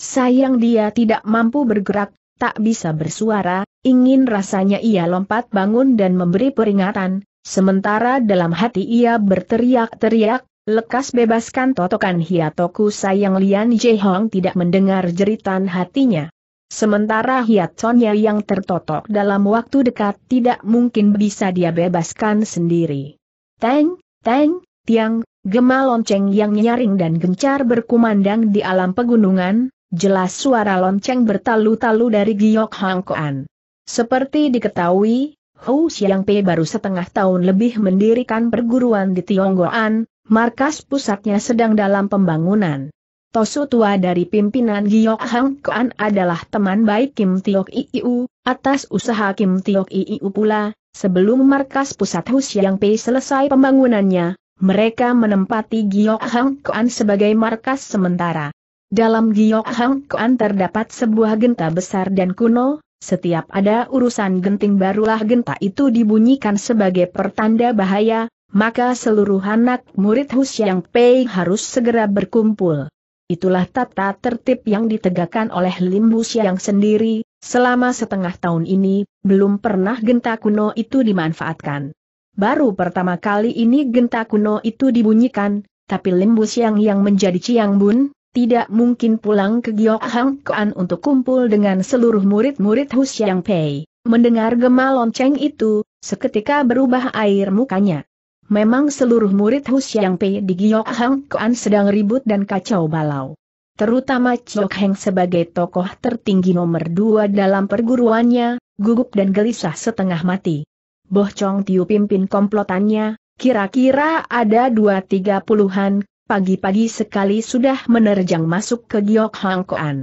Sayang dia tidak mampu bergerak, tak bisa bersuara, ingin rasanya ia lompat bangun dan memberi peringatan, sementara dalam hati ia berteriak-teriak, lekas bebaskan totokan hiatoku sayang Lian Jehong tidak mendengar jeritan hatinya. Sementara hiat sonya yang tertotok dalam waktu dekat tidak mungkin bisa dia bebaskan sendiri. Teng, teng, tiang, gema lonceng yang nyaring dan gencar berkumandang di alam pegunungan, jelas suara lonceng bertalu-talu dari Giok Hangkoan. Seperti diketahui, Hou Xiang Pei baru setengah tahun lebih mendirikan perguruan di Tionggoan, markas pusatnya sedang dalam pembangunan. Tosu tua dari pimpinan Giok Hang Kuan adalah teman baik Kim Tiok Iiu, atas usaha Kim Tiok Iiu pula, sebelum markas pusat Husyang Pei selesai pembangunannya, mereka menempati Giok Hang Kuan sebagai markas sementara. Dalam Giok Hang Kuan terdapat sebuah genta besar dan kuno, setiap ada urusan genting barulah genta itu dibunyikan sebagai pertanda bahaya, maka seluruh anak murid Husyang Pei harus segera berkumpul. Itulah tata tertib yang ditegakkan oleh Limbu Siang sendiri, selama setengah tahun ini, belum pernah genta kuno itu dimanfaatkan. Baru pertama kali ini genta kuno itu dibunyikan, tapi Limbu Siang yang menjadi Ciang Bun, tidak mungkin pulang ke Giok Hang Kuan untuk kumpul dengan seluruh murid-murid Hu Siang Pei. Mendengar gema lonceng itu, seketika berubah air mukanya memang seluruh murid Hu Xiang Pei di Giok Hang Kuan sedang ribut dan kacau balau. Terutama Chok Heng sebagai tokoh tertinggi nomor dua dalam perguruannya, gugup dan gelisah setengah mati. Boh Chong Tiu pimpin komplotannya, kira-kira ada dua tiga puluhan, pagi-pagi sekali sudah menerjang masuk ke Giok Hang Kuan.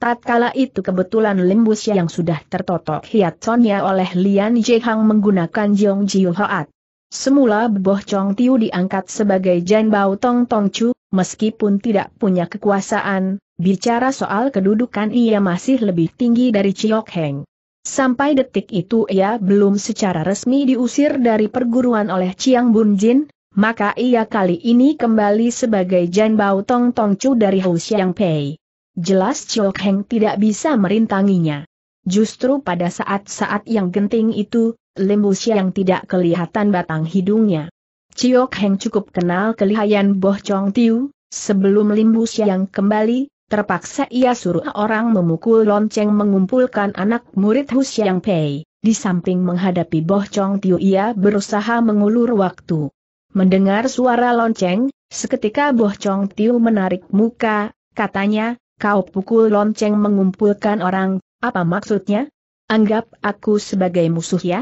Tatkala itu kebetulan limbus yang sudah tertotok sonya oleh Lian Jehang menggunakan Jong Jiu Hoat. Semula Boh Chong Tiu diangkat sebagai Jan Bao Tong Tong Chu, meskipun tidak punya kekuasaan, bicara soal kedudukan ia masih lebih tinggi dari Chiok Heng. Sampai detik itu ia belum secara resmi diusir dari perguruan oleh Chiang Bun Jin, maka ia kali ini kembali sebagai Jan Bao Tong Tong Chu dari Hou Xiang Pei. Jelas Chiok Heng tidak bisa merintanginya. Justru pada saat-saat yang genting itu, limbus yang tidak kelihatan batang hidungnya. Ciok Heng cukup kenal kelihayan Boh Chong Tiu, sebelum limbus yang kembali, terpaksa ia suruh orang memukul lonceng mengumpulkan anak murid Hu Yang Pei. Di samping menghadapi Boh Chong Tiu ia berusaha mengulur waktu. Mendengar suara lonceng, seketika Boh Chong Tiu menarik muka, katanya, kau pukul lonceng mengumpulkan orang, apa maksudnya? Anggap aku sebagai musuh ya?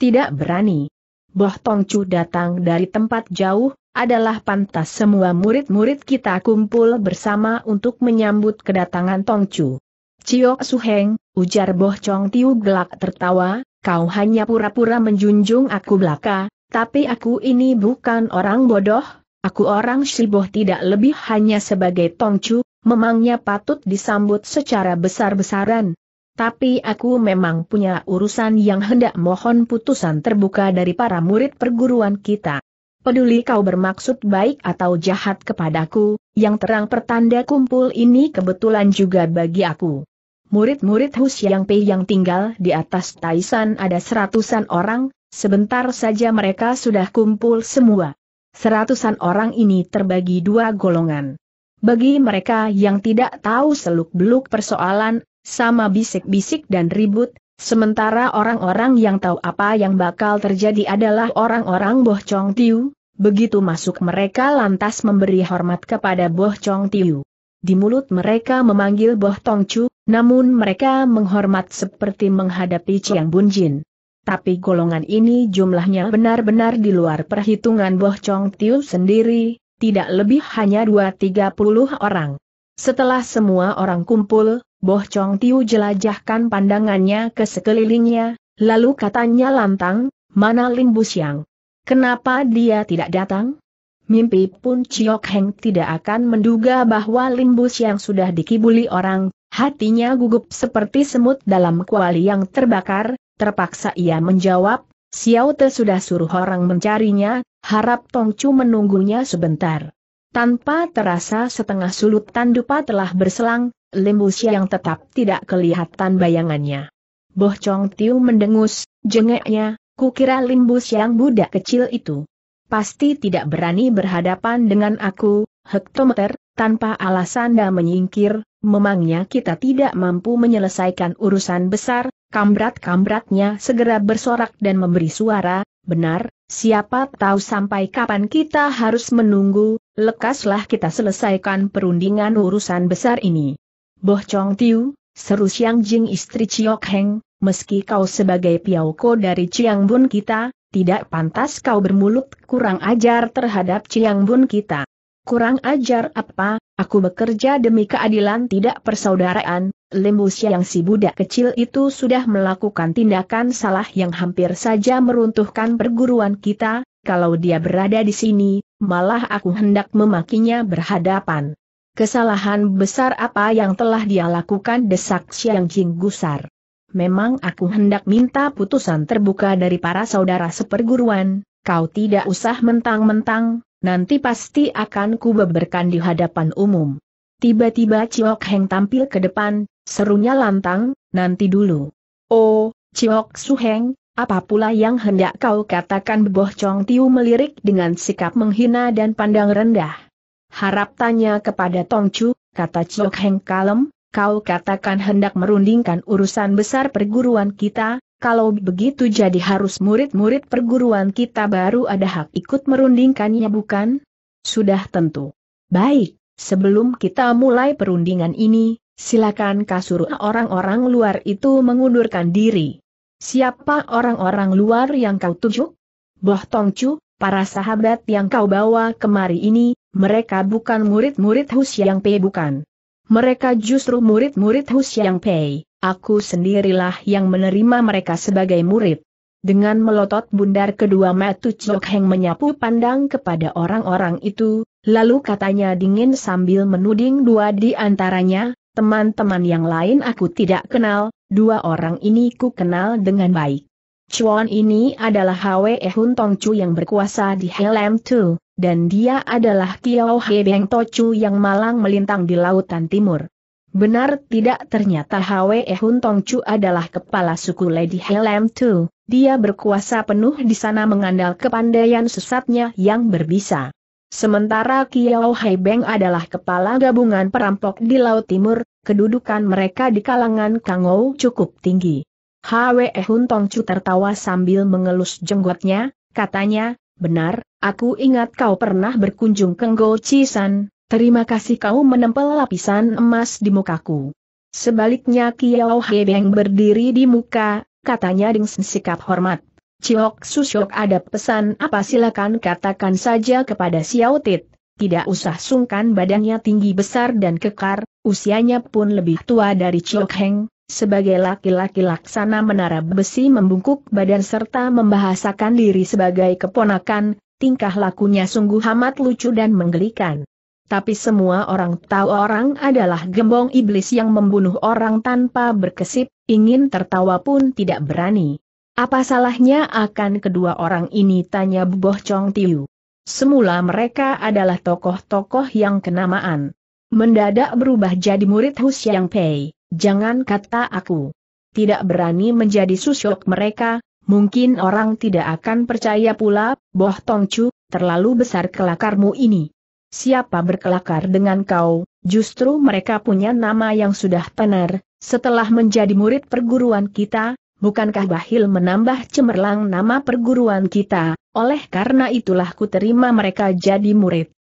Tidak berani. Boh Tongcu datang dari tempat jauh, adalah pantas semua murid-murid kita kumpul bersama untuk menyambut kedatangan Tongcu. Ciok Suheng, ujar Boh Chong Tiu gelak tertawa, kau hanya pura-pura menjunjung aku belaka, tapi aku ini bukan orang bodoh, aku orang siboh tidak lebih hanya sebagai Tongcu, memangnya patut disambut secara besar-besaran, tapi aku memang punya urusan yang hendak mohon putusan terbuka dari para murid perguruan kita. Peduli kau bermaksud baik atau jahat kepadaku, yang terang pertanda kumpul ini kebetulan juga bagi aku. Murid-murid Hus Yang Pei yang tinggal di atas Taisan ada seratusan orang, sebentar saja mereka sudah kumpul semua. Seratusan orang ini terbagi dua golongan. Bagi mereka yang tidak tahu seluk-beluk persoalan, sama bisik-bisik dan ribut, sementara orang-orang yang tahu apa yang bakal terjadi adalah orang-orang Boh Chong Tiu, begitu masuk mereka lantas memberi hormat kepada Boh Chong Tiu. Di mulut mereka memanggil Boh Tong Chu, namun mereka menghormat seperti menghadapi Chiang Bun Jin. Tapi golongan ini jumlahnya benar-benar di luar perhitungan Boh Chong Tiu sendiri, tidak lebih hanya 2-30 orang. Setelah semua orang kumpul, Boh Chong Tiu jelajahkan pandangannya ke sekelilingnya, lalu katanya lantang, mana Lin Yang? Kenapa dia tidak datang? Mimpi pun Chiok Heng tidak akan menduga bahwa Lin Yang sudah dikibuli orang, hatinya gugup seperti semut dalam kuali yang terbakar, terpaksa ia menjawab, Xiao Te sudah suruh orang mencarinya, harap Tong Chu menunggunya sebentar. Tanpa terasa setengah sulut tandupa telah berselang, Limbu yang tetap tidak kelihatan bayangannya. Boh Chong Tiu mendengus, jengeknya, kukira Limbu yang budak kecil itu. Pasti tidak berani berhadapan dengan aku, hektometer, tanpa alasan dan menyingkir, memangnya kita tidak mampu menyelesaikan urusan besar, kambrat-kambratnya segera bersorak dan memberi suara, benar, siapa tahu sampai kapan kita harus menunggu, lekaslah kita selesaikan perundingan urusan besar ini. Boh Chong Tiu, seru Siang Jing istri Chiok Heng, meski kau sebagai piauko dari Chiang Bun kita, tidak pantas kau bermulut kurang ajar terhadap Chiang Bun kita. Kurang ajar apa, aku bekerja demi keadilan tidak persaudaraan, Lembu yang si budak kecil itu sudah melakukan tindakan salah yang hampir saja meruntuhkan perguruan kita, kalau dia berada di sini, malah aku hendak memakinya berhadapan. Kesalahan besar apa yang telah dia lakukan desak Siang Jing gusar. Memang aku hendak minta putusan terbuka dari para saudara seperguruan, kau tidak usah mentang-mentang, nanti pasti akan ku beberkan di hadapan umum. Tiba-tiba Ciok Heng tampil ke depan, serunya lantang, nanti dulu. Oh, Ciok Heng, apa pula yang hendak kau katakan Boh Chong Tiu melirik dengan sikap menghina dan pandang rendah. Harap tanya kepada Tongcu, kata Chiok Heng kalem, kau katakan hendak merundingkan urusan besar perguruan kita, kalau begitu jadi harus murid-murid perguruan kita baru ada hak ikut merundingkannya bukan? Sudah tentu. Baik, sebelum kita mulai perundingan ini, silakan kasur orang-orang luar itu mengundurkan diri. Siapa orang-orang luar yang kau tuju? Boh Tongcu, para sahabat yang kau bawa kemari ini, mereka bukan murid-murid Husyang Pei bukan. Mereka justru murid-murid Husyang Pei, aku sendirilah yang menerima mereka sebagai murid. Dengan melotot bundar kedua Matu Chok Heng menyapu pandang kepada orang-orang itu, lalu katanya dingin sambil menuding dua di antaranya, teman-teman yang lain aku tidak kenal, dua orang ini ku kenal dengan baik. Chuan ini adalah Hwe Hun Tong Chu yang berkuasa di Helm Tu, dan dia adalah Kiao Hebeng Tochu yang malang melintang di lautan timur. Benar tidak ternyata Hwe Hun Tongchu adalah kepala suku Lady Helm Tu, dia berkuasa penuh di sana mengandal kepandaian sesatnya yang berbisa. Sementara Kiao Hebeng adalah kepala gabungan perampok di Laut Timur, kedudukan mereka di kalangan Kangou cukup tinggi. Hwe Hun Tongchu tertawa sambil mengelus jenggotnya, katanya, Benar, aku ingat kau pernah berkunjung ke Ngolcisan, terima kasih kau menempel lapisan emas di mukaku. Sebaliknya Kiao Hebeng berdiri di muka, katanya dengan sikap hormat. Ciok Susyok ada pesan apa silakan katakan saja kepada Xiao Tit. Tidak usah sungkan badannya tinggi besar dan kekar, usianya pun lebih tua dari Ciok Heng, sebagai laki-laki laksana menara besi membungkuk badan serta membahasakan diri sebagai keponakan, tingkah lakunya sungguh amat lucu dan menggelikan. Tapi semua orang tahu orang adalah gembong iblis yang membunuh orang tanpa berkesip, ingin tertawa pun tidak berani. Apa salahnya akan kedua orang ini tanya Boh Chong Tiu. Semula mereka adalah tokoh-tokoh yang kenamaan. Mendadak berubah jadi murid Hus Yang Pei. Jangan kata aku. Tidak berani menjadi susyok mereka, mungkin orang tidak akan percaya pula, Boh Tongcu, terlalu besar kelakarmu ini. Siapa berkelakar dengan kau, justru mereka punya nama yang sudah tenar, setelah menjadi murid perguruan kita, bukankah Bahil menambah cemerlang nama perguruan kita, oleh karena itulah ku terima mereka jadi murid.